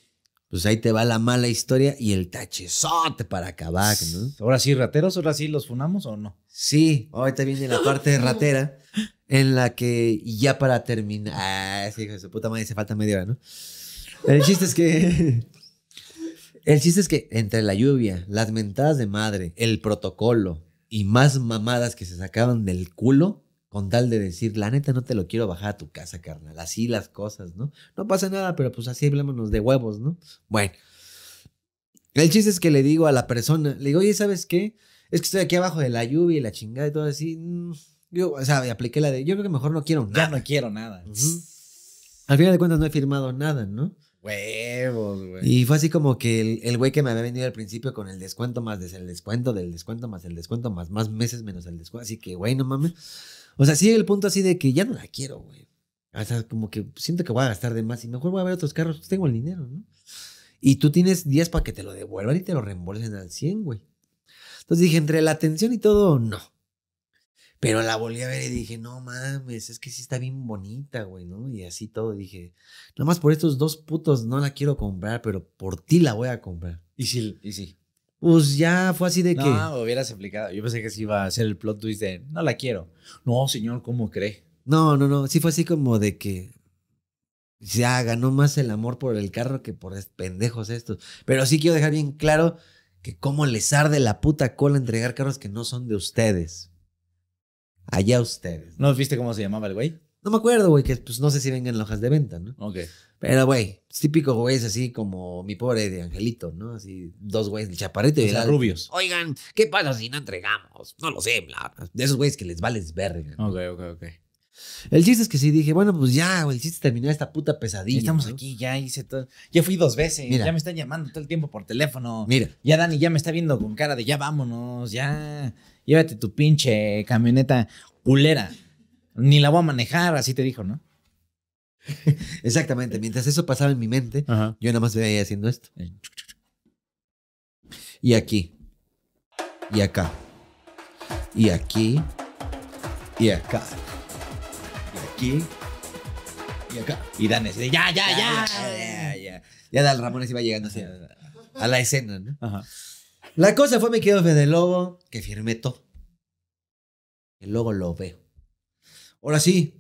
pues ahí te va la mala historia y el tachezote para acabar, ¿no? Ahora sí, rateros, ahora sí los funamos o no. Sí, ahorita viene la parte ratera en la que ya para terminar, ah, hijo de puta madre, se falta media hora, ¿no? El chiste es que el chiste es que entre la lluvia, las mentadas de madre, el protocolo y más mamadas que se sacaban del culo, con tal de decir, la neta no te lo quiero bajar a tu casa, carnal, así las cosas, ¿no? No pasa nada, pero pues así hablémonos de huevos, ¿no? Bueno, el chiste es que le digo a la persona, le digo, oye, ¿sabes qué? Es que estoy aquí abajo de la lluvia y la chingada y todo así. Mm, yo, o sea, apliqué la de, yo creo que mejor no quiero nada. Ya no quiero nada. Al final de cuentas no he firmado nada, ¿no? Huevos, güey. Y fue así como que el güey que me había venido al principio con el descuento más el descuento del descuento más el descuento más más meses menos el descuento. Así que, güey, no mames. O sea, sí el punto así de que ya no la quiero, güey. O sea, como que siento que voy a gastar de más y mejor voy a ver otros carros, pues tengo el dinero, ¿no? Y tú tienes días para que te lo devuelvan y te lo reembolsen al 100, güey. Entonces dije, entre la atención y todo, no. Pero la volví a ver y dije, no mames, es que sí está bien bonita, güey, ¿no? Y así todo. Dije, nomás por estos dos putos no la quiero comprar, pero por ti la voy a comprar. Y sí, y sí pues ya fue así de que. No, hubieras explicado. Yo pensé que sí iba a ser el plot twist de no la quiero. No, señor, ¿cómo cree? No, no, no. Sí fue así como de que ya ah, ganó más el amor por el carro que por pendejos estos. Pero sí quiero dejar bien claro que cómo les arde la puta cola entregar carros que no son de ustedes. Allá ustedes. ¿No viste cómo se llamaba el güey? No me acuerdo, güey, que pues no sé si vengan hojas de venta, ¿no? Ok. Pero, güey, pues, típico, güey, es así como mi pobre de Angelito, ¿no? Así, dos güeyes, el chaparrito y o rubios. Oigan, ¿qué pasa si no entregamos? No lo sé, bla. De esos güeyes que les vales verga. Ok, ok, ok. El chiste es que sí dije, bueno, pues ya, güey, el chiste terminó esta puta pesadilla. estamos aquí, ya hice todo. Ya fui dos veces, ya me están llamando todo el tiempo por teléfono. Mira. Ya Dani ya me está viendo con cara de ya vámonos, ya. Llévate tu pinche camioneta culera. Ni la voy a manejar, así te dijo, ¿no? Exactamente. Mientras eso pasaba en mi mente, yo nada más veía haciendo esto. Eh, y aquí. Y acá. Y aquí. Y acá. Y aquí. Y acá. Y Dan ese, ya, ya, ya. Ya, ya, ya, ya. ya Ramones iba llegando así a, la escena, ¿no? Ajá. La cosa fue, me quedo Fede Lobo, que firmé todo. El lobo lo veo ahora sí.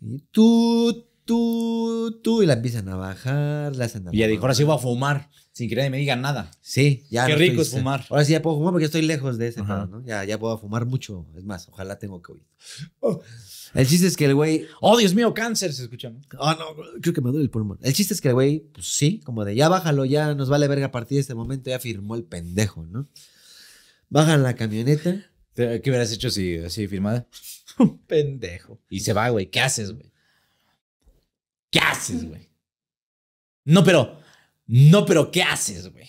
Y tú, tú, tú, y la empiezan a bajar, la hacen Y ya dijo, ahora sí voy a fumar, sin que nadie me diga nada. Sí, ya. Qué rico es fumar. Ahora sí ya puedo fumar porque estoy lejos de ese, lado ¿no? Ya, ya puedo fumar mucho. Es más, ojalá tengo que huir. Oh. El chiste es que el güey. Oh, Dios mío, cáncer, se escucha. Ah, no, creo que me duele el pulmón. El chiste es que el güey, pues sí, como de ya bájalo, ya nos vale verga a partir de este momento, ya firmó el pendejo, ¿no? Bajan la camioneta. ¿Qué hubieras hecho si así firmada? Un pendejo. Y se va, güey. ¿Qué haces, güey? ¿Qué haces, güey? No, pero. No, pero ¿qué haces, güey?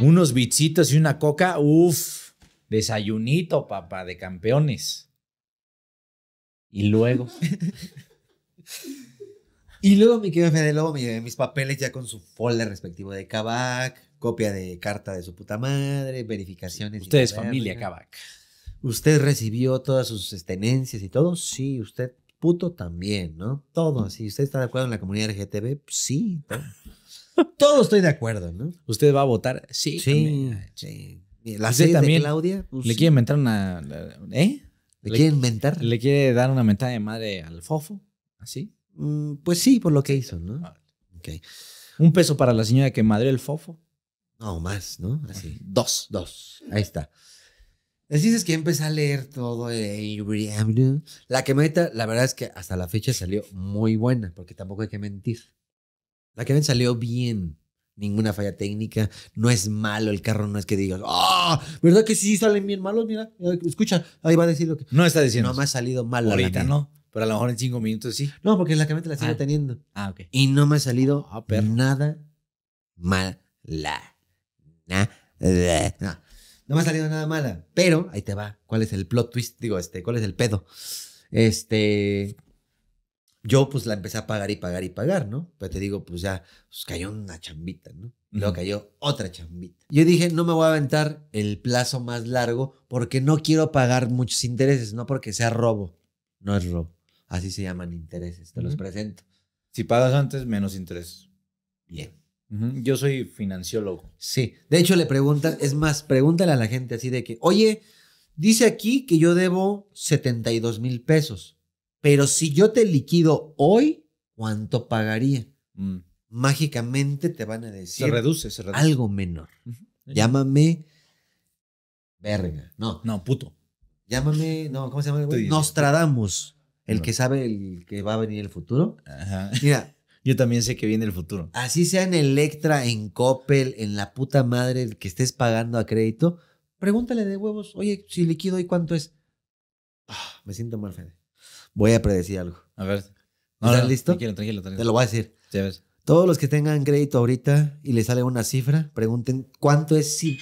Unos bichitos y una coca. Uf. Desayunito, papá, de campeones. Y luego. y luego mi querido Fede, luego mis papeles ya con su folder respectivo de Kabak copia de carta de su puta madre, verificaciones. Usted es familia cabaca. ¿Usted recibió todas sus tenencias y todo? Sí, usted puto también, ¿no? Todo, si usted está de acuerdo en la comunidad LGTB, sí. Todo, estoy de acuerdo, ¿no? ¿Usted va a votar? Sí. Sí, La C también, Claudia. Pues ¿Le quiere inventar una. ¿Eh? ¿Le, quiere inventar? ¿Le quiere dar una mentada de madre al fofo? ¿Así? Mm, pues sí, por lo que hizo, ¿no? Ah. Un peso para la señora que madre el fofo. O más, ¿no? Así. Dos. Dos. Ahí está. Así es que empecé a leer todo. El... La meta, la verdad es que hasta la fecha salió muy buena, porque tampoco hay que mentir. La que ven salió bien. Ninguna falla técnica. No es malo el carro, no es que digas, ¡ah! ¿Verdad que sí salen bien malos? Mira, escucha, ahí va a decir lo que. No está diciendo. No me ha salido mal. Ahorita no. Pero a lo mejor en cinco minutos sí. No, porque la meta la sigue ah. teniendo. Ah, ok. Y no me ha salido ah, nada mala. No me ha salido nada mala. Pero ahí te va. ¿Cuál es el plot twist? Digo, este, ¿cuál es el pedo? Este. Yo, pues, la empecé a pagar y pagar y pagar, ¿no? Pero te digo, pues ya, pues, cayó una chambita, ¿no? luego cayó otra chambita. Yo dije, no me voy a aventar el plazo más largo porque no quiero pagar muchos intereses, no porque sea robo. No es robo. Así se llaman intereses. Te los presento. Si pagas antes, menos intereses. Bien. Yo soy financiólogo. Sí, de hecho le preguntan, es más, pregúntale a la gente así de que, oye, dice aquí que yo debo 72 mil pesos, pero si yo te liquido hoy, ¿cuánto pagaría? Mm. Mágicamente te van a decir. Se reduce, se reduce. Algo menor. Llámame. Verga. No. No, puto. Llámame. No, ¿cómo se llama? Nostradamus. El que sabe el que va a venir el futuro. Ajá. Mira, yo también sé que viene el futuro. Así sea en Electra, en Coppel, en la puta madre que estés pagando a crédito, pregúntale de huevos, oye, si liquido ¿y cuánto es. Ah, me siento mal, Fede. Voy a predecir algo. A ver. ¿Estás listo? Tranquilo, tranquilo, Te lo voy a decir. Todos los que tengan crédito ahorita y les sale una cifra, pregunten cuánto es si.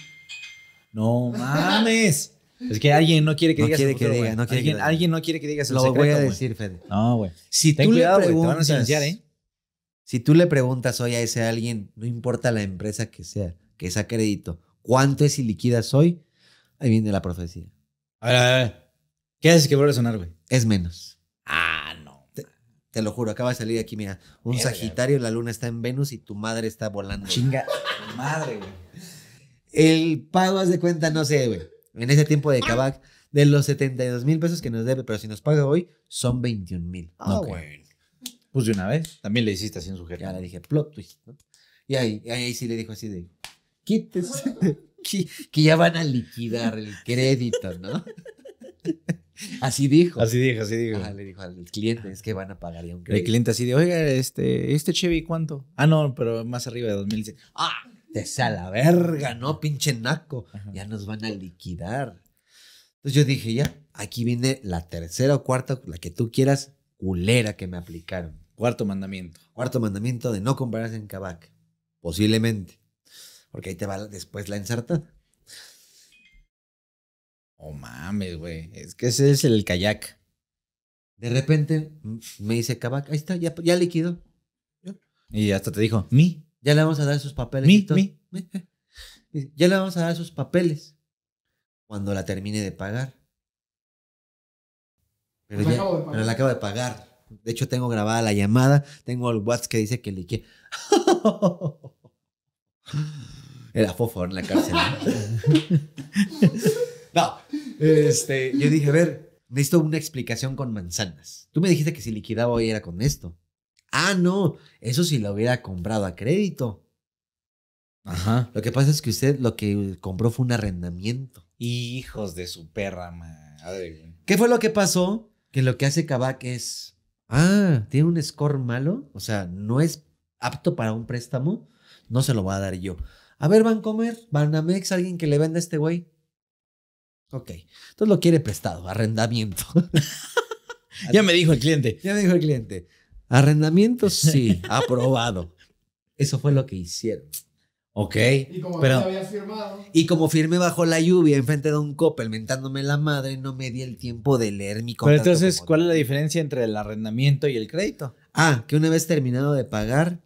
No mames. es que alguien no quiere que no digas quiere que diga, no quiere que diga. alguien no quiere que digas el Lo voy a decir, Fede. No, güey. Si tú le preguntas, te van a silenciar, ¿eh? Si tú le preguntas hoy a ese alguien, no importa la empresa que sea, que es crédito, ¿cuánto es liquidas hoy? Ahí viene la profecía. A ver, a ver. ¿Qué haces que vuelve a sonar, güey? Es menos. Ah, no. Te, lo juro, acaba de salir aquí, mira. Un Sagitario, la luna está en Venus y tu madre está volando. Chinga, madre, güey. El pago, haz de cuenta, no sé, güey. En ese tiempo de Kabak, de los 72 mil pesos que nos debe, pero si nos paga hoy, son 21 mil. Ah, bueno. Pues de una vez, también le hiciste así en su Ya le dije, plot twist. Y ahí, ahí sí le dijo así de, quítese, que, ya van a liquidar el crédito, ¿no? Así dijo. Así dijo, así dijo. le dijo al cliente, es que van a pagar ya un crédito. El cliente así de, oiga, este, este Chevy, ¿cuánto? Ah, no, pero más arriba de dice Ah, te sea la verga, ¿no? Pinche naco. Ya nos van a liquidar. Entonces yo dije, ya, aquí viene la tercera o cuarta, la que tú quieras, culera que me aplicaron. Cuarto mandamiento. Cuarto mandamiento de no comprarse en Kabak. Posiblemente. Porque ahí te va después la ensartada. Oh mames, güey. Es que ese es el kayak. De repente mm, me dice Kabak, ahí está, ya, ya Y hasta te dijo, mi. Ya le vamos a dar sus papeles. Mi, mi. Ya le vamos a dar sus papeles. Cuando la termine de pagar. Pero, pues ya, de pagar. pero la acabo de pagar. De hecho, tengo grabada la llamada, tengo el WhatsApp que dice que le Era fofo en la cárcel. no, este, yo dije, a ver, necesito una explicación con manzanas. Tú me dijiste que si liquidaba hoy era con esto. Ah, no, eso si sí lo hubiera comprado a crédito. Ajá. Lo que pasa es que usted lo que compró fue un arrendamiento. Hijos de su perra, madre. ¿Qué fue lo que pasó? Que lo que hace Kabak es ah, tiene un score malo, o sea, no es apto para un préstamo, no se lo voy a dar yo. A ver, Vancomer, Banamex, alguien que le venda a este güey. Ok, entonces lo quiere prestado, arrendamiento. ya me dijo el cliente. Ya me dijo el cliente. Arrendamiento, sí, aprobado. Eso fue lo que hicieron. Ok. Y como pero, Y como firmé bajo la lluvia enfrente de un copel mentándome la madre, no me di el tiempo de leer mi contrato. Pero entonces, ¿cuál es la diferencia entre el arrendamiento y el crédito? Ah, que una vez terminado de pagar,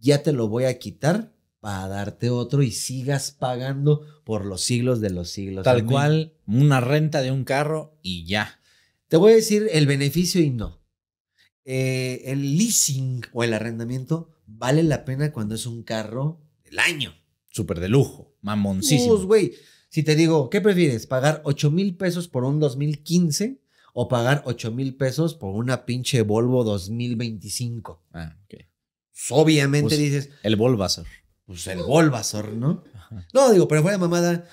ya te lo voy a quitar para darte otro y sigas pagando por los siglos de los siglos. Tal cual, una renta de un carro y ya. Te voy a decir el beneficio y no. Eh, el leasing o el arrendamiento vale la pena cuando es un carro el año. Súper de lujo, mamoncísimo. Pues, güey, si te digo, ¿qué prefieres? ¿Pagar 8 mil pesos por un 2015 o pagar 8 mil pesos por una pinche Volvo 2025? Ah, ok. Pues, obviamente pues, dices. El Volvazor. Pues el Volvazor, ¿no? No, digo, pero fuera mamada.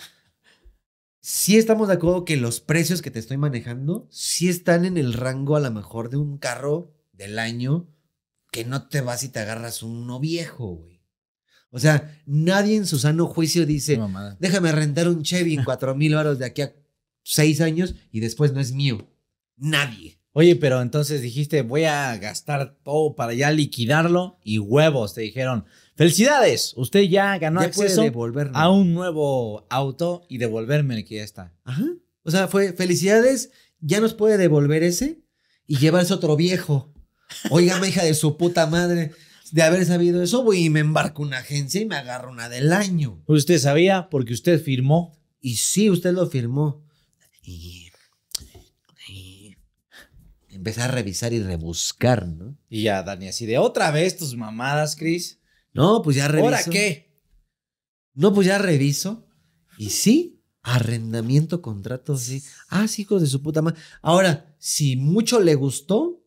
Sí estamos de acuerdo que los precios que te estoy manejando sí están en el rango a lo mejor de un carro del año que no te vas y te agarras uno viejo, güey. O sea, nadie en su sano juicio dice, déjame rentar un Chevy en 4 mil baros de aquí a 6 años y después no es mío. Nadie. Oye, pero entonces dijiste, voy a gastar todo para ya liquidarlo y huevos, te dijeron. Felicidades, usted ya ganó ya acceso a un nuevo auto y devolverme el que ya está. Ajá. O sea, fue felicidades, ya nos puede devolver ese y llevarse otro viejo. Oiga, hija de su puta madre de haber sabido eso, voy y me embarco una agencia y me agarro una del año. Pues usted sabía porque usted firmó. Y sí, usted lo firmó. Y, empecé a revisar y rebuscar, ¿no? Y ya, Dani, así de otra vez tus mamadas, Cris. No, pues ya reviso. ¿Ahora qué? No, pues ya reviso. Y sí, arrendamiento, contrato, sí. Ah, sí, hijos de su puta madre. Ahora, si mucho le gustó,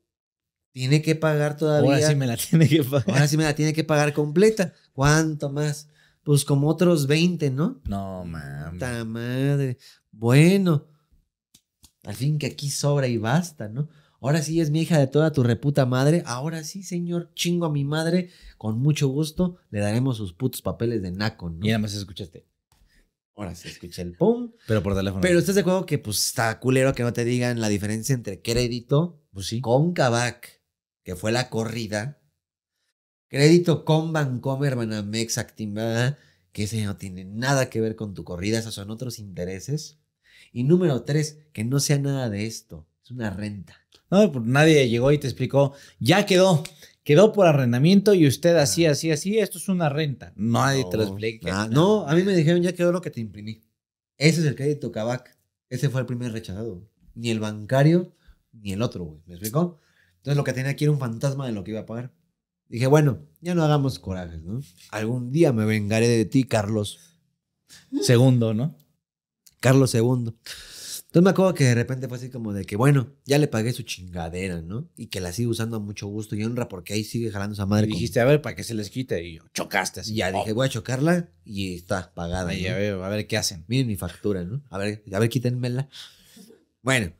tiene que pagar todavía. Ahora sí me la tiene que pagar. Ahora sí me la tiene que pagar completa. ¿Cuánto más? Pues como otros 20, ¿no? No, mames. madre. Bueno, al fin que aquí sobra y basta, ¿no? Ahora sí es mi hija de toda tu reputa madre. Ahora sí, señor, chingo a mi madre. Con mucho gusto le daremos sus putos papeles de naco, ¿no? Y nada más escuchaste. Ahora sí escuché el pum. Pero por teléfono. Pero ¿estás de acuerdo que pues está culero que no te digan la diferencia entre crédito pues con cabac? que fue la corrida. Crédito con Bancomer, Banamex, activada, que ese no tiene nada que ver con tu corrida, esos son otros intereses. Y número tres, que no sea nada de esto, es una renta. No, pues nadie llegó y te explicó, ya quedó, quedó por arrendamiento y usted ah. así, así, así, esto es una renta. Nadie no, te lo explica. Ah, no, a mí me dijeron, ya quedó lo que te imprimí. Ese es el crédito Cabac. Ese fue el primer rechazado. Ni el bancario, ni el otro, güey. ¿Me explicó? Entonces lo que tenía aquí era un fantasma de lo que iba a pagar. Dije, bueno, ya no hagamos corajes, ¿no? Algún día me vengaré de ti, Carlos. Segundo, ¿no? Carlos II. Entonces me acuerdo que de repente fue así como de que, bueno, ya le pagué su chingadera, ¿no? Y que la sigue usando a mucho gusto y honra porque ahí sigue jalando esa madre. Y dijiste, a ver, para qué se les quite. Y yo, chocaste ya oh". dije, voy a chocarla y está pagada. Y a, ver, a ver qué hacen. Miren mi factura, ¿no? A ver, a ver, quítenmela. Bueno,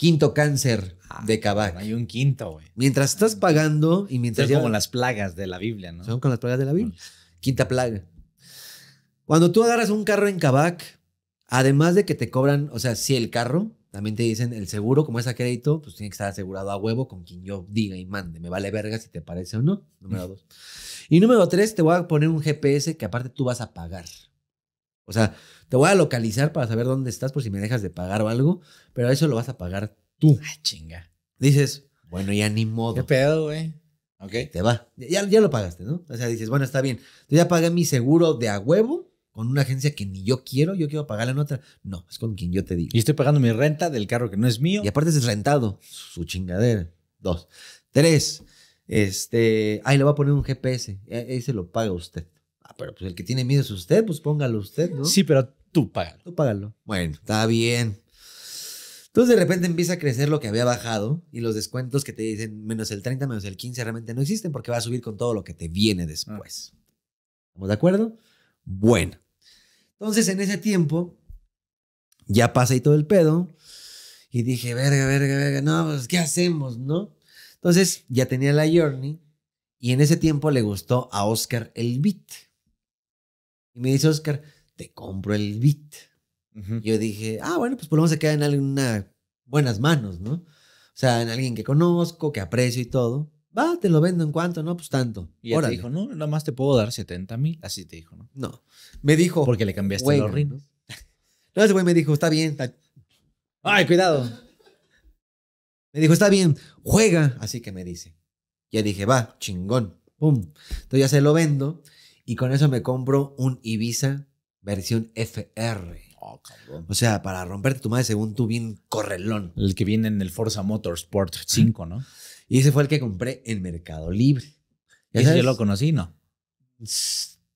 quinto cáncer ah, de Kabak. Hay un quinto, güey. Mientras estás pagando y mientras... Son como las plagas de la Biblia, ¿no? Son con las plagas de la Biblia. Mm. Quinta plaga. Cuando tú agarras un carro en Kabak, además de que te cobran, o sea, si el carro, también te dicen el seguro, como es a crédito, pues tiene que estar asegurado a huevo con quien yo diga y mande. Me vale verga si te parece o no. Número dos. Y número tres, te voy a poner un GPS que aparte tú vas a pagar. O sea, te voy a localizar para saber dónde estás por si me dejas de pagar o algo, pero eso lo vas a pagar tú. Ah, chinga. Dices, bueno, ya ni modo. ¿Qué pedo, güey? Ok. Te va. Ya, lo pagaste, ¿no? O sea, dices, bueno, está bien. Yo ya pagué mi seguro de a huevo con una agencia que ni yo quiero, yo quiero pagarla en otra. No, es con quien yo te digo. Y estoy pagando mi renta del carro que no es mío. Y aparte es rentado. Su chingadera. Dos. Tres. Este. Ay, le voy a poner un GPS. E, se lo paga usted. Ah, pero pues el que tiene miedo es usted, pues póngalo usted, ¿no? Sí, pero Tú págalo. Tú págalo. Bueno, está bien. Entonces de repente empieza a crecer lo que había bajado y los descuentos que te dicen menos el 30, menos el 15 realmente no existen porque va a subir con todo lo que te viene después. ¿Estamos de acuerdo? Bueno. Entonces en ese tiempo ya pasa y todo el pedo y dije, verga, verga, verga, no, pues ¿qué hacemos, no? Entonces ya tenía la Journey y en ese tiempo le gustó a Oscar el beat. Y me dice Oscar, te compro el beat. Yo dije, ah, bueno, pues por lo menos se queda en algunas buenas manos, ¿no? O sea, en alguien que conozco, que aprecio y todo. Va, te lo vendo en cuanto, ¿no? Pues tanto. Y él dijo, no, nada más te puedo dar 70 mil. Así te dijo, ¿no? No. Me dijo. Porque le cambiaste los rinos. No, ese güey me dijo, está bien. Ay, cuidado. Me dijo, está bien, juega. Así que me dice. Ya dije, va, chingón. Pum. Entonces ya se lo vendo. Y con eso me compro un Ibiza versión FR. Ah, o sea, para romperte tu madre según tú, bien correlón. El que viene en el Forza Motorsport 5, ¿no? Y ese fue el que compré en Mercado Libre. ¿Y ese yo lo conocí, ¿no?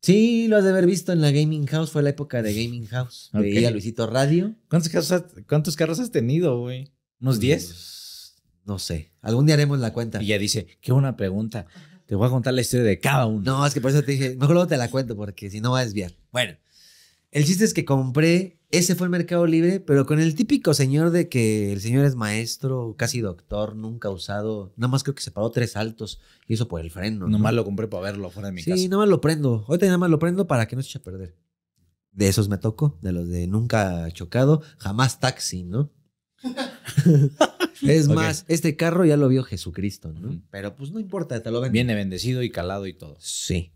Sí, lo has de haber visto en la Gaming House. Fue la época de Gaming House. Okay. Veía Luisito Radio. ¿Cuántos carros has, cuántos carros has tenido, güey? ¿Unos 10? Pues, no sé. Algún día haremos la cuenta. Y ya dice, qué buena pregunta. Te voy a contar la historia de cada uno. No, es que por eso te dije, mejor luego te la cuento porque si no va a desviar. Bueno, el chiste es que compré, ese fue el Mercado Libre, pero con el típico señor de que el señor es maestro, casi doctor, nunca usado, nada más creo que se paró tres altos y eso por el freno. Nomás lo compré para verlo fuera de mi casa. Sí, más lo prendo. Ahorita nada más lo prendo para que no se eche a perder. De esos me toco, de los de nunca chocado, jamás taxi, ¿no? es más, este carro ya lo vio Jesucristo, ¿no? Pero pues no importa, te lo ven. Viene bendecido y calado y todo. Sí.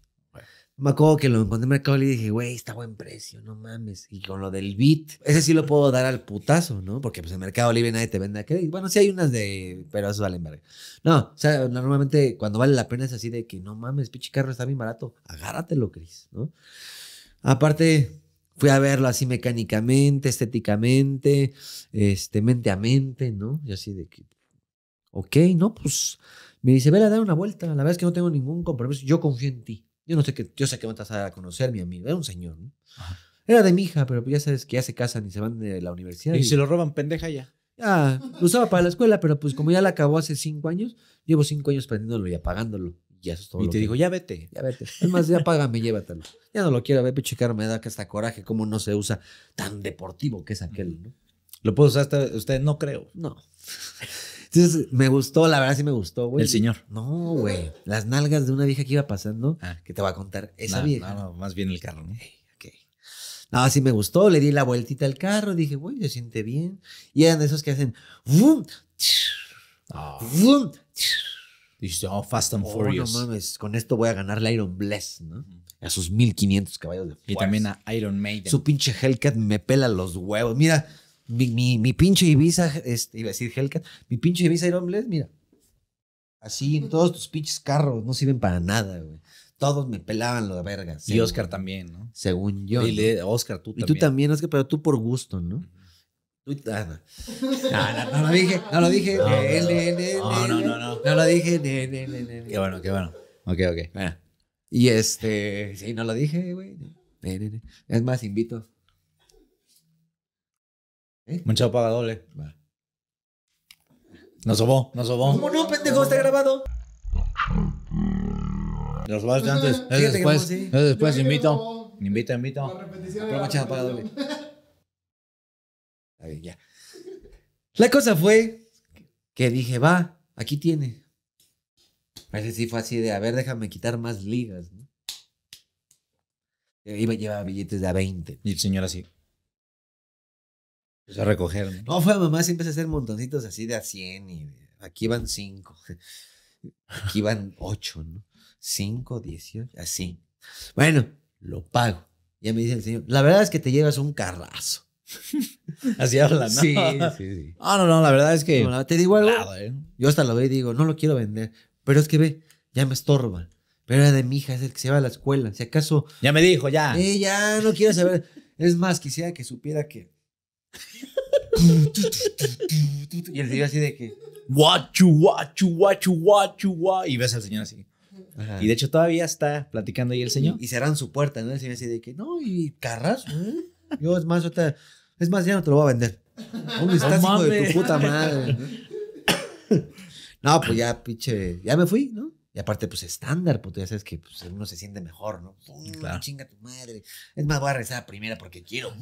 Me acuerdo que lo encontré en Mercado Libre y dije, güey, está buen precio, no mames. Y con lo del bit, ese sí lo puedo dar al putazo, ¿no? Porque pues en Mercado Libre nadie te vende a crédito. Bueno, sí hay unas de, pero eso en verga. No, o sea, normalmente cuando vale la pena es así de que, no mames, pinche carro está bien barato, agárratelo, Cris, ¿no? Aparte, fui a verlo así mecánicamente, estéticamente, este, mente a mente, ¿no? Y así de que, ok, no, pues, me dice, a dar una vuelta. La verdad es que no tengo ningún compromiso, yo confío en ti. Yo no sé qué, yo sé que me vas a conocer, mi amigo. Era un señor, ¿no? Era de mi hija, pero ya sabes que ya se casan y se van de la universidad. Y, se lo roban pendeja ya. Ah, lo usaba para la escuela, pero pues como ya la acabó hace cinco años, llevo cinco años prendiéndolo y apagándolo. Y Y te digo, dijo, ya vete. Ya vete. Es más, ya págame, llévatelo. Ya no lo quiero, ver, pinche me da que hasta coraje cómo no se usa tan deportivo que es aquel, ¿no? ¿Lo puedo usar hasta usted? No creo. No. Entonces, me gustó, la verdad sí me gustó, güey. El señor. No, güey. Las nalgas de una vieja que iba pasando, ah. que te va a contar esa vieja. No, no, más bien el carro, ¿no? okay. No, sí me gustó, le di la vueltita al carro, dije, güey, se siente bien. Y eran de esos que hacen. ¡Vum! Oh. oh, Fast and oh, Furious. No mames, con esto voy a ganar la Iron Bless, ¿no? A sus 1500 caballos de fuerza. Y también a Iron Maiden. Su pinche Hellcat me pela los huevos. Mira, mi, mi, pinche Ibiza, este, iba a decir Hellcat, mi pinche Ibiza Iron mira. Así, todos tus pinches carros no sirven para nada, güey. Todos me pelaban lo de verga. Y Oscar también, ¿no? Según yo. Y le, Oscar, tú también. Y tú también, Oscar, pero tú por gusto, ¿no? Tú, ah, no. No, no, lo dije, no lo dije. No, no, no, no, no. lo dije. Qué bueno, qué bueno. Ok, ok. Y este, sí, no lo dije, güey. Es más, invito ¿Eh? Manchado paga doble. Nos sobó, nos sobó. ¿Cómo no, pendejo? Está grabado. Los vas antes. Es después, es después invito. Invito, invito. Pero manchado paga doble. ya. La cosa fue que dije, va, aquí tiene. parece sí fue así de, a ver, déjame quitar más ligas. ¿no? Iba a llevar billetes de a 20. Y el señor así a recoger. No, fue a mamá, Siempre se a hacer montoncitos así de a 100 y aquí van cinco. aquí van ocho, ¿no? 5, 18, así. Bueno, lo pago. Ya me dice el señor, la verdad es que te llevas un carrazo. Así habla, ¿no? Sí, sí, sí. Ah, no, no, la verdad es que. te digo algo. ¿eh? Yo hasta lo veo y digo, no lo quiero vender. Pero es que ve, ya me estorba. Pero era de mi hija, es el que se va a la escuela. Si acaso. Ya me dijo, ya. y eh, ya, no quiero saber. es más, quisiera que supiera que y el señor así de que. Guachu, guachu, guachu, guachu, guachu. Y ves al señor así. Y de hecho todavía está platicando ahí el señor. Y, cerran su puerta, ¿no? El señor así de que, no, y carras, ¿eh? Yo es más, es más, ya no te lo voy a vender. ¿Dónde estás, de tu puta madre? no, pues ya, pinche, ya me fui, ¿no? Y aparte, pues estándar, pues ya sabes que pues, uno se siente mejor, ¿no? Chinga tu madre. Es más, voy a rezar a primera porque quiero.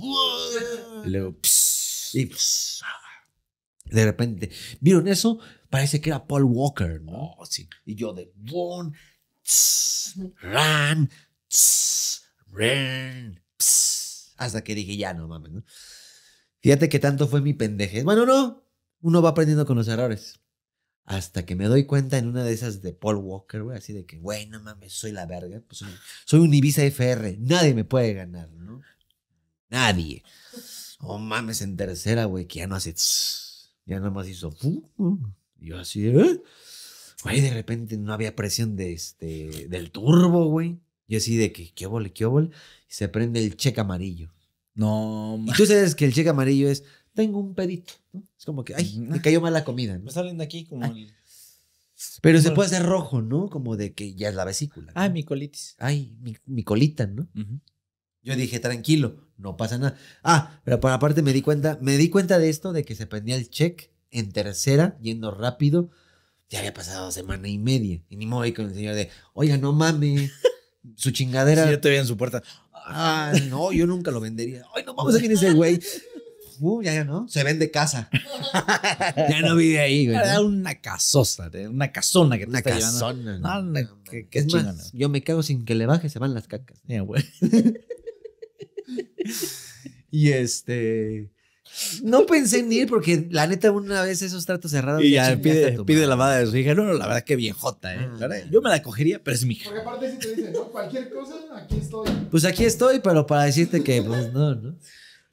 Y luego, y pues, de repente, ¿vieron eso? Parece que era Paul Walker, ¿no? Oh, sí. Y yo de run, run, hasta que dije, ya no mames, ¿no? Fíjate que tanto fue mi pendeje. Bueno, no, uno va aprendiendo con los errores. Hasta que me doy cuenta en una de esas de Paul Walker, güey, así de que, güey, no mames, soy la verga. Pues, soy, un Ibiza FR, nadie me puede ganar, ¿no? Nadie. Oh mames, en tercera, güey, que ya no hace. ya ya más hizo. Y yo así, de eh". Güey, de repente no había presión de este, del turbo, güey. Y así de que, ¿qué bol, qué vole. Y se prende el cheque amarillo. No, mames. Y tú sabes que el cheque amarillo es tengo un pedito. Es como que, ay, me cayó mal la comida. ¿no? Me salen de aquí como Pero se puede hacer rojo, ¿no? Como de que ya es la vesícula. Ay, Ah, mi colitis. Ay, mi, colita, ¿no? Yo dije, tranquilo, no pasa nada. Ah, pero por aparte me di cuenta, me di cuenta de esto, de que se prendía el check en tercera, yendo rápido. Ya había pasado semana y media. Y ni modo ahí con el señor de, oiga, no mames, su chingadera. Sí, yo te veía en su puerta. Ah, no, yo nunca lo vendería. Ay, no vamos a quién es güey uh, ya, ya no, se vende casa. ya no vive ahí, güey. Era una casosa, una casona que una casona, es más, yo me cago sin que le baje, se van las cacas. y este... No pensé en ir porque la neta una vez esos tratos cerrados. Y ya pide, pide la madre de su hija. No, no, la verdad que viejota, ¿eh? Ah. yo me la cogería, pero es mi hija. Porque aparte si te dicen, no, cualquier cosa, aquí estoy. Pues aquí estoy, pero para decirte que, pues no, ¿no?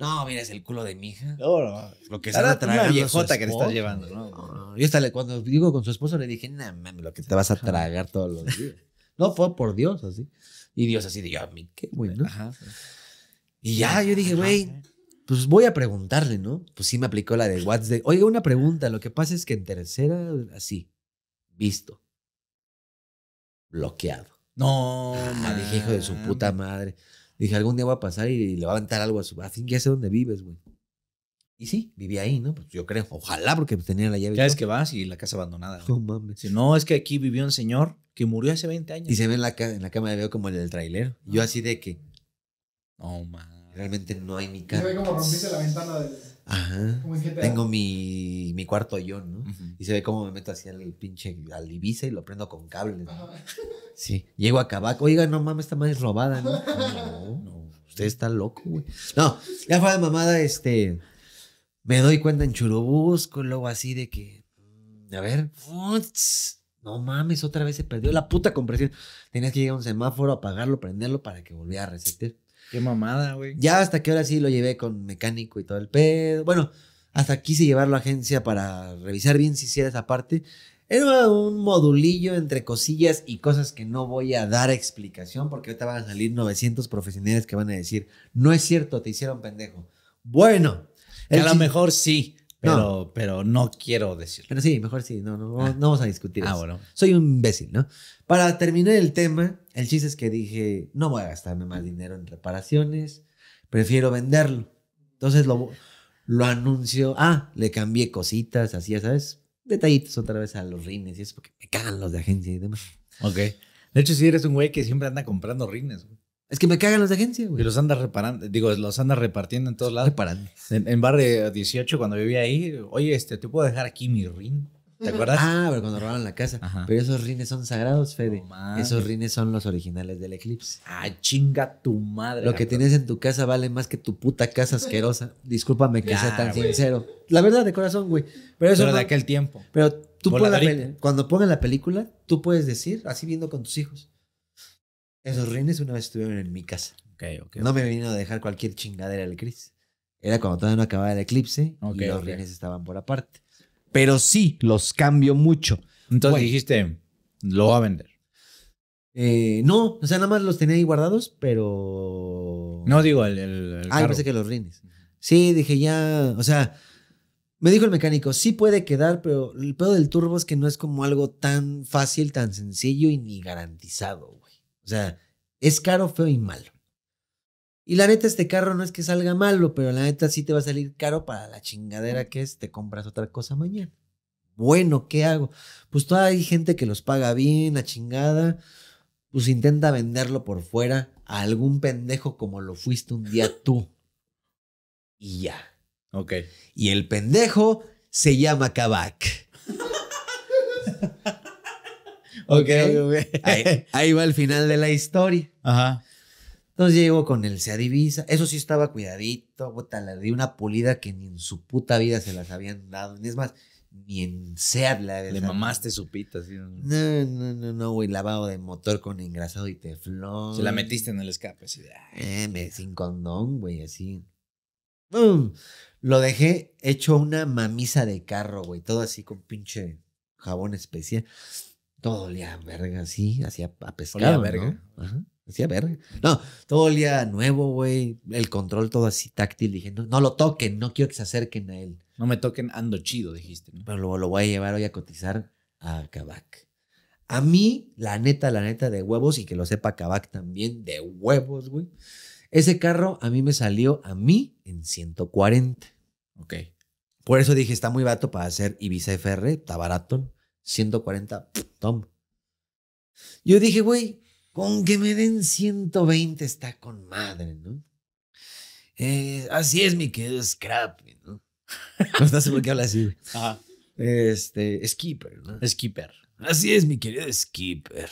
No, mira, es el culo de mi hija. No, no. Lo que se tragando. Una viejota que le estás llevando, ¿no? yo hasta cuando digo con su esposo le dije, no mami, lo que te vas a tragar todos los días. no, fue por Dios, así. Y Dios así dijo: yo, a mí qué, bueno. Ajá. Y ya, yo dije, güey, pues voy a preguntarle, ¿no? Pues sí me aplicó la de WhatsApp the... Oiga, una pregunta, lo que pasa es que en tercera, así, visto, bloqueado. No, ah, dije, hijo de su puta madre. Dije, algún día va a pasar y le va a aventar algo a su... Así ya sé dónde vives, güey. Y sí, vivía ahí, ¿no? Pues yo creo, ojalá, porque pues, tenía la llave. Ya es que vas y la casa abandonada. No es que aquí vivió un señor que murió hace 20 años. Y se ve en la, en la cámara, veo como el del trailer. Yo ah. así de que... No, oh, mames. Realmente no hay mi cara. Se ve como rompiste la ventana del. Ajá. Tengo ah. mi, mi cuarto yo, ¿no? Y se ve como me meto así al pinche al divisa y lo prendo con cable. ¿no? Sí. Llego a Cabaco. Oiga, no mames, está más robada, ¿no? no, no. Usted está loco, güey. No, ya fue de mamada, este. Me doy cuenta en Churubusco, luego así de que. Mm, a ver. no mames, otra vez se perdió la puta compresión. Tenías que llegar a un semáforo, apagarlo, prenderlo para que volviera a resetear. Qué mamada, güey. Ya hasta que ahora sí lo llevé con mecánico y todo el pedo. Bueno, hasta quise llevarlo a agencia para revisar bien si hiciera esa parte. Era un modulillo entre cosillas y cosas que no voy a dar explicación porque ahorita van a salir 900 profesionales que van a decir, no es cierto, te hicieron pendejo. Bueno. A lo mejor sí, pero no. quiero decirlo. Pero sí, mejor sí, no, no, ah. no vamos a discutir. Ah, bueno. Soy un imbécil, ¿no? Para terminar el tema, el chiste es que dije, no voy a gastarme más dinero en reparaciones, prefiero venderlo. Entonces lo, lo anuncio, ah, le cambié cositas, así, ¿sabes? Detallitos otra vez a los rines y eso, porque me cagan los de agencia y demás. Ok. De hecho, si eres un güey que siempre anda comprando rines. Güey. Es que me cagan las de agencia, güey. Y los andas reparando, digo, los andas repartiendo en todos lados. Reparando. En, barrio 18, cuando vivía ahí, oye, este, ¿te puedo dejar aquí mi ring? ¿Te acuerdas? Ah, pero cuando robaron la casa. Pero esos rines son sagrados, Fede. esos rines son los originales del eclipse. Ah, chinga tu madre. Lo que tienes en tu casa vale más que tu puta casa asquerosa. Discúlpame que sea tan sincero. La verdad, de corazón, güey. Pero eso. que de aquel tiempo. Pero tú puedes, cuando pongan la película, tú puedes decir, así viendo con tus hijos. Esos rines una vez estuvieron en mi casa. Okay, okay, no me vino a dejar cualquier chingadera el cris. Era cuando todavía no acababa el eclipse y los rines estaban por aparte. Pero sí, los cambio mucho. Entonces dijiste, lo va a vender. Eh, no, o sea, nada más los tenía ahí guardados, pero. No digo el. el, ah, yo pensé que los rines. Sí, dije ya. O sea, me dijo el mecánico, sí puede quedar, pero el pedo del turbo es que no es como algo tan fácil, tan sencillo y ni garantizado. O sea, es caro, feo y malo. Y la neta, este carro no es que salga malo, pero la neta sí te va a salir caro para la chingadera que es, te compras otra cosa mañana. Bueno, ¿qué hago? Pues todavía hay gente que los paga bien, a chingada. Pues intenta venderlo por fuera a algún pendejo como lo fuiste un día tú. Y ya. Ok. Y el pendejo se llama Kabak okay. Ahí, va el final de la historia. Ajá. Entonces llego con el Sea Divisa. Eso sí estaba cuidadito, le di una pulida que ni en su puta vida se las habían dado. Es más, ni en SEAT la Le mamaste su pita, No, no, no, no, güey. Lavado de motor con engrasado y teflón. Se la metiste en el escape, así sin condón, güey, así. Lo dejé hecho una mamisa de carro, güey. Todo así con pinche jabón especial todo olía verga, sí, hacía a pescado, verga. ¿no? Hacía verga. No, todo olía nuevo, güey. El control todo así táctil. Dije, no, lo toquen, no quiero que se acerquen a él. No me toquen, ando chido, dijiste. Pero luego lo voy a llevar hoy a cotizar a Kabak. A mí, la neta, la neta de huevos, y que lo sepa Kabak también, de huevos, güey. Ese carro a mí me salió a mí en 140. Ok. Por eso dije, está muy barato para hacer Ibiza FR, está barato. 140, tom Yo dije, güey, con que me den 120 está con madre, ¿no? Eh, así es, mi querido Scrap, ¿no? No estás por qué habla así, güey. Este, Skipper, ¿no? Skipper. Así es, mi querido Skipper.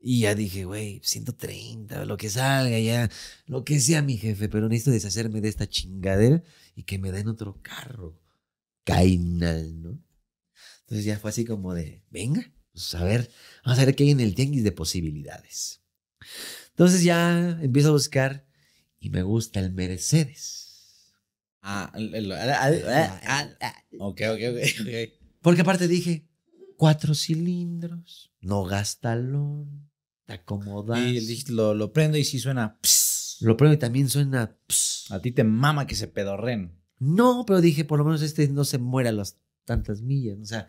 Y ya dije, güey, 130, lo que salga ya, lo que sea mi jefe, pero necesito deshacerme de esta chingadera y que me den otro carro. Cainal, ¿no? Entonces ya fue así como de, venga, pues, a ver, vamos a ver qué hay en el tianguis de posibilidades. Entonces ya empiezo a buscar y me gusta el Mercedes. Ah, ok, ok, ok. Porque aparte dije, cuatro cilindros, no gastalón, te acomodas. Y lo, lo prendo y sí suena. Lo prendo y también suena. A ti te mama que se pedorren. No, pero dije, por lo menos este no se muera a los tantas millas. O sea,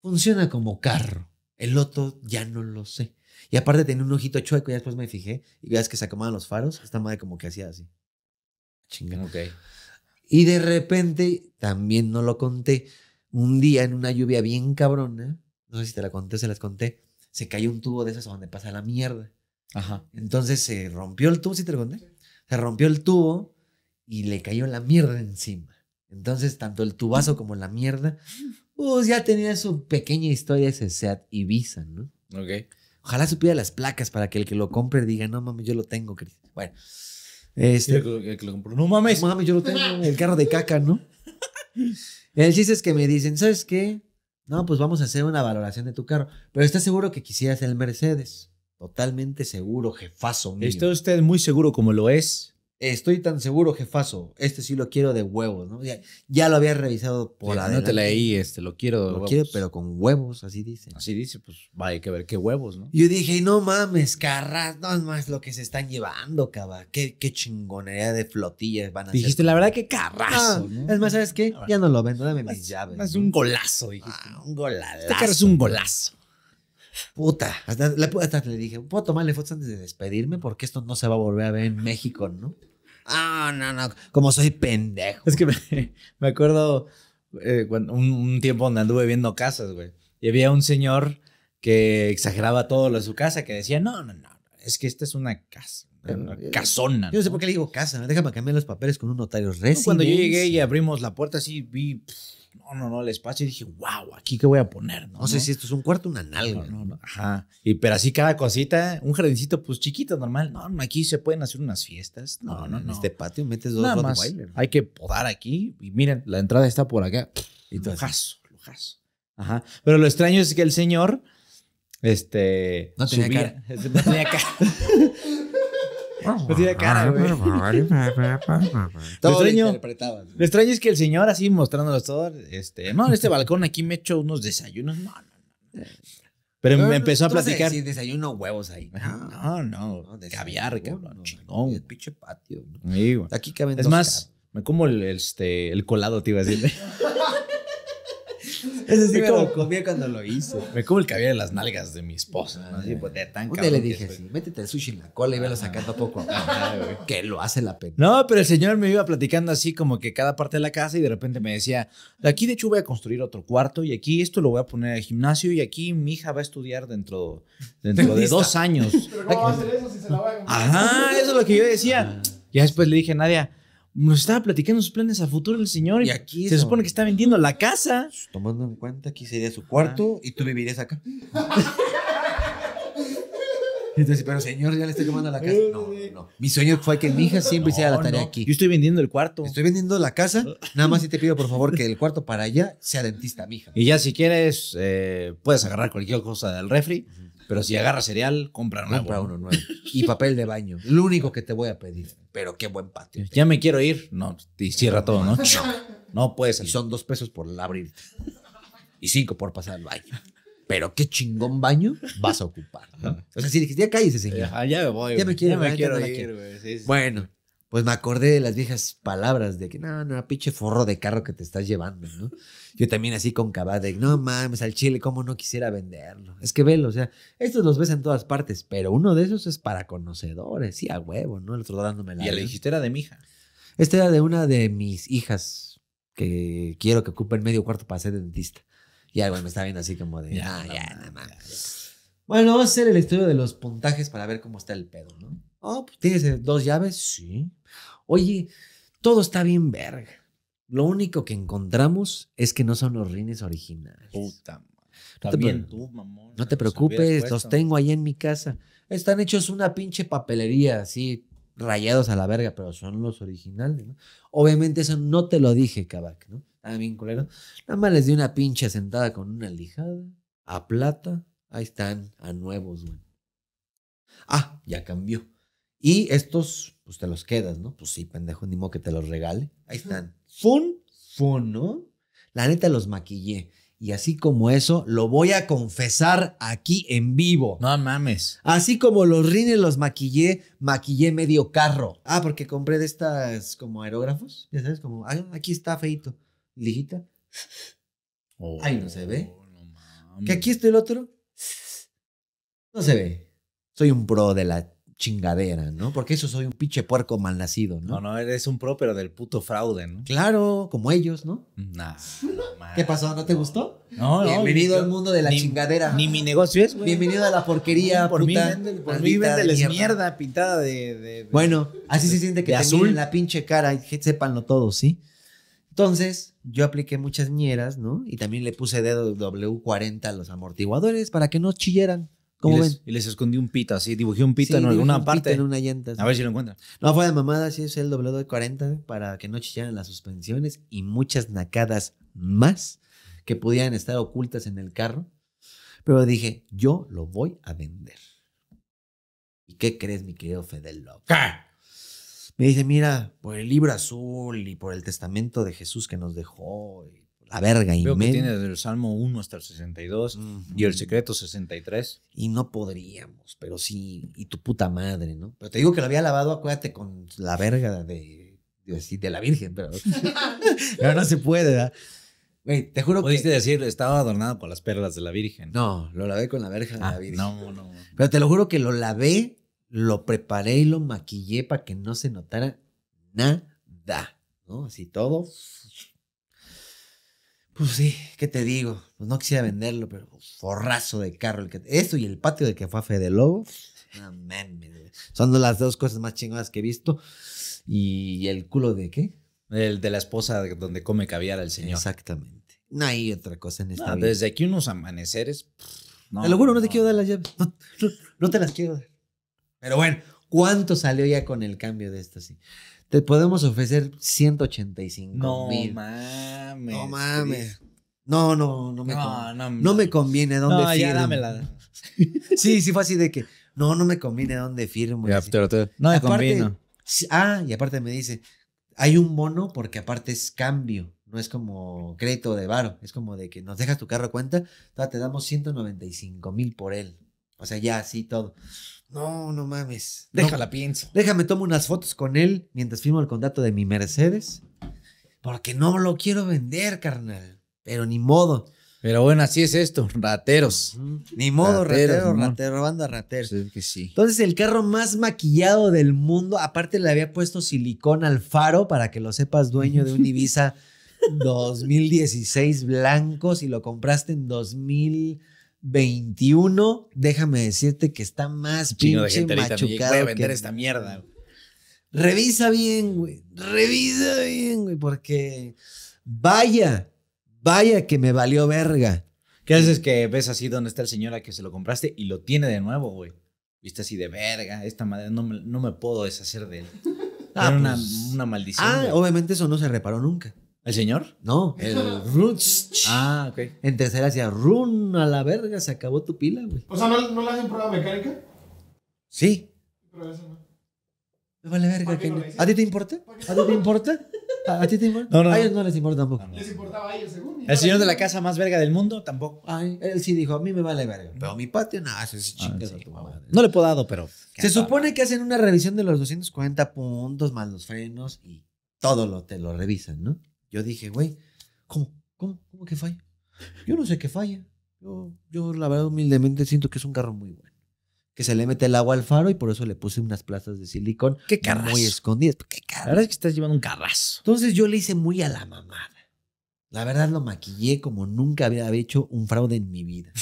funciona como carro. El loto ya no lo sé. Y aparte tenía un ojito chueco, y después me fijé, y veas que se acomodan los faros, esta madre como que hacía así. Chingada. ok Y de repente, también no lo conté, un día en una lluvia bien cabrona, no sé si te la conté, se las conté, se cayó un tubo de esas donde pasa la mierda. Ajá. Entonces se rompió el tubo, ¿sí te lo conté? Se rompió el tubo y le cayó la mierda encima. Entonces, tanto el tubazo como la mierda, pues ya tenía su pequeña historia ese Seat Ibiza, ¿no? Ok. Ojalá supiera las placas para que el que lo compre diga, no mames, yo lo tengo, Chris. Bueno. Este, el, que, lo compró, no mames. No yo lo tengo, el carro de caca, ¿no? El chiste es que me dicen, ¿sabes qué? No, pues vamos a hacer una valoración de tu carro. Pero ¿estás seguro que quisieras el Mercedes? Totalmente seguro, jefazo mío. ¿Está usted muy seguro como lo es? Estoy tan seguro, jefazo. Este sí lo quiero de huevos, ¿no? Ya, lo había revisado por sí, No te leí, este, lo quiero lo quiero, pero con huevos, así dice. Así dice, pues va, hay que ver qué huevos, ¿no? Yo dije, no mames, carras, no más lo que se están llevando, cabrón. Qué, chingonería de flotillas van a Dijiste, la verdad, qué carrazo, ah, no, Es más, ¿sabes qué? ya no lo vendo, dame mis llaves. Es un golazo, dijiste. Ah, un golazo. Este carro es un golazo. Puta, hasta, hasta le dije, puedo tomarle fotos antes de despedirme porque esto no se va a volver a ver en México, ¿no? Ah, no, no, como soy pendejo. Es que me, me acuerdo eh, cuando, un, tiempo donde anduve viendo casas, güey. Y había un señor que exageraba todo lo de su casa, que decía, no, no, no, es que esta es una casa. Una eh, casona. Yo no sé por qué le digo casa. Déjame cambiar los papeles con un notario recién. Cuando yo llegué y abrimos la puerta, así vi no, no, no, el espacio. Y dije, wow, ¿aquí qué voy a poner? No, sé si esto es un cuarto una nalga. ajá. Y, pero así cada cosita, un jardincito pues chiquito, normal. No, aquí se pueden hacer unas fiestas. No, no, no. En este patio metes dos Hay que podar aquí. Y miren, la entrada está por acá. Y lujazo, Ajá. Pero lo extraño es que el señor... Este. No cara. No tenía cara de cara, güey. lo, extraño, lo extraño es que el señor, así mostrándonos todo, este, no, en este balcón aquí me echo unos desayunos. No, no, no. Pero me empezó a platicar. Sí, desayuno huevos ahí. No, no. caviar, cabrón. Chingón. El pinche patio. Aquí caben Es más, me como el, este, el colado, te iba a decir. Ese sí me, lo comí cuando lo hice. Me como el cabello en las nalgas de mi esposa. Pues, le dije así, métete el sushi en la cola y velo sacando poco a poco. que lo hace la pena. No, pero el señor me iba platicando así como que cada parte de la casa y de repente me decía, aquí de hecho voy a construir otro cuarto y aquí esto lo voy a poner al gimnasio y aquí mi hija va a estudiar dentro, dentro de dos años. ¿Pero cómo va a hacer eso si se la va a Ajá, eso es lo que yo decía. Ah. Ya después le dije a Nadia, nos estaba platicando sus planes a futuro el señor y, aquí se supone que está vendiendo la casa. Pues, tomando en cuenta que sería su cuarto y tú vivirías acá. Entonces, pero señor, ya le estoy tomando la casa. No, no. Mi sueño fue que mi hija siempre hiciera la tarea aquí. Yo estoy vendiendo el cuarto. Estoy vendiendo la casa. Nada más si te pido, por favor, que el cuarto para allá sea dentista, hija. Y ya si quieres, eh, puedes agarrar cualquier cosa del refri. Pero si agarras cereal, compra, uno nuevo. Y papel de baño. Lo único que te voy a pedir pero qué buen patio. Ya me quiero ir. No, y cierra todo, ¿no? No puedes. Y son dos pesos por abrir y cinco por pasar al baño. Pero qué chingón baño vas a ocupar. O sea, si dijiste, ya cállese, señor. Ah, ya, me voy. Ya me quiero, me quiero ir, Bueno, pues me acordé de las viejas palabras de que, no, no, pinche forro de carro que te estás llevando, ¿no? Yo también así con cabada de, no mames, al chile, ¿cómo no quisiera venderlo? Es que velo, o sea, estos los ves en todas partes, pero uno de esos es para conocedores, sí, a huevo, ¿no? El otro dándome la... Y la dijiste era de mi hija. Esta era de una de mis hijas que quiero que el medio cuarto para ser dentista. Y algo me está viendo así como de, ya, ah, ya, nada más. Bueno, vamos a hacer el estudio de los puntajes para ver cómo está el pedo, ¿no? Oh, pues, ¿tienes eh, dos llaves? Sí. Oye, todo está bien verga. Lo único que encontramos es que no son los rines originales. Puta madre. No te, tú, no te preocupes, los tengo ahí en mi casa. Están hechos una pinche papelería así, rayados a la verga, pero son los originales, ¿no? Obviamente eso no te lo dije, cabac ¿no? A mí, culero. Nada más les di una pinche sentada con una lijada, a plata. Ahí están, a nuevos, güey. Ah, ya cambió. Y estos, pues te los quedas, ¿no? Pues sí, pendejo, ni modo que te los regale. Ahí están. Fun, fun, ¿no? La neta los maquillé. Y así como eso, lo voy a confesar aquí en vivo. No mames. Así como los rines los maquillé, maquillé medio carro. Ah, porque compré de estas como aerógrafos. Ya sabes, como, aquí está feito. Lijita. Oh, Ay, no se ve. Que aquí está el otro. No se ve. Soy un pro de la chingadera, ¿no? Porque eso soy un pinche puerco malnacido, ¿no? No, no, eres un pro, del puto fraude, ¿no? Claro, como ellos, ¿no? Nah. ¿Qué pasó? ¿No te gustó? No, no. Bienvenido al mundo de la chingadera. Ni mi negocio es, güey. Bienvenido a la porquería, por puta. por mí véndeles mierda. pintada de, bueno, así se siente que te la pinche cara y que sépanlo todo, ¿sí? Entonces, yo apliqué muchas ñeras, ¿no? Y también le puse dedo W40 a los amortiguadores para que no chilleran y les, ven? escondí un pito así, dibujé un pito en alguna parte. en una llanta. A ver si lo encuentran. No, fue de mamada, sí es el doblado de 40 para que no chicharan las suspensiones y muchas nacadas más que pudieran estar ocultas en el carro. Pero dije, yo lo voy a vender. ¿Y qué crees, mi querido Fidel Me dice, mira, por el libro azul y por el testamento de Jesús que nos dejó la verga y Veo que tiene desde el Salmo 1 hasta el 62 y el secreto 63. Y no podríamos, pero sí, y tu puta madre, ¿no? Pero te digo que lo había lavado, acuérdate, con la verga de, de, la Virgen, pero, no se puede, ¿verdad? te juro Pudiste que... decir, estaba adornado con las perlas de la Virgen. No, lo lavé con la verga de la ah, Virgen. No, no. Pero te lo juro que lo lavé, lo preparé y lo maquillé para que no se notara nada, ¿no? Así todo pues sí, ¿qué te digo? Pues no quisiera venderlo, pero pues, forrazo de carro. eso y el patio de que fue a Fede Lobo. son las dos cosas más chingadas que he visto. ¿Y el culo de qué? El de la esposa donde come caviar al señor. Exactamente. No hay otra cosa en esta Desde aquí unos amaneceres. no, te lo juro, no, te quiero dar las llaves. No, te las quiero dar. Pero bueno, ¿cuánto salió ya con el cambio de esta? Sí? Te podemos ofrecer 185 no, mil. Mames, no mames. No, no, no me, conviene. No, no me conviene. ¿Dónde no, ya dámela. sí, sí fue así de que, no, no me conviene dónde firmo. Ya, no me conviene. Ah, y aparte me dice, hay un bono porque aparte es cambio, no es como crédito de varo, es como de que nos dejas tu carro cuenta, te damos 195 mil por él. O sea, ya así todo. No, no mames. Déjala, piensa. pienso. Déjame tomo unas fotos con él mientras firmo el contrato de mi Mercedes. Porque no lo quiero vender, carnal. Pero ni modo. Pero bueno, así es esto, rateros. Ni modo, rateros, rateros, robando a rateros. Entonces, el carro más maquillado del mundo, aparte le había puesto silicón al faro para que lo sepas dueño de un Ibiza 2016 blanco, si lo compraste en 2000 21, déjame decirte que está más pinche machucado. vender esta mierda. Revisa bien, güey. Revisa bien, güey, porque vaya, vaya que me valió verga. ¿Qué haces que ves así donde está el señor a que se lo compraste y lo tiene de nuevo, güey? Viste así de verga, esta madre, no me, puedo deshacer de él. Ah, pues, una, maldición. Ah, obviamente eso no se reparó nunca. ¿El señor? No, el Ruth. Ah, ok. En tercera hacía run a la verga, se acabó tu pila, güey. O sea, ¿no, no le hacen prueba mecánica? Sí. Pero eso no. Me vale verga. Que ¿A ti te importa? ¿A ti te importa? ¿A, ti te importa? No, no. A ellos no les importa tampoco. Les importaba a ellos, según. El señor de la casa más verga del mundo tampoco. Ay, él sí dijo, a mí me vale verga. Pero mi patio, nada, ah, no, eso es chingas tu mamá. No le puedo dado, pero. Se supone que hacen una revisión de los 240 puntos más los frenos y todo lo te lo revisan, ¿no? Yo dije, güey, ¿cómo? ¿Cómo? ¿Cómo que falla? Yo no sé qué falla. Yo, yo la verdad humildemente siento que es un carro muy bueno. Que se le mete el agua al faro y por eso le puse unas plazas de silicón. ¿Qué carrazo? Muy escondidas. ¿Qué carrazo? La verdad es que estás llevando un carrazo. Entonces yo le hice muy a la mamada. La verdad lo maquillé como nunca había hecho un fraude en mi vida.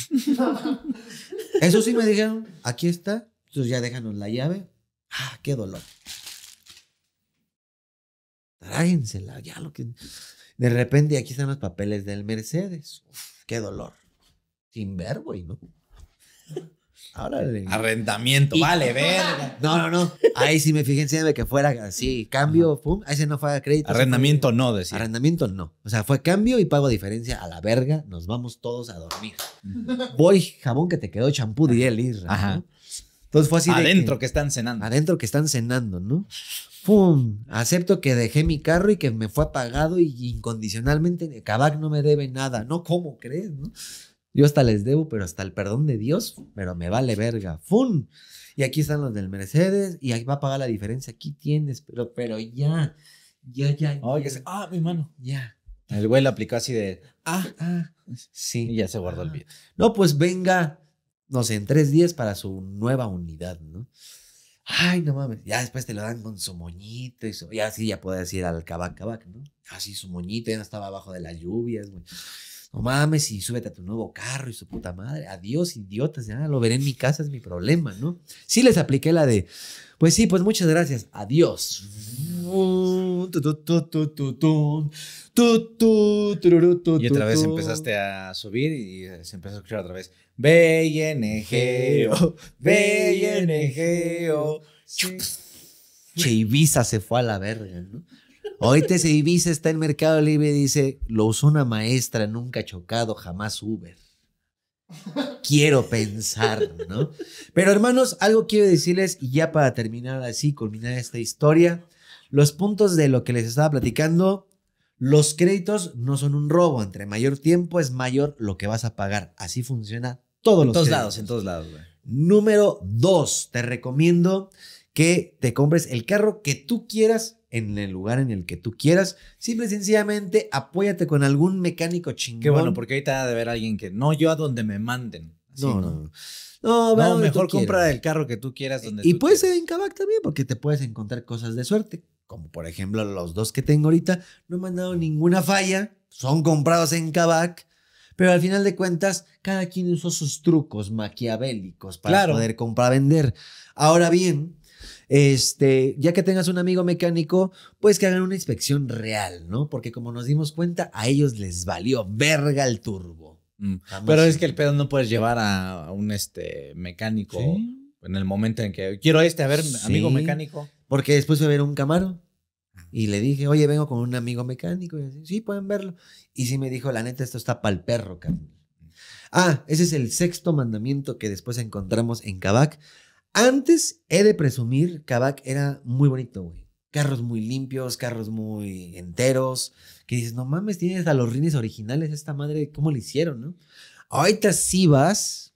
eso sí me dijeron, aquí está. Entonces ya déjanos la llave. Ah, qué dolor tráensela, ya lo que... De repente aquí están los papeles del Mercedes. qué dolor. Sin ver, güey, ¿no? Árale. Arrendamiento, vale, verga. No, no, no. Ahí sí me fijé, de que fuera así, cambio, pum, pum. Ese no fue a crédito. Arrendamiento no, decía. Arrendamiento no. O sea, fue cambio y pago diferencia a la verga. Nos vamos todos a dormir. Voy, jabón que te quedó champú, de el ir Ajá. Entonces fue así. Adentro de que, que, están cenando. Adentro que están cenando, ¿no? ¡Pum! Acepto que dejé mi carro y que me fue apagado y incondicionalmente Kabak no me debe nada. No, ¿cómo crees? No? Yo hasta les debo, pero hasta el perdón de Dios, pero me vale verga. ¡Pum! Y aquí están los del Mercedes y ahí va a pagar la diferencia. Aquí tienes, pero, pero ya. Ya, ya. ah, mi mano. Ya. El güey lo aplicó así de, ah, ah, ah sí. Y ya se guardó el video. Ah. No, pues venga, no sé, en tres días para su nueva unidad, ¿no? Ay, no mames. Ya después te lo dan con su moñito y así ya puede ya puedes ir al cabac cabac, ¿no? Así ah, su moñito ya estaba abajo de las lluvias, güey no mames y súbete a tu nuevo carro y su puta madre, adiós idiotas, ya lo veré en mi casa, es mi problema, ¿no? Sí les apliqué la de, pues sí, pues muchas gracias, adiós. Y otra vez empezaste a subir y se empezó a escuchar otra vez, BNGO. o Che Ibiza se fue a la verga, ¿no? te se divisa, está en Mercado Libre y dice, lo usó una maestra, nunca chocado, jamás Uber. Quiero pensar, ¿no? Pero hermanos, algo quiero decirles y ya para terminar así, culminar esta historia, los puntos de lo que les estaba platicando, los créditos no son un robo, entre mayor tiempo es mayor lo que vas a pagar, así funciona todos en los todos lados, en todos lados. Güey. Número dos, te recomiendo que te compres el carro que tú quieras en el lugar en el que tú quieras. Simple y sencillamente apóyate con algún mecánico chingón. Qué bueno, porque ahorita ha de ver alguien que no, yo a donde me manden. no, no, no. mejor compra el carro que tú quieras. Donde y puede ser en Kavak también, porque te puedes encontrar cosas de suerte. Como por ejemplo los dos que tengo ahorita, no me han dado ninguna falla. Son comprados en Kavak. Pero al final de cuentas, cada quien usó sus trucos maquiavélicos para poder comprar, vender. Ahora bien, este, ya que tengas un amigo mecánico, pues que hagan una inspección real, ¿no? Porque como nos dimos cuenta, a ellos les valió verga el turbo. Mm. Pero es que el pedo no puedes llevar a, un este mecánico en el momento en que quiero este, a ver, amigo mecánico. Porque después fue a ver un camaro. Ah. Y le dije, oye, vengo con un amigo mecánico. Y así, sí, pueden verlo. Y sí me dijo, la neta, esto está pa'l perro, cabrón. Mm. Ah, ese es el sexto mandamiento que después encontramos en Kabak. Antes he de presumir, Kavak era muy bonito, güey. Carros muy limpios, carros muy enteros. Que dices, no mames, tienes a los rines originales, esta madre, ¿cómo le hicieron, no? Ahorita sí vas.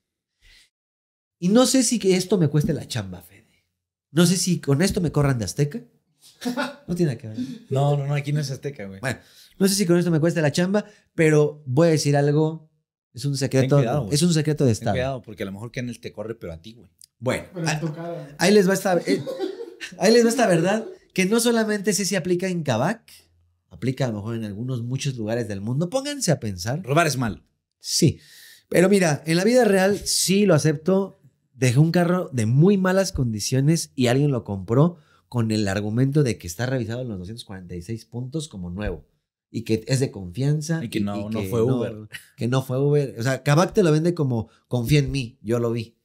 Y no sé si esto me cueste la chamba, Fede. No sé si con esto me corran de Azteca. No tiene nada que ver. No, no, no, aquí no es Azteca, güey. Bueno, no sé si con esto me cueste la chamba, pero voy a decir algo. Es un secreto. es un secreto de estado. porque a lo mejor que en el te corre, pero a ti, güey. Bueno, ahí, les va esta, eh, ahí les va esta verdad que no solamente sí se aplica en Kabak, aplica a lo mejor en algunos muchos lugares del mundo. Pónganse a pensar. Robar es malo. Sí. Pero mira, en la vida real sí lo acepto. Dejé un carro de muy malas condiciones y alguien lo compró con el argumento de que está revisado en los 246 puntos como nuevo y que es de confianza. Y que no, fue Uber. que no fue Uber. O sea, Kabak te lo vende como confía en mí, yo lo vi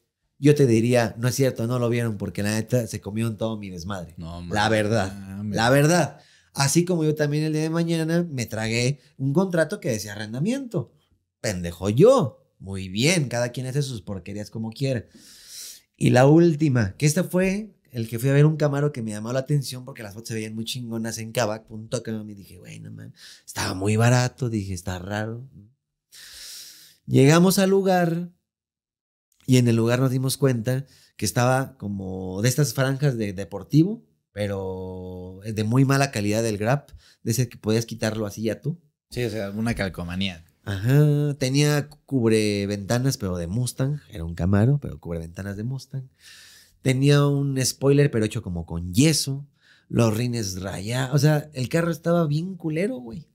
yo te diría, no es cierto, no lo vieron porque la neta se comió en todo mi desmadre. la verdad, la verdad. Así como yo también el día de mañana me tragué un contrato que decía arrendamiento. Pendejo yo. Muy bien, cada quien hace sus porquerías como quiera. Y la última, que esta fue el que fui a ver un camaro que me llamó la atención porque las fotos se veían muy chingonas en Kavak.com y dije, bueno, man, estaba muy barato, dije, está raro. Llegamos al lugar, y en el lugar nos dimos cuenta que estaba como de estas franjas de deportivo, pero de muy mala calidad del grab, de que podías quitarlo así ya tú. Sí, o sea, una calcomanía. Ajá, tenía cubreventanas, pero de Mustang, era un Camaro, pero cubre ventanas de Mustang. Tenía un spoiler, pero hecho como con yeso, los rines rayados, o sea, el carro estaba bien culero, güey.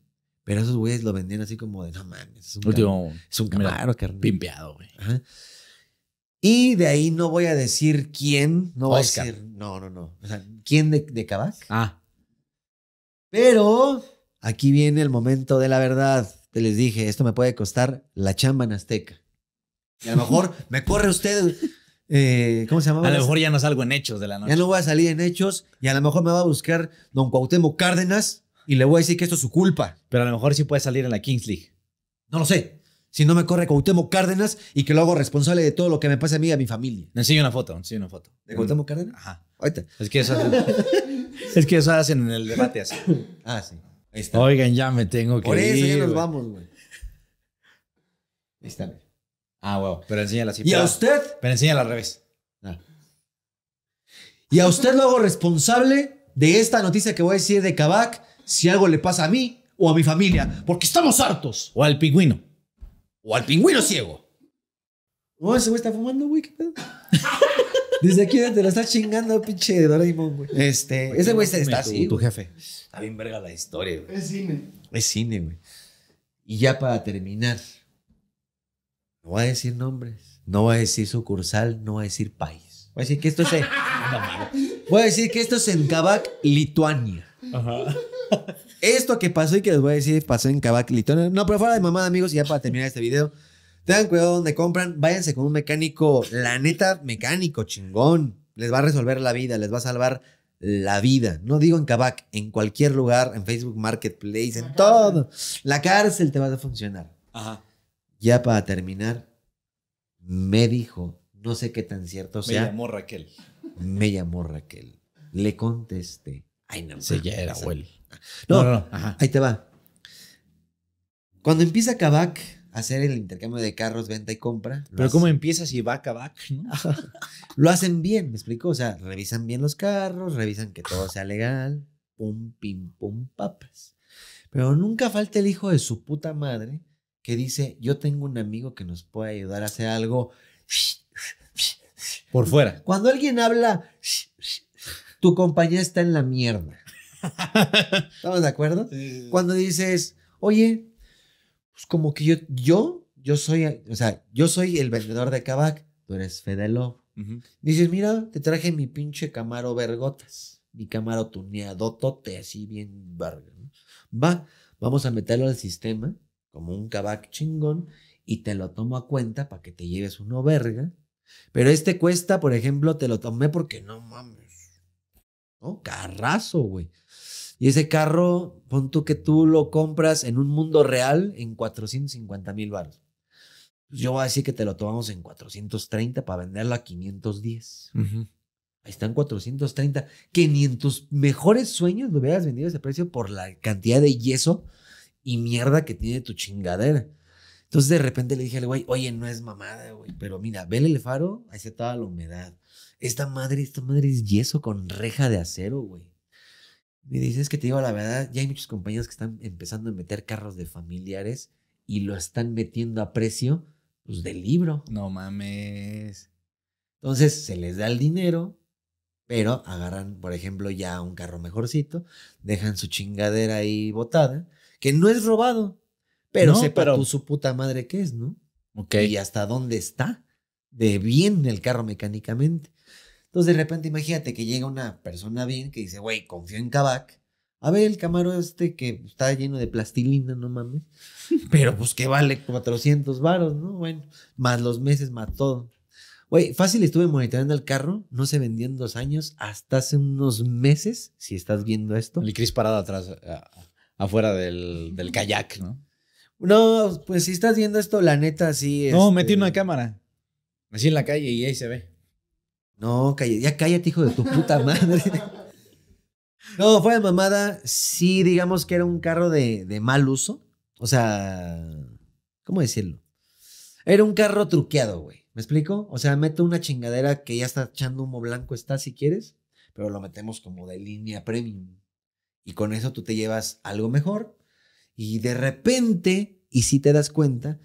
Pero esos güeyes lo vendían así como de, no mames, es un, Camaro, carro. Pimpeado, güey. Ajá. Y de ahí no voy a decir quién, no voy a decir, no, no, no. O sea, ¿quién de, de Ah. Pero aquí viene el momento de la verdad. Te les dije, esto me puede costar la chamba en Azteca. Y a lo mejor me corre usted. Eh, ¿Cómo se llama? A lo mejor ya no salgo en hechos de la noche. Ya no voy a salir en hechos y a lo mejor me va a buscar don Cuauhtémoc Cárdenas y le voy a decir que esto es su culpa. Pero a lo mejor sí puede salir en la Kings League. No lo sé si no me corre Cuauhtémoc Cárdenas y que lo hago responsable de todo lo que me pase a mí y a mi familia. Me enseño una foto, me enseño una foto. ¿De Cuauhtémoc Cárdenas? Ajá. Ahorita. Es que eso, es que hacen en el debate así. Ah, sí. Ahí está. Oigan, ya me tengo que Por eso ya nos vamos, güey. Ahí está. Ah, wow. Pero enséñala así. ¿Y a usted? Pero enséñala al revés. Ah. Y a usted lo hago responsable de esta noticia que voy a decir de Kabak si algo le pasa a mí o a mi familia, porque estamos hartos. O al pingüino o al pingüino ciego. No, ese güey está fumando, güey, qué pedo. Desde aquí te lo está chingando, pinche Doraemon, güey. Este, ese güey está, está así. Tu jefe. Está bien verga la historia, güey. Es cine. Es cine, güey. Y ya para terminar, no voy a decir nombres, no voy a decir sucursal, no voy a decir país. Voy a decir que esto es. En, voy a decir que esto es en Kabak, Lituania. Ajá. Esto que pasó y que les voy a decir pasó en Cabac Litón. No, pero fuera de mamada, amigos, y ya para terminar este video. Tengan cuidado donde compran, váyanse con un mecánico, la neta, mecánico, chingón. Les va a resolver la vida, les va a salvar la vida. No digo en Cabac, en cualquier lugar, en Facebook Marketplace, en todo. La cárcel te va a funcionar. Ajá. Ya para terminar, me dijo, no sé qué tan cierto sea. Me llamó Raquel. Me llamó Raquel. Le contesté. Ay, no. Sí, pues, ya era abuelo. No, no, ahí te va. Cuando empieza Kavak a hacer el intercambio de carros, venta y compra. Pero ¿cómo empieza si va Kavak? lo hacen bien, me explico. O sea, revisan bien los carros, revisan que todo sea legal. Pum, pim, pum, papas. Pero nunca falta el hijo de su puta madre que dice, yo tengo un amigo que nos puede ayudar a hacer algo. Por fuera. Cuando alguien habla, tu compañía está en la mierda. ¿Estamos de acuerdo? Cuando dices, oye, pues como que yo, yo, yo soy, o sea, yo soy el vendedor de Kavak, tú eres Fedelo. Dices, mira, te traje mi pinche camaro vergotas, mi camaro tuneado, tote, así bien verga. Va, vamos a meterlo al sistema como un cabac chingón y te lo tomo a cuenta para que te lleves uno verga. Pero este cuesta, por ejemplo, te lo tomé porque no mames. ¿No? Carrazo, güey. Y ese carro, pon tú que tú lo compras en un mundo real en 450 mil baros. Pues yo voy a decir que te lo tomamos en 430 para venderlo a 510. Ahí están 430, que ni en tus mejores sueños lo hubieras vendido ese precio por la cantidad de yeso y mierda que tiene tu chingadera. Entonces de repente le dije al güey, oye, no es mamada, güey, pero mira, vele el faro, ahí está toda la humedad. Esta madre, esta madre es yeso con reja de acero, güey. Me dices que te digo la verdad, ya hay muchas compañías que están empezando a meter carros de familiares y lo están metiendo a precio pues, del libro. No mames. Entonces se les da el dinero, pero agarran, por ejemplo, ya un carro mejorcito, dejan su chingadera ahí botada, que no es robado, pero pero... Tú su puta madre que es, ¿no? Ok. Y hasta dónde está de bien el carro mecánicamente. Entonces, de repente, imagínate que llega una persona bien que dice, güey, confío en Kabak. A ver, el camaro este que está lleno de plastilina, no mames. Pero pues que vale 400 varos, ¿no? Bueno, más los meses, más todo. Güey, fácil estuve monitoreando el carro, no se vendió en dos años, hasta hace unos meses, si estás viendo esto. El Cris parado atrás, afuera del, kayak, ¿no? No, pues si estás viendo esto, la neta sí. No, metí este una cámara. Así en la calle y ahí se ve. No, ya cállate, hijo de tu puta madre. No, fue de mamada, sí, digamos que era un carro de, de mal uso. O sea, ¿cómo decirlo? Era un carro truqueado, güey. ¿Me explico? O sea, mete una chingadera que ya está echando humo blanco, está si quieres, pero lo metemos como de línea premium. Y con eso tú te llevas algo mejor. Y de repente, y si te das cuenta,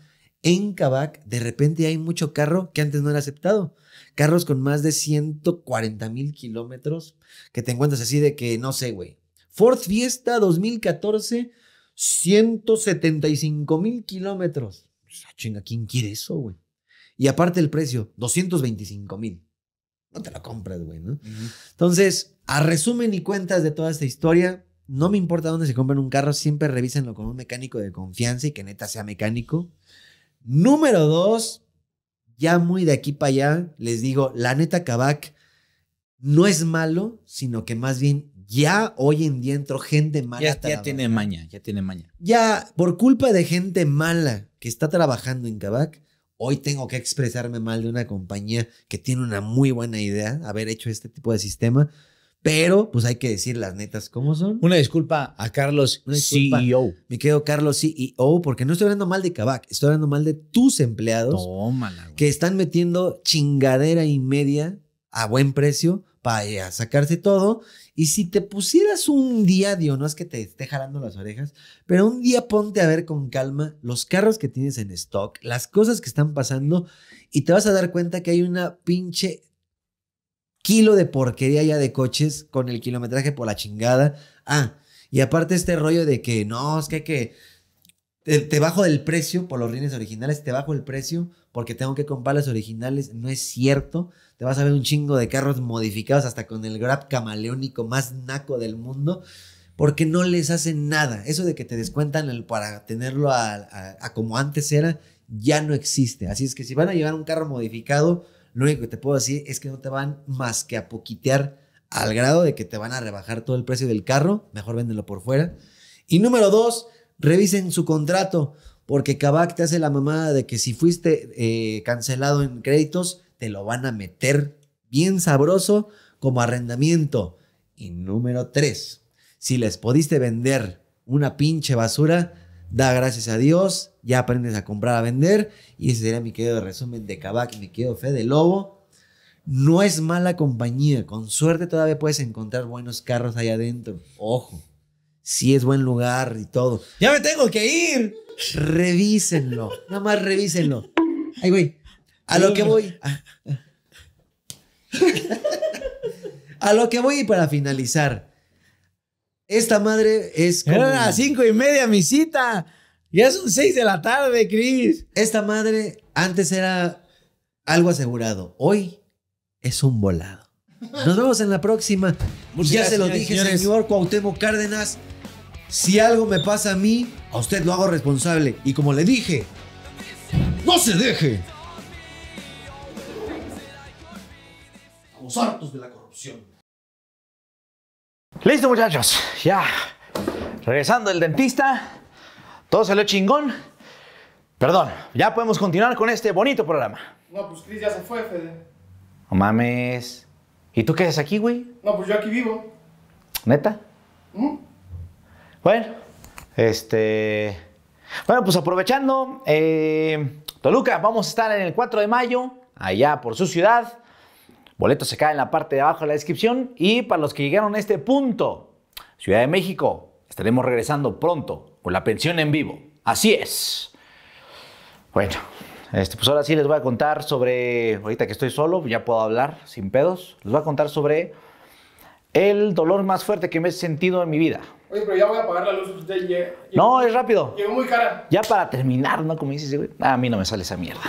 en Kavak de repente hay mucho carro que antes no era aceptado. Carros con más de 140 mil kilómetros que te encuentras así de que no sé, güey. Ford Fiesta 2014, 175 mil kilómetros. Ah, chinga, ¿quién quiere eso, güey? Y aparte el precio, 225 mil. No te lo compras, güey, ¿no? Entonces, a resumen y cuentas de toda esta historia, no me importa dónde se compren un carro, siempre revísenlo con un mecánico de confianza y que neta sea mecánico Número dos, ya muy de aquí para allá, les digo, la neta Kabak no es malo, sino que más bien ya hoy en día gente mala. Ya, ya tiene maña, ya tiene maña. Ya, por culpa de gente mala que está trabajando en Kabak, hoy tengo que expresarme mal de una compañía que tiene una muy buena idea, haber hecho este tipo de sistema. Pero, pues hay que decir las netas cómo son. Una disculpa a Carlos CEO. Me quedo Carlos CEO, porque no estoy hablando mal de Kabak, estoy hablando mal de tus empleados. Que están metiendo chingadera y media a buen precio para eh, sacarse todo. Y si te pusieras un día, Dios, no es que te esté jalando las orejas, pero un día ponte a ver con calma los carros que tienes en stock, las cosas que están pasando, y te vas a dar cuenta que hay una pinche kilo de porquería ya de coches con el kilometraje por la chingada. Ah, y aparte este rollo de que no, es que hay que te, bajo el precio por los rines originales, te bajo el precio porque tengo que comprar los originales. No es cierto. Te vas a ver un chingo de carros modificados hasta con el grab camaleónico más naco del mundo. Porque no les hacen nada. Eso de que te descuentan el, para tenerlo a como antes era, ya no existe. Así es que si van a llevar un carro modificado, lo único que te puedo decir es que no te van más que a poquitear al grado de que te van a rebajar todo el precio del carro. Mejor véndelo por fuera. Y número dos, revisen su contrato, porque Kabak te hace la mamada de que si fuiste eh, cancelado en créditos, te lo van a meter bien sabroso como arrendamiento. Y número tres, si les pudiste vender una pinche basura, da gracias a Dios ya aprendes a comprar, a vender. Y ese sería mi querido resumen de Kabak mi querido de Lobo. No es mala compañía. Con suerte todavía puedes encontrar buenos carros allá adentro. Ojo, Si es buen lugar y todo. ¡Ya me tengo que ir! Revísenlo. Nada más revísenlo. Ay, güey. A lo que voy. A, lo que voy y para finalizar. Esta madre es a cinco y media mi cita. Ya son 6 de la tarde, Cris. Esta madre antes era algo asegurado. Hoy es un volado. Nos vemos en la próxima. ya se lo dije, señor Cuauhtémoc Cárdenas. Si algo me pasa a mí, a usted lo hago responsable. Y como le dije, no se deje. Estamos hartos de la corrupción. Listo, muchachos. Ya. Regresando el dentista. Todo salió chingón. Perdón, ya podemos continuar con este bonito programa. No, pues Cris ya se fue, Fede. No mames. ¿Y tú qué haces aquí, güey? No, pues yo aquí vivo. ¿Neta? ¿Mm? Bueno, este. Bueno, pues aprovechando, eh, Toluca, vamos a estar en el 4 de mayo, allá por su ciudad. Boleto se cae en la parte de abajo de la descripción. Y para los que llegaron a este punto, Ciudad de México, estaremos regresando pronto o la pensión en vivo. Así es. Bueno, este, pues ahora sí les voy a contar sobre, ahorita que estoy solo, ya puedo hablar sin pedos, les voy a contar sobre el dolor más fuerte que me he sentido en mi vida. Oye, pero ya voy a apagar la luz. Usted no, es rápido. Llegó muy cara. Ya para terminar, ¿no? Como dices, güey. A mí no me sale esa mierda.